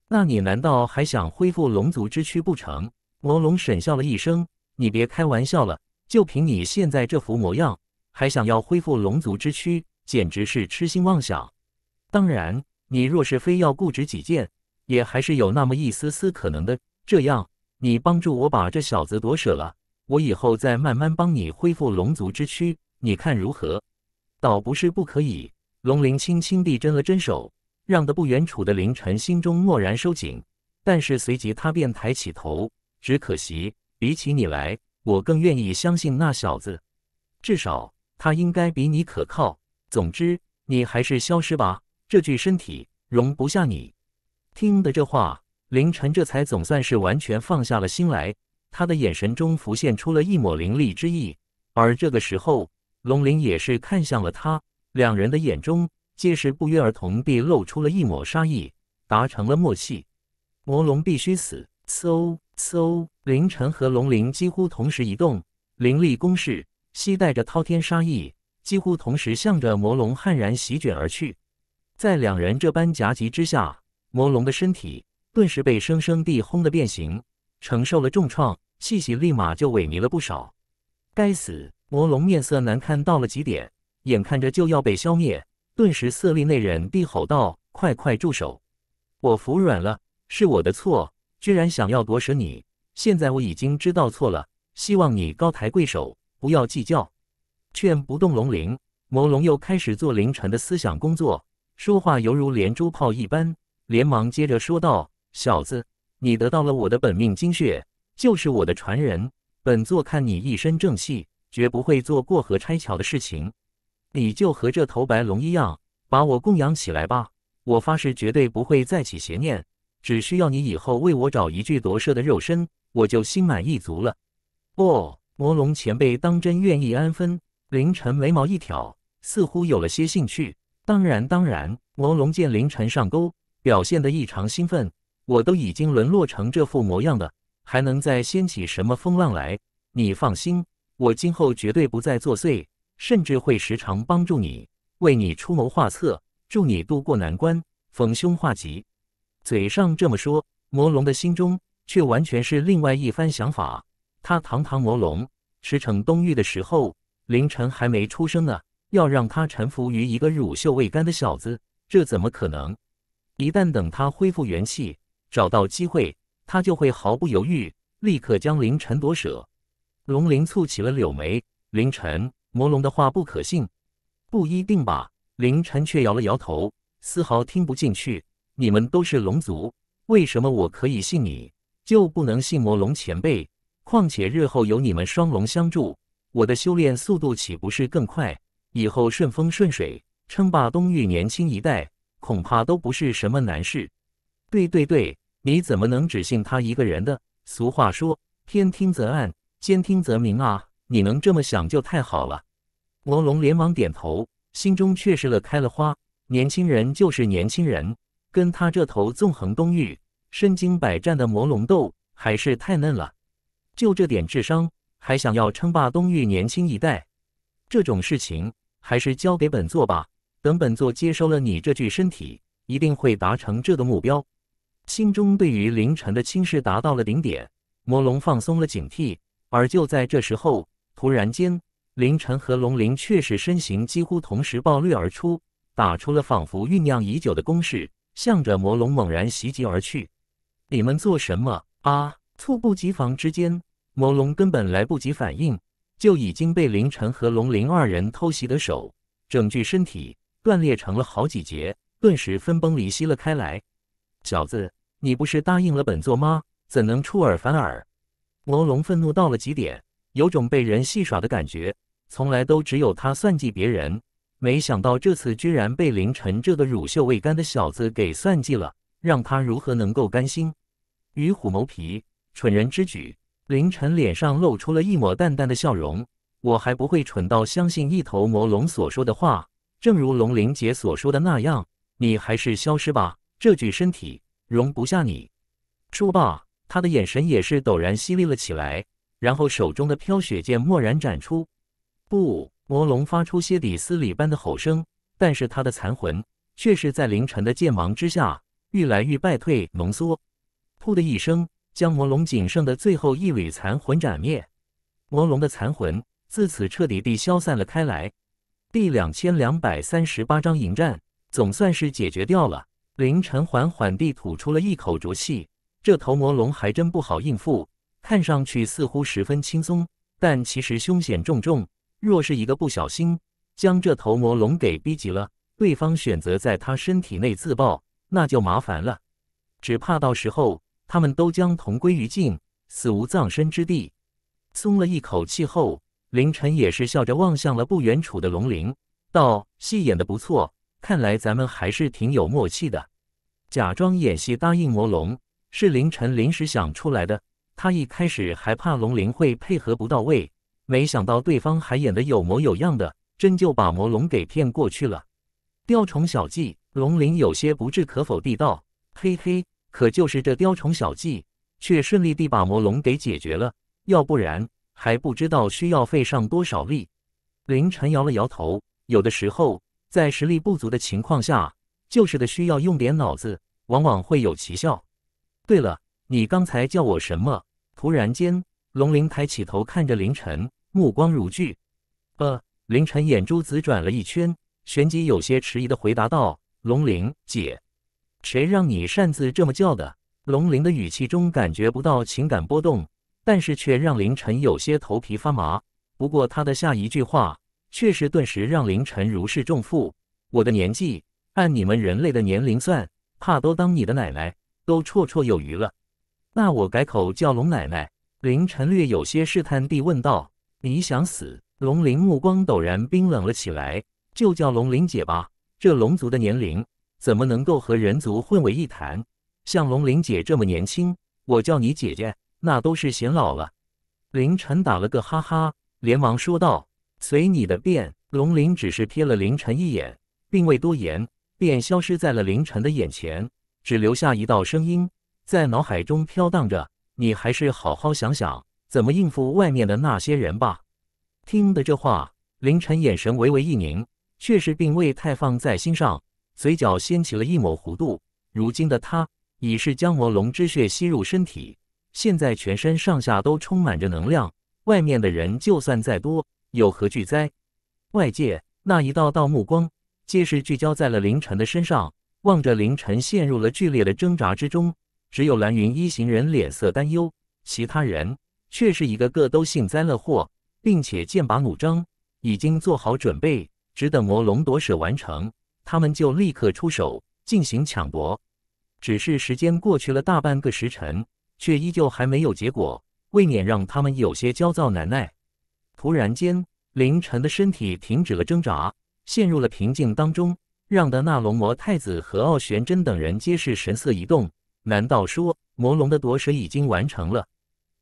那你难道还想恢复龙族之躯不成？魔龙沈笑了一声：“你别开玩笑了，就凭你现在这副模样，还想要恢复龙族之躯，简直是痴心妄想。当然，你若是非要固执己见，也还是有那么一丝丝可能的。这样，你帮助我把这小子夺舍了，我以后再慢慢帮你恢复龙族之躯。”你看如何？倒不是不可以。龙鳞轻轻地挣了挣手，让得不远处的凌晨心中蓦然收紧。但是随即他便抬起头，只可惜比起你来，我更愿意相信那小子。至少他应该比你可靠。总之，你还是消失吧，这具身体容不下你。听的这话，凌晨这才总算是完全放下了心来。他的眼神中浮现出了一抹凌厉之意，而这个时候。龙鳞也是看向了他，两人的眼中皆是不约而同地露出了一抹杀意，达成了默契。魔龙必须死！嗖嗖，凌晨和龙鳞几乎同时移动，灵力攻势，携带着滔天杀意，几乎同时向着魔龙悍然席卷而去。在两人这般夹击之下，魔龙的身体顿时被生生地轰得变形，承受了重创，气息立马就萎靡了不少。该死！魔龙面色难看到了极点，眼看着就要被消灭，顿时色厉内荏地吼道：“快快住手！我服软了，是我的错，居然想要夺舍你。现在我已经知道错了，希望你高抬贵手，不要计较。”劝不动龙鳞，魔龙又开始做凌晨的思想工作，说话犹如连珠炮一般，连忙接着说道：“小子，你得到了我的本命精血，就是我的传人。本座看你一身正气。”绝不会做过河拆桥的事情，你就和这头白龙一样，把我供养起来吧。我发誓，绝对不会再起邪念。只需要你以后为我找一具夺舍的肉身，我就心满意足了。哦，魔龙前辈当真愿意安分？凌晨眉毛一挑，似乎有了些兴趣。当然，当然。魔龙见凌晨上钩，表现得异常兴奋。我都已经沦落成这副模样了，还能再掀起什么风浪来？你放心。我今后绝对不再作祟，甚至会时常帮助你，为你出谋划策，助你度过难关，逢凶化吉。嘴上这么说，魔龙的心中却完全是另外一番想法。他堂堂魔龙，驰骋东域的时候，凌晨还没出生呢。要让他臣服于一个乳臭未干的小子，这怎么可能？一旦等他恢复元气，找到机会，他就会毫不犹豫，立刻将凌晨夺舍。龙鳞蹙起了柳眉，凌晨魔龙的话不可信，不一定吧？凌晨却摇了摇头，丝毫听不进去。你们都是龙族，为什么我可以信你，就不能信魔龙前辈？况且日后有你们双龙相助，我的修炼速度岂不是更快？以后顺风顺水，称霸东域年轻一代，恐怕都不是什么难事。对对对，你怎么能只信他一个人的？俗话说，偏听则暗。兼听则明啊！你能这么想就太好了。魔龙连忙点头，心中却是乐开了花。年轻人就是年轻人，跟他这头纵横东域、身经百战的魔龙斗，还是太嫩了。就这点智商，还想要称霸东域？年轻一代，这种事情还是交给本座吧。等本座接收了你这具身体，一定会达成这个目标。心中对于凌晨的轻视达到了顶点，魔龙放松了警惕。而就在这时候，突然间，凌晨和龙鳞却是身形几乎同时暴掠而出，打出了仿佛酝酿已久的攻势，向着魔龙猛然袭击而去。你们做什么啊？猝不及防之间，魔龙根本来不及反应，就已经被凌晨和龙鳞二人偷袭得手，整具身体断裂成了好几节，顿时分崩离析了开来。小子，你不是答应了本座吗？怎能出尔反尔？魔龙愤怒到了极点，有种被人戏耍的感觉。从来都只有他算计别人，没想到这次居然被凌晨这个乳臭未干的小子给算计了，让他如何能够甘心？与虎谋皮，蠢人之举。凌晨脸上露出了一抹淡淡的笑容：“我还不会蠢到相信一头魔龙所说的话。正如龙灵姐所说的那样，你还是消失吧，这具身体容不下你。”说罢。他的眼神也是陡然犀利了起来，然后手中的飘雪剑蓦然展出。不，魔龙发出歇底斯里般的吼声，但是他的残魂却是在凌晨的剑芒之下愈来愈败退、浓缩。噗的一声，将魔龙仅剩的最后一缕残魂斩灭。魔龙的残魂自此彻底地消散了开来。第两千两百三十八章迎战，总算是解决掉了。凌晨缓缓地吐出了一口浊气。这头魔龙还真不好应付，看上去似乎十分轻松，但其实凶险重重。若是一个不小心将这头魔龙给逼急了，对方选择在他身体内自爆，那就麻烦了。只怕到时候他们都将同归于尽，死无葬身之地。松了一口气后，凌晨也是笑着望向了不远处的龙鳞，道：“戏演得不错，看来咱们还是挺有默契的。假装演戏，答应魔龙。”是凌晨临时想出来的。他一开始还怕龙鳞会配合不到位，没想到对方还演得有模有样的，真就把魔龙给骗过去了。雕虫小技，龙鳞有些不置可否地道：“嘿嘿，可就是这雕虫小技，却顺利地把魔龙给解决了。要不然还不知道需要费上多少力。”凌晨摇了摇头，有的时候在实力不足的情况下，就是的需要用点脑子，往往会有奇效。对了，你刚才叫我什么？突然间，龙玲抬起头看着凌晨，目光如炬。呃，凌晨眼珠子转了一圈，旋即有些迟疑的回答道：“龙玲姐，谁让你擅自这么叫的？”龙玲的语气中感觉不到情感波动，但是却让凌晨有些头皮发麻。不过他的下一句话，确实顿时让凌晨如释重负：“我的年纪，按你们人类的年龄算，怕都当你的奶奶。”都绰绰有余了，那我改口叫龙奶奶。林晨略有些试探地问道：“你想死？”龙灵目光陡然冰冷了起来，“就叫龙灵姐吧。”这龙族的年龄，怎么能够和人族混为一谈？像龙灵姐这么年轻，我叫你姐姐，那都是显老了。凌晨打了个哈哈，连忙说道：“随你的便。”龙灵只是瞥了凌晨一眼，并未多言，便消失在了凌晨的眼前。只留下一道声音在脑海中飘荡着，你还是好好想想怎么应付外面的那些人吧。听得这话，凌晨眼神微微一凝，却是并未太放在心上，嘴角掀起了一抹弧度。如今的他已是将魔龙之血吸入身体，现在全身上下都充满着能量，外面的人就算再多，有何惧哉？外界那一道道目光，皆是聚焦在了凌晨的身上。望着凌晨陷入了剧烈的挣扎之中，只有蓝云一行人脸色担忧，其他人却是一个个都幸灾乐祸，并且剑拔弩张，已经做好准备，只等魔龙夺舍完成，他们就立刻出手进行抢夺。只是时间过去了大半个时辰，却依旧还没有结果，未免让他们有些焦躁难耐。突然间，凌晨的身体停止了挣扎，陷入了平静当中。让得那龙魔太子和傲玄真等人皆是神色一动，难道说魔龙的夺舍已经完成了？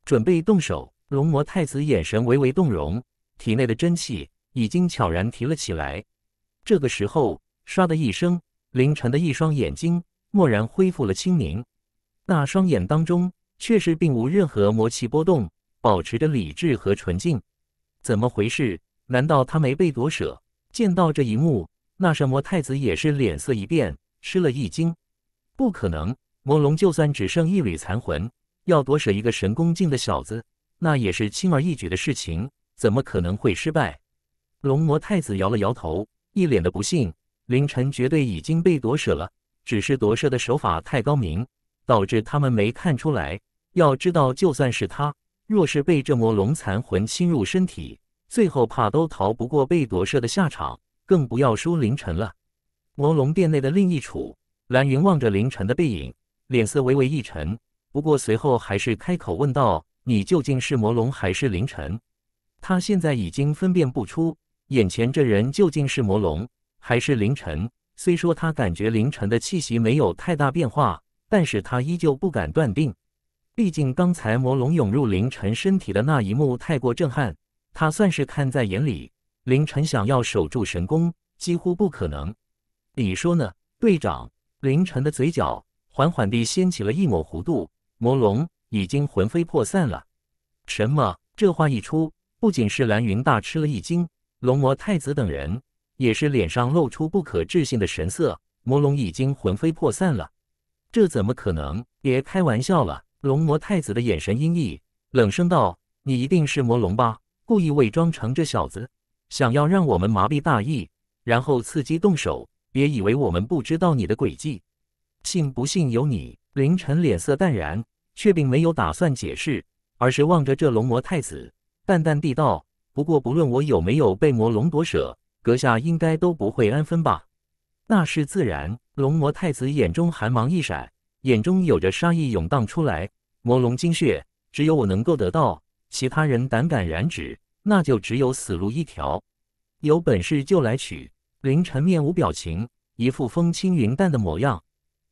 准备动手，龙魔太子眼神微微动容，体内的真气已经悄然提了起来。这个时候，唰的一声，凌晨的一双眼睛蓦然恢复了清明，那双眼当中却是并无任何魔气波动，保持着理智和纯净。怎么回事？难道他没被夺舍？见到这一幕。那神魔太子也是脸色一变，吃了一惊。不可能，魔龙就算只剩一缕残魂，要夺舍一个神功境的小子，那也是轻而易举的事情，怎么可能会失败？龙魔太子摇了摇头，一脸的不信。凌晨绝对已经被夺舍了，只是夺舍的手法太高明，导致他们没看出来。要知道，就算是他，若是被这魔龙残魂侵入身体，最后怕都逃不过被夺舍的下场。更不要说凌晨了。魔龙殿内的另一处，蓝云望着凌晨的背影，脸色微微一沉。不过随后还是开口问道：“你究竟是魔龙还是凌晨？”他现在已经分辨不出眼前这人究竟是魔龙还是凌晨。虽说他感觉凌晨的气息没有太大变化，但是他依旧不敢断定。毕竟刚才魔龙涌入凌晨身体的那一幕太过震撼，他算是看在眼里。凌晨想要守住神功，几乎不可能。你说呢，队长？凌晨的嘴角缓缓地掀起了一抹弧度。魔龙已经魂飞魄散了。什么？这话一出，不仅是蓝云大吃了一惊，龙魔太子等人也是脸上露出不可置信的神色。魔龙已经魂飞魄散了，这怎么可能？别开玩笑了！龙魔太子的眼神阴翳，冷声道：“你一定是魔龙吧？故意伪装成这小子。”想要让我们麻痹大意，然后刺激动手。别以为我们不知道你的诡计，信不信由你。凌晨脸色淡然，却并没有打算解释，而是望着这龙魔太子，淡淡地道：“不过，不论我有没有被魔龙夺舍，阁下应该都不会安分吧？”那是自然。龙魔太子眼中寒芒一闪，眼中有着杀意涌荡出来。魔龙精血，只有我能够得到，其他人胆敢染指。那就只有死路一条，有本事就来取！凌晨面无表情，一副风轻云淡的模样，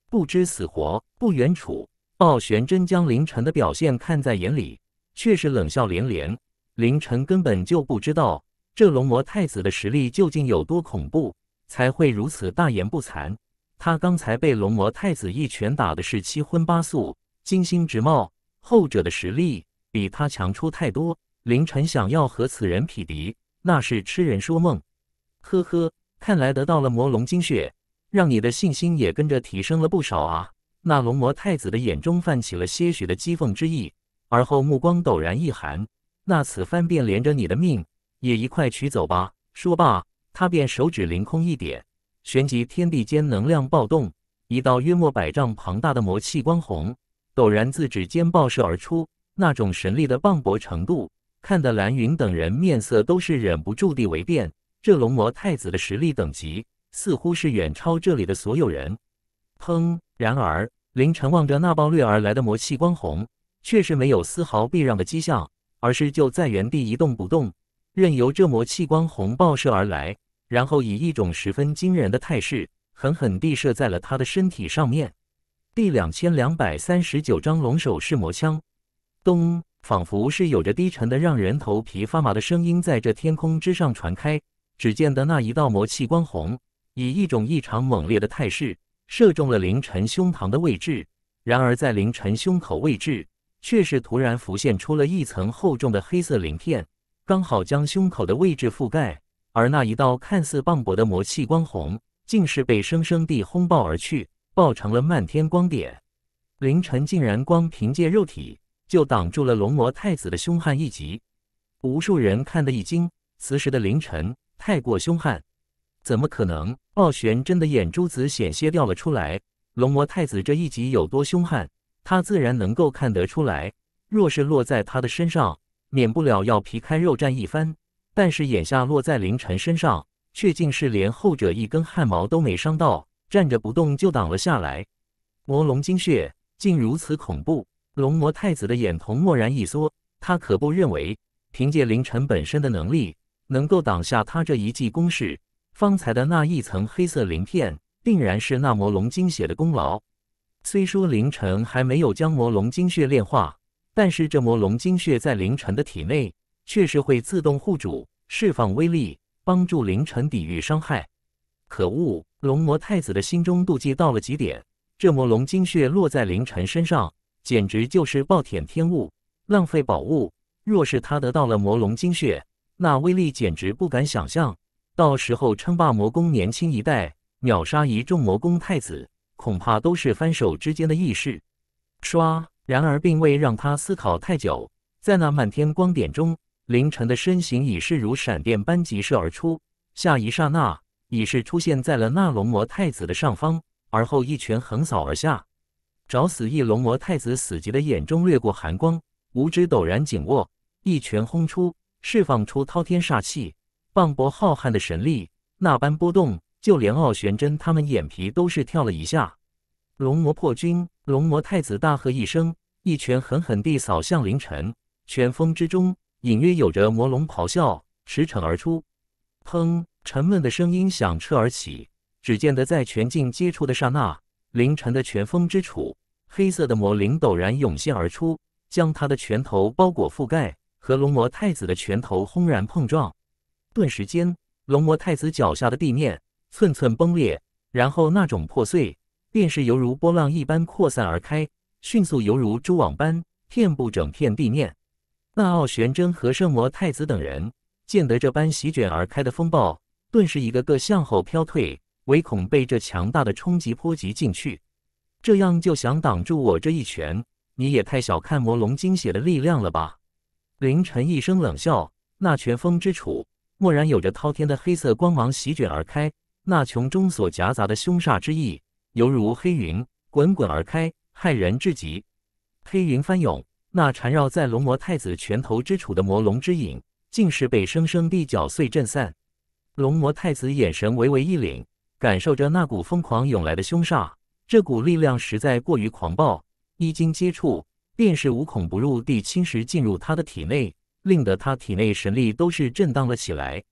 不知死活。不远处，傲玄真将凌晨的表现看在眼里，却是冷笑连连。凌晨根本就不知道这龙魔太子的实力究竟有多恐怖，才会如此大言不惭。他刚才被龙魔太子一拳打的是七荤八素，金星直冒，后者的实力比他强出太多。凌晨想要和此人匹敌，那是痴人说梦。呵呵，看来得到了魔龙精血，让你的信心也跟着提升了不少啊！那龙魔太子的眼中泛起了些许的讥讽之意，而后目光陡然一寒：“那此番便连着你的命也一块取走吧！”说罢，他便手指凌空一点，旋即天地间能量暴动，一道约莫百丈庞大的魔气光虹陡然自指尖爆射而出，那种神力的磅礴程度。看得蓝云等人面色都是忍不住地微变，这龙魔太子的实力等级似乎是远超这里的所有人。砰！然而凌晨望着那暴掠而来的魔气光虹，却是没有丝毫避让的迹象，而是就在原地一动不动，任由这魔气光虹爆射而来，然后以一种十分惊人的态势狠狠地射在了他的身体上面。第两千两百三十九章龙首是魔枪。咚。仿佛是有着低沉的、让人头皮发麻的声音，在这天空之上传开。只见得那一道魔气光红，以一种异常猛烈的态势，射中了凌晨胸膛的位置。然而，在凌晨胸口位置，却是突然浮现出了一层厚重的黑色鳞片，刚好将胸口的位置覆盖。而那一道看似磅礴的魔气光红，竟是被生生地轰爆而去，爆成了漫天光点。凌晨竟然光凭借肉体！就挡住了龙魔太子的凶悍一击，无数人看得一惊。此时的凌晨太过凶悍，怎么可能？傲玄真的眼珠子险些掉了出来。龙魔太子这一击有多凶悍，他自然能够看得出来。若是落在他的身上，免不了要皮开肉绽一番。但是眼下落在凌晨身上，却竟是连后者一根汗毛都没伤到，站着不动就挡了下来。魔龙精血竟如此恐怖！龙魔太子的眼瞳蓦然一缩，他可不认为凭借凌晨本身的能力能够挡下他这一记攻势。方才的那一层黑色鳞片，定然是那魔龙精血的功劳。虽说凌晨还没有将魔龙精血炼化，但是这魔龙精血在凌晨的体内，却是会自动护主，释放威力，帮助凌晨抵御伤害。可恶！龙魔太子的心中妒忌到了极点，这魔龙精血落在凌晨身上。简直就是暴殄天物，浪费宝物。若是他得到了魔龙精血，那威力简直不敢想象。到时候称霸魔宫，年轻一代秒杀一众魔宫太子，恐怕都是翻手之间的易事。唰！然而并未让他思考太久，在那漫天光点中，凌晨的身形已是如闪电般疾射而出，下一刹那已是出现在了那龙魔太子的上方，而后一拳横扫而下。找死！一龙魔太子死急的眼中掠过寒光，五指陡然紧握，一拳轰出，释放出滔天煞气，磅礴浩瀚的神力，那般波动，就连傲玄真他们眼皮都是跳了一下。龙魔破军，龙魔太子大喝一声，一拳狠狠地扫向凌晨，拳锋之中隐约有着魔龙咆哮，驰骋而出。砰！沉闷的声音响彻而起，只见得在拳劲接触的刹那。凌晨的拳峰之处，黑色的魔灵陡然涌现而出，将他的拳头包裹覆盖，和龙魔太子的拳头轰然碰撞。顿时间，龙魔太子脚下的地面寸寸崩裂，然后那种破碎便是犹如波浪一般扩散而开，迅速犹如蛛网般遍布整片地面。那奥玄真和圣魔太子等人见得这般席卷而开的风暴，顿时一个个向后飘退。唯恐被这强大的冲击波击进去，这样就想挡住我这一拳？你也太小看魔龙精血的力量了吧！凌晨一声冷笑，那拳峰之处蓦然有着滔天的黑色光芒席卷而开，那琼中所夹杂的凶煞之意，犹如黑云滚滚而开，骇人至极。黑云翻涌，那缠绕在龙魔太子拳头之处的魔龙之影，竟是被生生地绞碎震散。龙魔太子眼神微微一凛。感受着那股疯狂涌来的凶煞，这股力量实在过于狂暴，一经接触，便是无孔不入地侵蚀进入他的体内，令得他体内神力都是震荡了起来。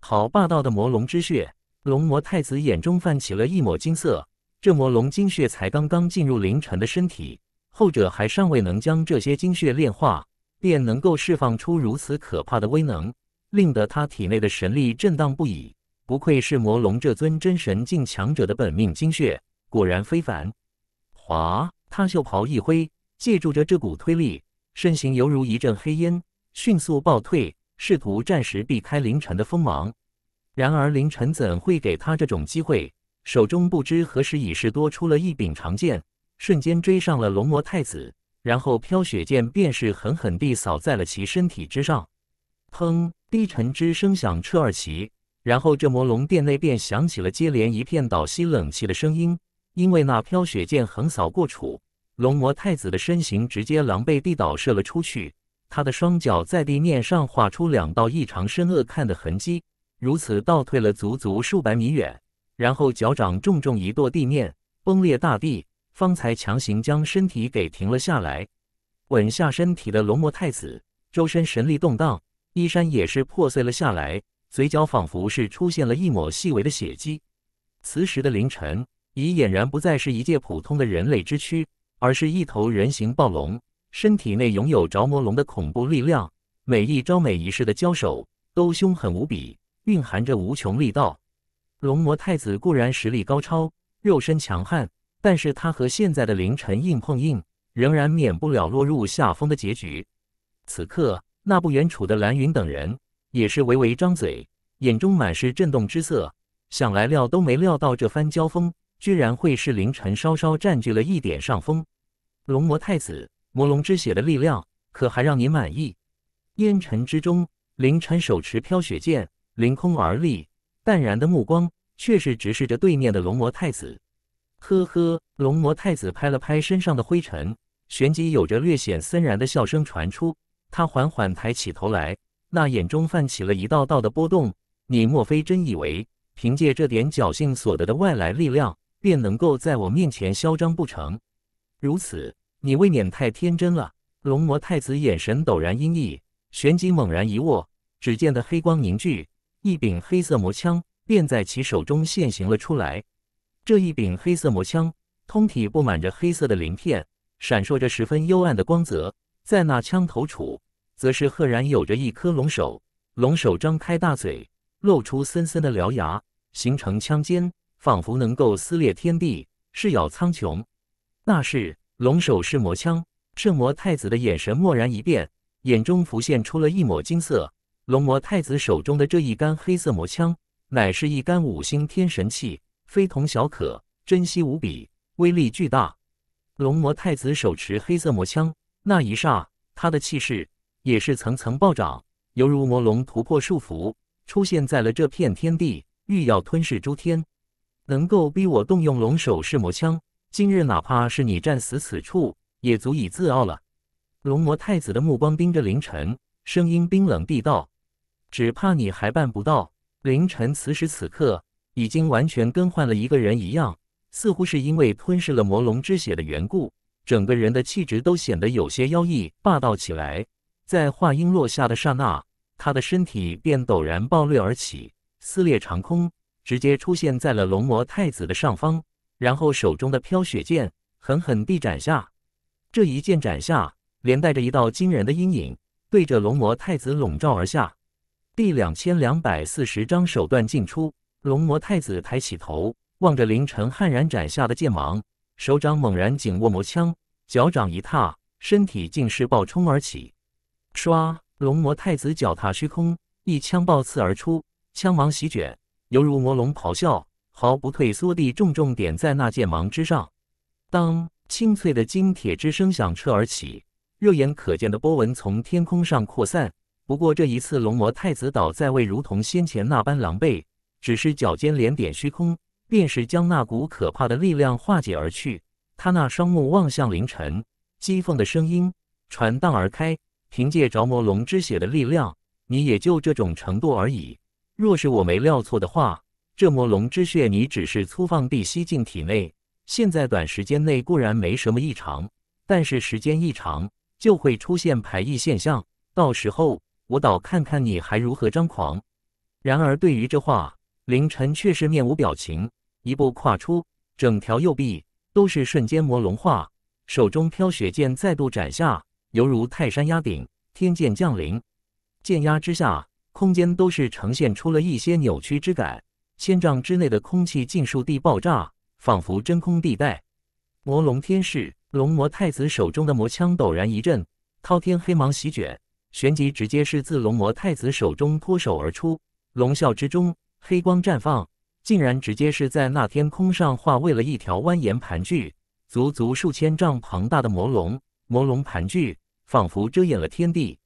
好霸道的魔龙之血！龙魔太子眼中泛起了一抹金色。这魔龙精血才刚刚进入凌晨的身体，后者还尚未能将这些精血炼化，便能够释放出如此可怕的威能，令得他体内的神力震荡不已。不愧是魔龙这尊真神境强者的本命精血，果然非凡。哗！他袖袍一挥，借助着这股推力，身形犹如一阵黑烟，迅速暴退，试图暂时避开凌晨的锋芒。然而凌晨怎会给他这种机会？手中不知何时已是多出了一柄长剑，瞬间追上了龙魔太子，然后飘雪剑便是狠狠地扫在了其身体之上。砰！低沉之声响彻二起。然后，这魔龙殿内便响起了接连一片倒吸冷气的声音，因为那飘雪剑横扫过处，龙魔太子的身形直接狼狈地倒射了出去。他的双脚在地面上划出两道异常深恶看的痕迹，如此倒退了足足数百米远，然后脚掌重重一跺地面，崩裂大地，方才强行将身体给停了下来。稳下身体的龙魔太子，周身神力动荡，衣衫也是破碎了下来。嘴角仿佛是出现了一抹细微的血迹。此时的凌晨已俨然不再是一介普通的人类之躯，而是一头人形暴龙，身体内拥有着魔龙的恐怖力量。每一招每一式的交手都凶狠无比，蕴含着无穷力道。龙魔太子固然实力高超，肉身强悍，但是他和现在的凌晨硬碰硬，仍然免不了落入下风的结局。此刻，那不远处的蓝云等人。也是微微张嘴，眼中满是震动之色。想来料都没料到这番交锋，居然会是凌晨稍稍占据了一点上风。龙魔太子，魔龙之血的力量，可还让您满意？烟尘之中，凌晨手持飘雪剑，凌空而立，淡然的目光却是直视着对面的龙魔太子。呵呵，龙魔太子拍了拍身上的灰尘，旋即有着略显森然的笑声传出。他缓缓抬起头来。那眼中泛起了一道道的波动，你莫非真以为凭借这点侥幸所得的外来力量，便能够在我面前嚣张不成？如此，你未免太天真了。龙魔太子眼神陡然阴翳，旋即猛然一握，只见的黑光凝聚，一柄黑色魔枪便在其手中现形了出来。这一柄黑色魔枪，通体布满着黑色的鳞片，闪烁着十分幽暗的光泽，在那枪头处。则是赫然有着一颗龙首，龙首张开大嘴，露出森森的獠牙，形成枪尖，仿佛能够撕裂天地，噬咬苍穹。那是龙首是魔枪。圣魔太子的眼神蓦然一变，眼中浮现出了一抹金色。龙魔太子手中的这一杆黑色魔枪，乃是一杆五星天神器，非同小可，珍惜无比，威力巨大。龙魔太子手持黑色魔枪，那一刹，他的气势。也是层层暴涨，犹如魔龙突破束缚，出现在了这片天地，欲要吞噬诸天。能够逼我动用龙首噬魔枪，今日哪怕是你战死此处，也足以自傲了。龙魔太子的目光盯着凌晨，声音冰冷地道：“只怕你还办不到。”凌晨此时此刻已经完全跟换了一个人一样，似乎是因为吞噬了魔龙之血的缘故，整个人的气质都显得有些妖异霸道起来。在话音落下的刹那，他的身体便陡然暴掠而起，撕裂长空，直接出现在了龙魔太子的上方。然后手中的飘雪剑狠狠地斩下，这一剑斩下，连带着一道惊人的阴影，对着龙魔太子笼罩而下。第两千两百四十章手段尽出。龙魔太子抬起头，望着凌晨悍然斩下的剑芒，手掌猛然紧握魔枪，脚掌一踏，身体竟是暴冲而起。唰！龙魔太子脚踏虚空，一枪爆刺而出，枪芒席卷，犹如魔龙咆哮，毫不退缩地重重点在那剑芒之上。当清脆的金铁之声响彻而起，肉眼可见的波纹从天空上扩散。不过这一次，龙魔太子倒再未如同先前那般狼狈，只是脚尖连点虚空，便是将那股可怕的力量化解而去。他那双目望向凌晨，讥讽的声音传荡而开。凭借着魔龙之血的力量，你也就这种程度而已。若是我没料错的话，这魔龙之血你只是粗放地吸进体内，现在短时间内固然没什么异常，但是时间一长就会出现排异现象。到时候我倒看看你还如何张狂。然而对于这话，凌晨却是面无表情，一步跨出，整条右臂都是瞬间魔龙化，手中飘雪剑再度斩下。犹如泰山压顶，天剑降临，剑压之下，空间都是呈现出了一些扭曲之感。千丈之内的空气尽数地爆炸，仿佛真空地带。魔龙天士龙魔太子手中的魔枪陡然一震，滔天黑芒席卷，旋即直接是自龙魔太子手中脱手而出。龙啸之中，黑光绽放，竟然直接是在那天空上化为了一条蜿蜒盘踞、足足数千丈庞大的魔龙。魔龙盘踞。仿佛遮掩了天地，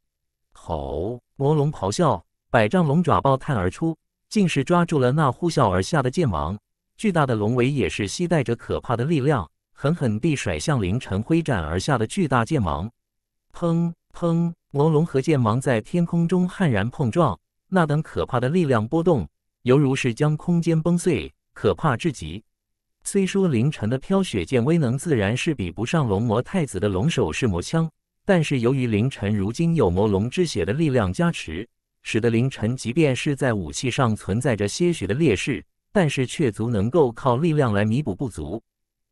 吼！魔龙咆哮，百丈龙爪爆探而出，竟是抓住了那呼啸而下的剑芒。巨大的龙尾也是携带着可怕的力量，狠狠地甩向凌晨挥斩而下的巨大剑芒。砰砰！魔龙和剑芒在天空中悍然碰撞，那等可怕的力量波动，犹如是将空间崩碎，可怕至极。虽说凌晨的飘雪剑威能自然是比不上龙魔太子的龙首式魔枪。但是由于凌晨如今有魔龙之血的力量加持，使得凌晨即便是在武器上存在着些许的劣势，但是却足能够靠力量来弥补不足。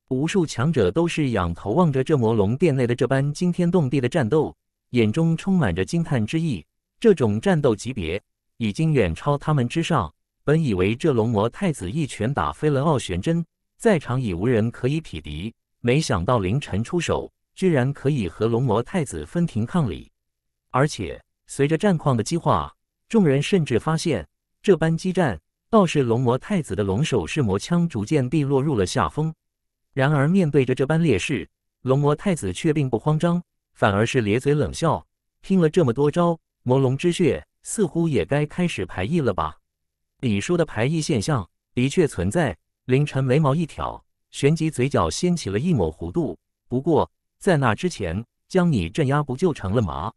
无数强者都是仰头望着这魔龙殿内的这般惊天动地的战斗，眼中充满着惊叹之意。这种战斗级别已经远超他们之上。本以为这龙魔太子一拳打飞了傲玄真，在场已无人可以匹敌，没想到凌晨出手。居然可以和龙魔太子分庭抗礼，而且随着战况的激化，众人甚至发现这般激战倒是龙魔太子的龙首式魔枪逐渐地落入了下风。然而面对着这般劣势，龙魔太子却并不慌张，反而是咧嘴冷笑。拼了这么多招，魔龙之血似乎也该开始排异了吧？李叔的排异现象的确存在。凌晨眉毛一挑，旋即嘴角掀起了一抹弧度。不过。在那之前，将你镇压不就成了吗？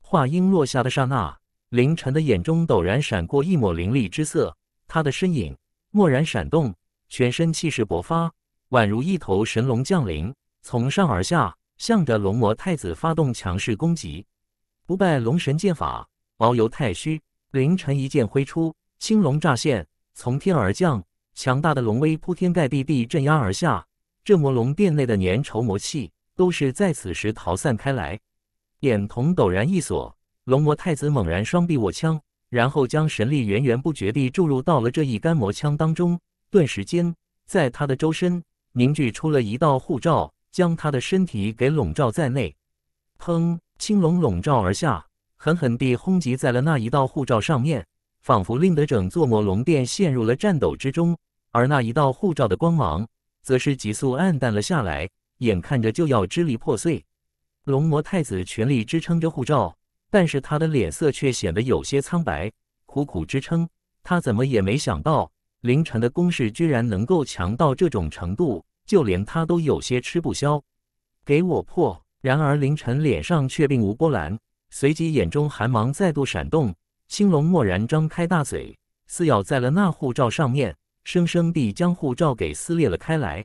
话音落下的刹那，凌晨的眼中陡然闪过一抹凌厉之色，他的身影蓦然闪动，全身气势勃发，宛如一头神龙降临，从上而下，向着龙魔太子发动强势攻击。不败龙神剑法，遨游太虚。凌晨一剑挥出，青龙乍现，从天而降，强大的龙威铺天盖地地镇压而下，这魔龙殿内的粘稠魔气。都是在此时逃散开来，眼瞳陡然一锁，龙魔太子猛然双臂握枪，然后将神力源源不绝地注入到了这一干魔枪当中。顿时间，在他的周身凝聚出了一道护罩，将他的身体给笼罩在内。砰！青龙笼罩而下，狠狠地轰击在了那一道护罩上面，仿佛令得整座魔龙殿陷入了战斗之中。而那一道护罩的光芒，则是急速暗淡了下来。眼看着就要支离破碎，龙魔太子全力支撑着护照，但是他的脸色却显得有些苍白，苦苦支撑。他怎么也没想到，凌晨的攻势居然能够强到这种程度，就连他都有些吃不消。给我破！然而凌晨脸上却并无波澜，随即眼中寒芒再度闪动，青龙蓦然张开大嘴，撕咬在了那护照上面，生生地将护照给撕裂了开来。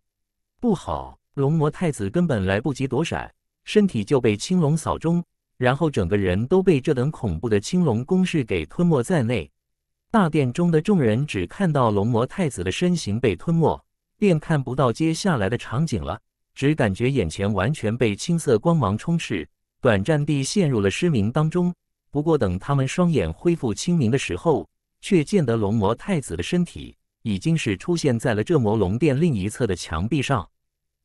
不好！龙魔太子根本来不及躲闪，身体就被青龙扫中，然后整个人都被这等恐怖的青龙攻势给吞没在内。大殿中的众人只看到龙魔太子的身形被吞没，便看不到接下来的场景了，只感觉眼前完全被青色光芒充斥，短暂地陷入了失明当中。不过等他们双眼恢复清明的时候，却见得龙魔太子的身体已经是出现在了这魔龙殿另一侧的墙壁上。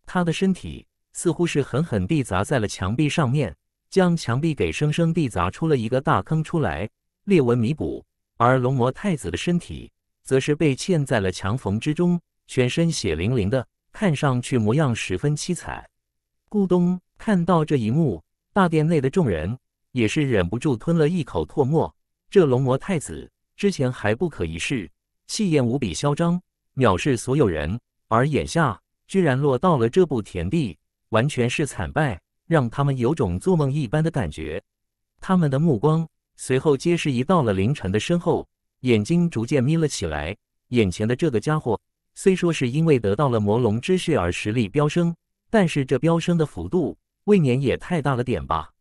他的身体似乎是狠狠地砸在了墙壁上面，将墙壁给生生地砸出了一个大坑出来，裂纹弥补；而龙魔太子的身体则是被嵌在了墙缝之中，全身血淋淋的，看上去模样十分凄惨。咕咚，看到这一幕，大殿内的众人也是忍不住吞了一口唾沫。这龙魔太子之前还不可一世，气焰无比嚣张，藐视所有人，而眼下。居然落到了这步田地，完全是惨败，让他们有种做梦一般的感觉。他们的目光随后皆是移到了凌晨的身后，眼睛逐渐眯了起来。眼前的这个家伙，虽说是因为得到了魔龙之血而实力飙升，但是这飙升的幅度未免也太大了点吧？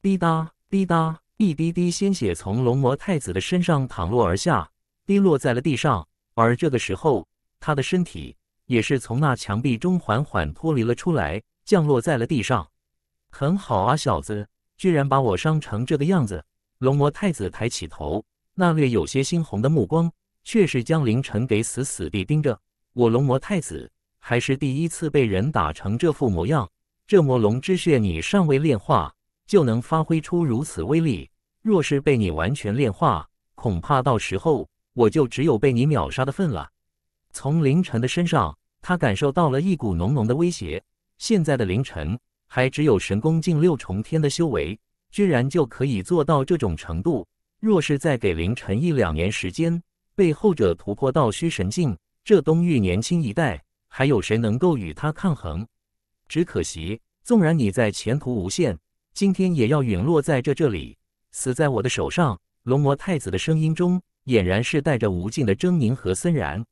滴答滴答，一滴滴鲜血从龙魔太子的身上淌落而下，滴落在了地上。而这个时候，他的身体。也是从那墙壁中缓缓脱离了出来，降落在了地上。很好啊，小子，居然把我伤成这个样子！龙魔太子抬起头，那略有些猩红的目光，却是将凌晨给死死地盯着。我龙魔太子还是第一次被人打成这副模样。这魔龙之血你尚未炼化，就能发挥出如此威力。若是被你完全炼化，恐怕到时候我就只有被你秒杀的份了。从凌晨的身上，他感受到了一股浓浓的威胁。现在的凌晨还只有神功境六重天的修为，居然就可以做到这种程度。若是再给凌晨一两年时间，被后者突破到虚神境，这东域年轻一代还有谁能够与他抗衡？只可惜，纵然你在前途无限，今天也要陨落在这这里，死在我的手上。龙魔太子的声音中，俨然是带着无尽的狰狞和森然。